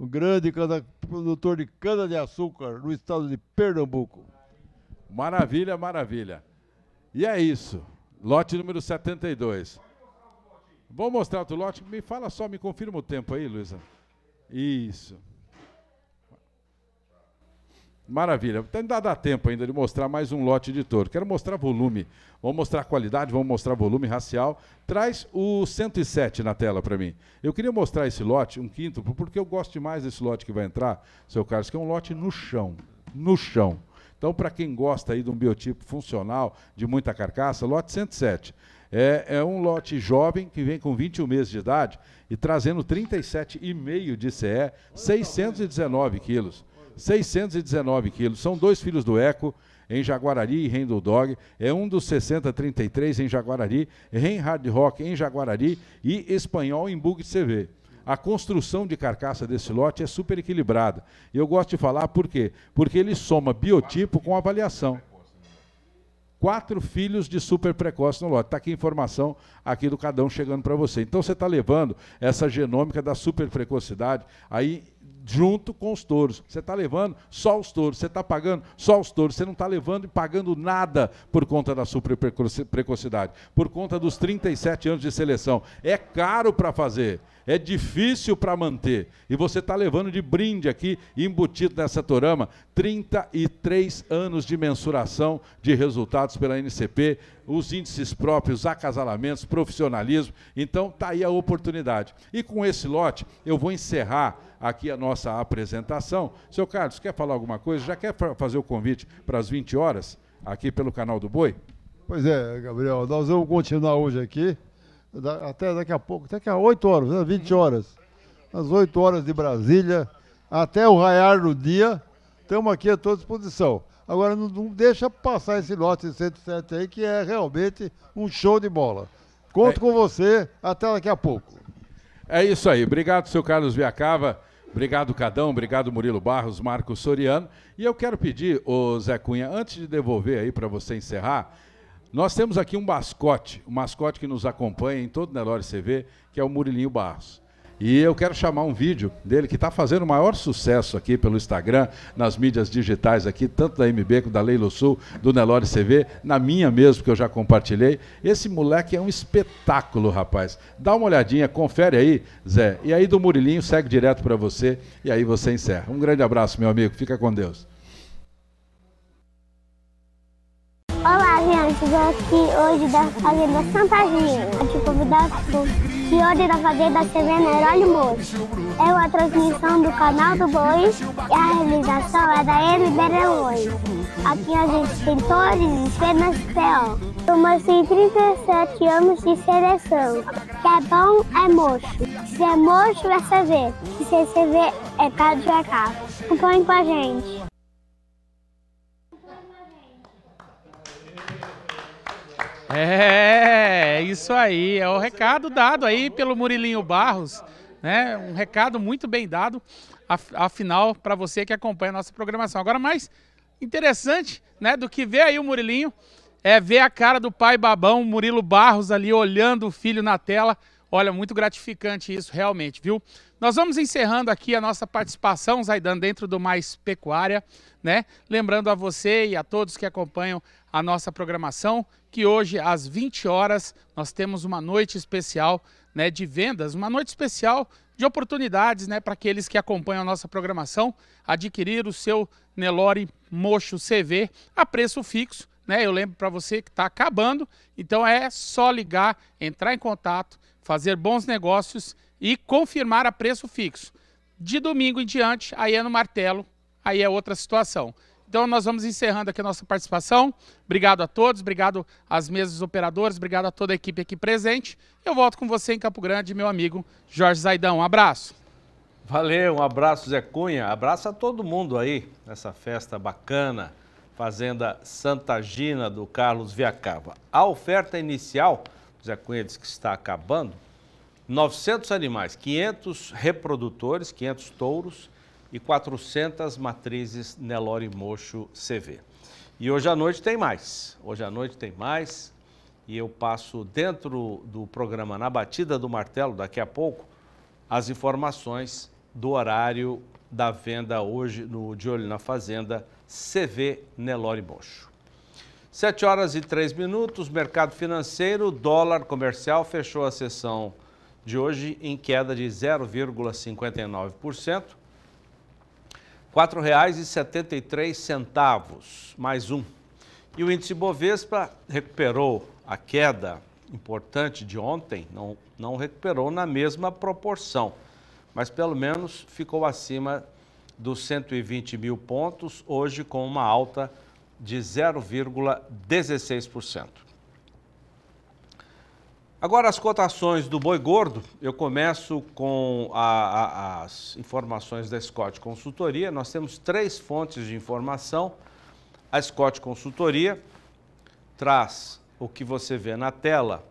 Um grande cana, produtor de cana-de-açúcar no estado de Pernambuco. Maravilha, maravilha. E é isso. Lote número 72. Vou mostrar outro lote. Me fala só, me confirma o tempo aí, Luísa. Isso. Maravilha. Ainda dá tempo ainda de mostrar mais um lote de touro. Quero mostrar volume. Vamos mostrar qualidade, vamos mostrar volume racial. Traz o 107 na tela para mim. Eu queria mostrar esse lote, um quinto, porque eu gosto demais desse lote que vai entrar, seu Carlos, que é um lote no chão. No chão. Então, para quem gosta aí de um biotipo funcional, de muita carcaça, lote 107. É, é um lote jovem que vem com 21 meses de idade e trazendo 37,5 de CE, 619 quilos. 619 quilos. São dois filhos do Eco, em Jaguarari e Reino Dog. É um dos 6033 em Jaguarari, Hard Rock em Jaguarari e Espanhol em Bug CV. A construção de carcaça desse lote é super equilibrada. E eu gosto de falar por quê? Porque ele soma biotipo com avaliação quatro filhos de super precoce no lote. Está aqui informação aqui do Cadão chegando para você. Então você está levando essa genômica da super precocidade aí junto com os touros. Você está levando só os touros, você está pagando só os touros, você não está levando e pagando nada por conta da sua precocidade, por conta dos 37 anos de seleção. É caro para fazer, é difícil para manter. E você está levando de brinde aqui, embutido nessa torama, 33 anos de mensuração de resultados pela NCP, os índices próprios, acasalamentos, profissionalismo. Então, está aí a oportunidade. E com esse lote, eu vou encerrar aqui a nossa apresentação. Seu Carlos, quer falar alguma coisa? Já quer fazer o convite para as 20 horas, aqui pelo canal do Boi? Pois é, Gabriel, nós vamos continuar hoje aqui, até daqui a pouco, até que às 8 horas, né? 20 uhum. horas. Às 8 horas de Brasília, até o raiar do dia, estamos aqui à tua disposição. Agora, não, não deixa passar esse lote de 107 aí, que é realmente um show de bola. Conto é. com você, até daqui a pouco. É isso aí. Obrigado, seu Carlos Viacava. Obrigado, Cadão. Obrigado, Murilo Barros, Marcos Soriano. E eu quero pedir, ô Zé Cunha, antes de devolver aí para você encerrar, nós temos aqui um mascote, um mascote que nos acompanha em todo o Nelore CV, que é o Murilinho Barros. E eu quero chamar um vídeo dele que está fazendo o maior sucesso aqui pelo Instagram, nas mídias digitais aqui, tanto da MB como da Leilo Sul, do Nelore CV, na minha mesmo, que eu já compartilhei. Esse moleque é um espetáculo, rapaz. Dá uma olhadinha, confere aí, Zé. E aí do Murilinho, segue direto para você e aí você encerra. Um grande abraço, meu amigo. Fica com Deus. Estou aqui hoje da Fazenda Santa Gina. Te convidado que hoje tipo, tipo, da Fazenda Serena Herólio Moço. É uma transmissão do canal do Boi e a realização é da nbr Aqui a gente tem todos os penas PO. Tomas tem 37 assim, anos de seleção. Se é bom, é mocho. Se é mocho, é CV. Se é CV, é cá de Acompanhe com a gente. É, isso aí. É o recado dado aí pelo Murilinho Barros, né? Um recado muito bem dado, afinal, para você que acompanha a nossa programação. Agora, mais interessante, né, do que ver aí o Murilinho, é ver a cara do pai babão, Murilo Barros, ali olhando o filho na tela. Olha, muito gratificante isso, realmente, viu? Nós vamos encerrando aqui a nossa participação, Zaidan, dentro do Mais Pecuária, né? Lembrando a você e a todos que acompanham a nossa programação que hoje, às 20 horas, nós temos uma noite especial né, de vendas, uma noite especial de oportunidades né, para aqueles que acompanham a nossa programação adquirir o seu Nelore Mocho CV a preço fixo. Né? Eu lembro para você que está acabando, então é só ligar, entrar em contato, fazer bons negócios e confirmar a preço fixo. De domingo em diante, aí é no martelo, aí é outra situação. Então nós vamos encerrando aqui a nossa participação. Obrigado a todos, obrigado às mesas operadoras, obrigado a toda a equipe aqui presente. Eu volto com você em Campo Grande, meu amigo Jorge Zaidão. Um abraço. Valeu, um abraço, Zé Cunha. Abraço a todo mundo aí nessa festa bacana, Fazenda Santa Gina do Carlos Viacava. A oferta inicial, Zé Cunha disse que está acabando, 900 animais, 500 reprodutores, 500 touros, e 400 matrizes Nelore Mocho CV. E hoje à noite tem mais. Hoje à noite tem mais. E eu passo dentro do programa Na Batida do Martelo, daqui a pouco, as informações do horário da venda hoje no De Olho na Fazenda, CV Nelore Mocho. 7 horas e 3 minutos, mercado financeiro, dólar comercial fechou a sessão de hoje em queda de 0,59%, R$ 4,73, mais um. E o índice Bovespa recuperou a queda importante de ontem, não, não recuperou na mesma proporção, mas pelo menos ficou acima dos 120 mil pontos, hoje com uma alta de 0,16%. Agora, as cotações do boi gordo, eu começo com a, a, as informações da Scott Consultoria. Nós temos três fontes de informação. A Scott Consultoria traz o que você vê na tela,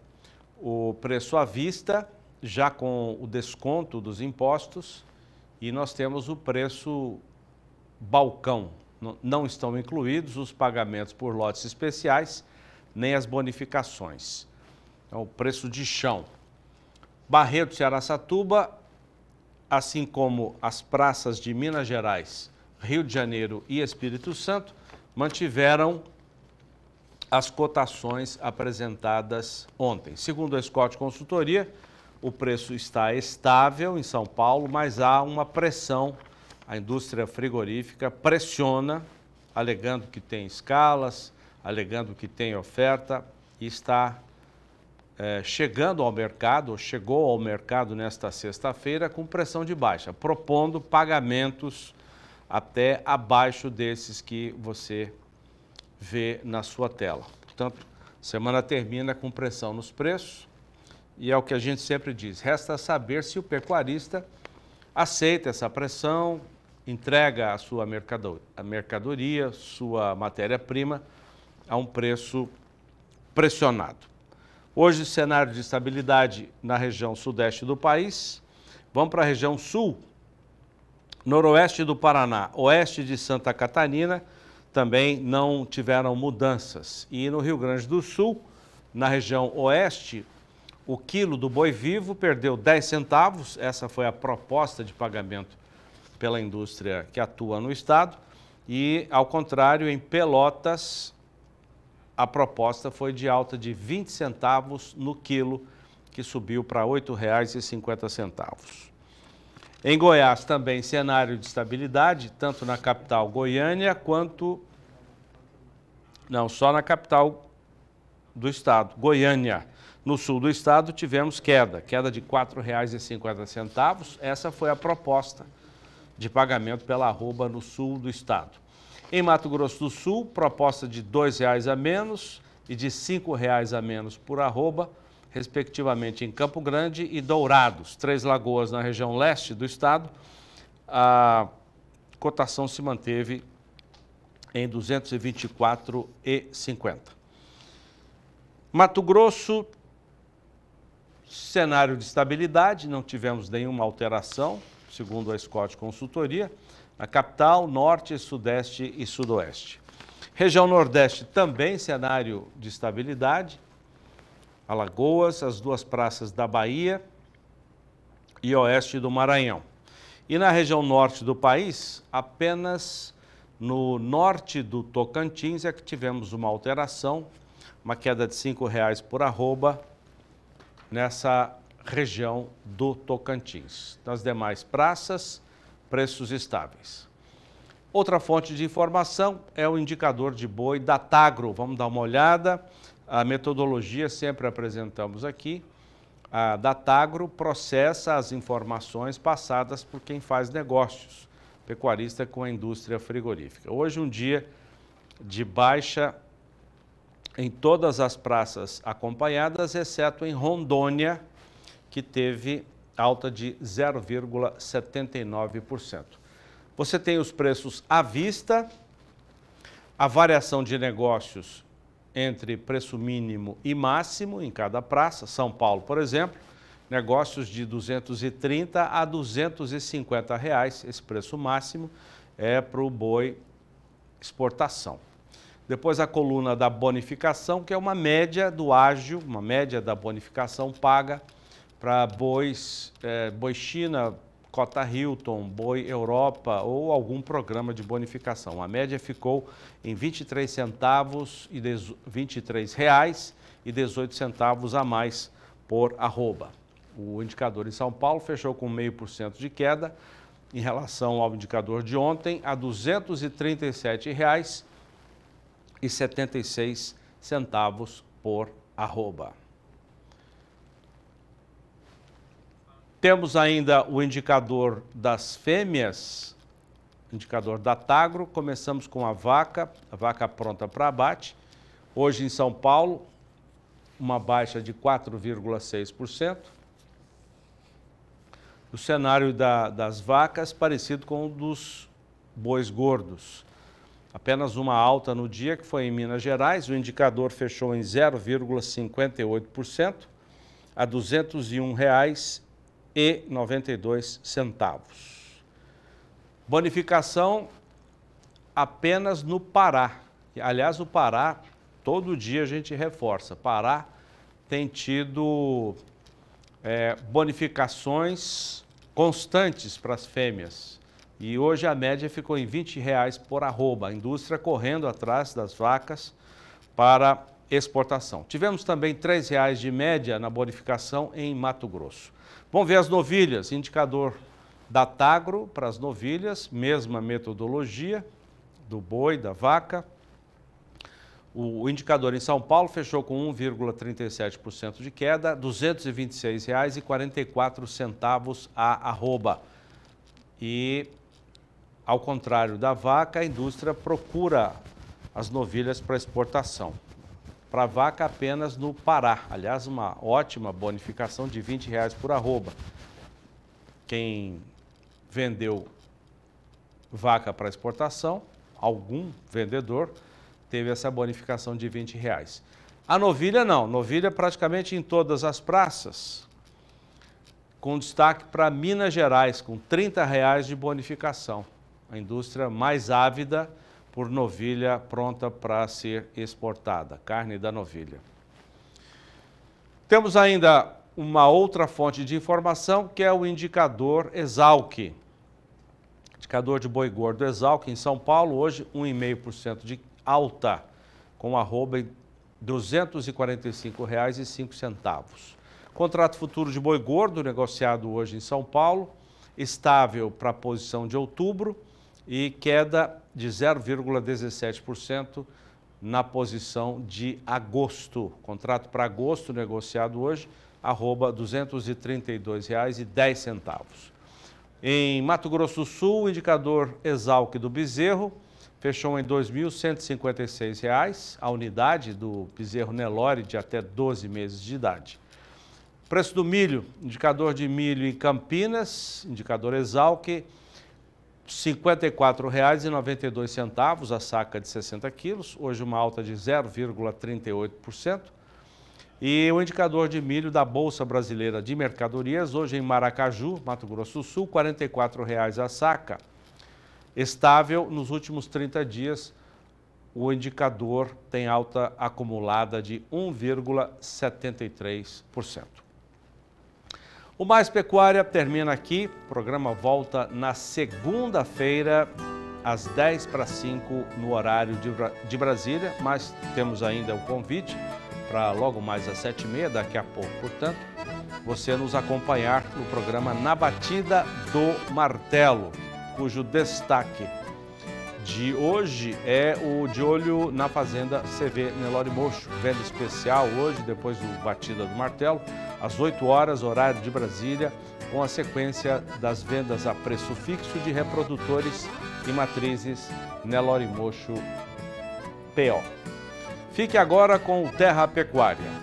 o preço à vista, já com o desconto dos impostos, e nós temos o preço balcão. Não estão incluídos os pagamentos por lotes especiais, nem as bonificações. É o preço de chão. Barretos e Araçatuba, assim como as praças de Minas Gerais, Rio de Janeiro e Espírito Santo, mantiveram as cotações apresentadas ontem. Segundo a Scott Consultoria, o preço está estável em São Paulo, mas há uma pressão. A indústria frigorífica pressiona, alegando que tem escalas, alegando que tem oferta e está é, chegando ao mercado, ou chegou ao mercado nesta sexta-feira com pressão de baixa, propondo pagamentos até abaixo desses que você vê na sua tela. Portanto, semana termina com pressão nos preços e é o que a gente sempre diz: resta saber se o pecuarista aceita essa pressão, entrega a sua mercadoria, sua matéria-prima a um preço pressionado. Hoje, cenário de estabilidade na região sudeste do país. Vamos para a região sul, noroeste do Paraná, oeste de Santa Catarina, também não tiveram mudanças. E no Rio Grande do Sul, na região oeste, o quilo do boi vivo perdeu 10 centavos, essa foi a proposta de pagamento pela indústria que atua no estado. E, ao contrário, em Pelotas, a proposta foi de alta de 20 centavos no quilo, que subiu para R$ 8,50. Em Goiás também cenário de estabilidade, tanto na capital Goiânia quanto não, só na capital do estado, Goiânia. No sul do estado tivemos queda, queda de R$ 4,50. Essa foi a proposta de pagamento pela arroba no sul do estado. Em Mato Grosso do Sul, proposta de R$ 2,00 a menos e de R$ 5,00 a menos por arroba, respectivamente em Campo Grande e Dourados, Três Lagoas na região leste do estado. A cotação se manteve em R$ 224,50. Mato Grosso, cenário de estabilidade, não tivemos nenhuma alteração, segundo a Scott Consultoria a capital, norte, sudeste e sudoeste. Região Nordeste também cenário de estabilidade. Alagoas, as duas praças da Bahia e oeste do Maranhão. E na região norte do país, apenas no norte do Tocantins é que tivemos uma alteração, uma queda de R$ reais por arroba nessa região do Tocantins. Nas demais praças, preços estáveis. Outra fonte de informação é o indicador de boi da Tagro. Vamos dar uma olhada. A metodologia sempre apresentamos aqui. A Datagro processa as informações passadas por quem faz negócios, pecuarista com a indústria frigorífica. Hoje um dia de baixa em todas as praças acompanhadas, exceto em Rondônia, que teve alta de 0,79%. Você tem os preços à vista, a variação de negócios entre preço mínimo e máximo em cada praça, São Paulo, por exemplo, negócios de 230 a 250 reais, esse preço máximo é para o boi exportação. Depois a coluna da bonificação, que é uma média do ágio, uma média da bonificação paga para bois, é, boi China, cota Hilton, boi Europa ou algum programa de bonificação. A média ficou em 23 centavos e 23 reais e 18 centavos a mais por arroba. O indicador em São Paulo fechou com 0,5% de queda em relação ao indicador de ontem a R$ 237,76 por arroba. Temos ainda o indicador das fêmeas, indicador da Tagro. Começamos com a vaca, a vaca pronta para abate. Hoje em São Paulo, uma baixa de 4,6%. O cenário da, das vacas parecido com o dos bois gordos. Apenas uma alta no dia, que foi em Minas Gerais. O indicador fechou em 0,58% a R$ 201,00 e 92 centavos. Bonificação apenas no Pará. Aliás, o Pará, todo dia a gente reforça. Pará tem tido é, bonificações constantes para as fêmeas. E hoje a média ficou em 20 reais por arroba. A indústria correndo atrás das vacas para exportação. Tivemos também R$ reais de média na bonificação em Mato Grosso. Vamos ver as novilhas, indicador da Tagro para as novilhas, mesma metodologia do boi, da vaca. O indicador em São Paulo fechou com 1,37% de queda, R$ 226,44 a arroba. E, ao contrário da vaca, a indústria procura as novilhas para exportação para vaca apenas no Pará. Aliás, uma ótima bonificação de 20 reais por arroba. Quem vendeu vaca para exportação, algum vendedor, teve essa bonificação de 20 reais. A novilha não, novilha praticamente em todas as praças, com destaque para Minas Gerais, com 30 reais de bonificação. A indústria mais ávida por novilha pronta para ser exportada, carne da novilha. Temos ainda uma outra fonte de informação que é o indicador Exalc. Indicador de boi gordo Exalc em São Paulo, hoje 1,5% de alta, com arroba em R$ 245,05. Contrato futuro de boi gordo negociado hoje em São Paulo, estável para a posição de outubro e queda de 0,17% na posição de agosto. Contrato para agosto negociado hoje, arroba R$ 232,10. Em Mato Grosso do Sul, o indicador Exalc do Bezerro fechou em R$ 2.156,00 a unidade do bezerro Nelore de até 12 meses de idade. Preço do milho, indicador de milho em Campinas, indicador Exalc, R$ 54,92 a saca de 60 quilos, hoje uma alta de 0,38%. E o indicador de milho da Bolsa Brasileira de Mercadorias, hoje em Maracaju, Mato Grosso do Sul, R$ 44,00 a saca. Estável nos últimos 30 dias, o indicador tem alta acumulada de 1,73%. O Mais Pecuária termina aqui. O programa volta na segunda-feira, às 10 para 5, no horário de, de Brasília. Mas temos ainda o convite para logo mais às 7h30, daqui a pouco, portanto, você nos acompanhar no programa Na Batida do Martelo, cujo destaque de hoje é o De Olho na Fazenda CV Nelore Mocho. Venda especial hoje, depois do Batida do Martelo, às 8 horas, horário de Brasília, com a sequência das vendas a preço fixo de reprodutores e matrizes Nelore Mocho PO. Fique agora com o Terra Pecuária.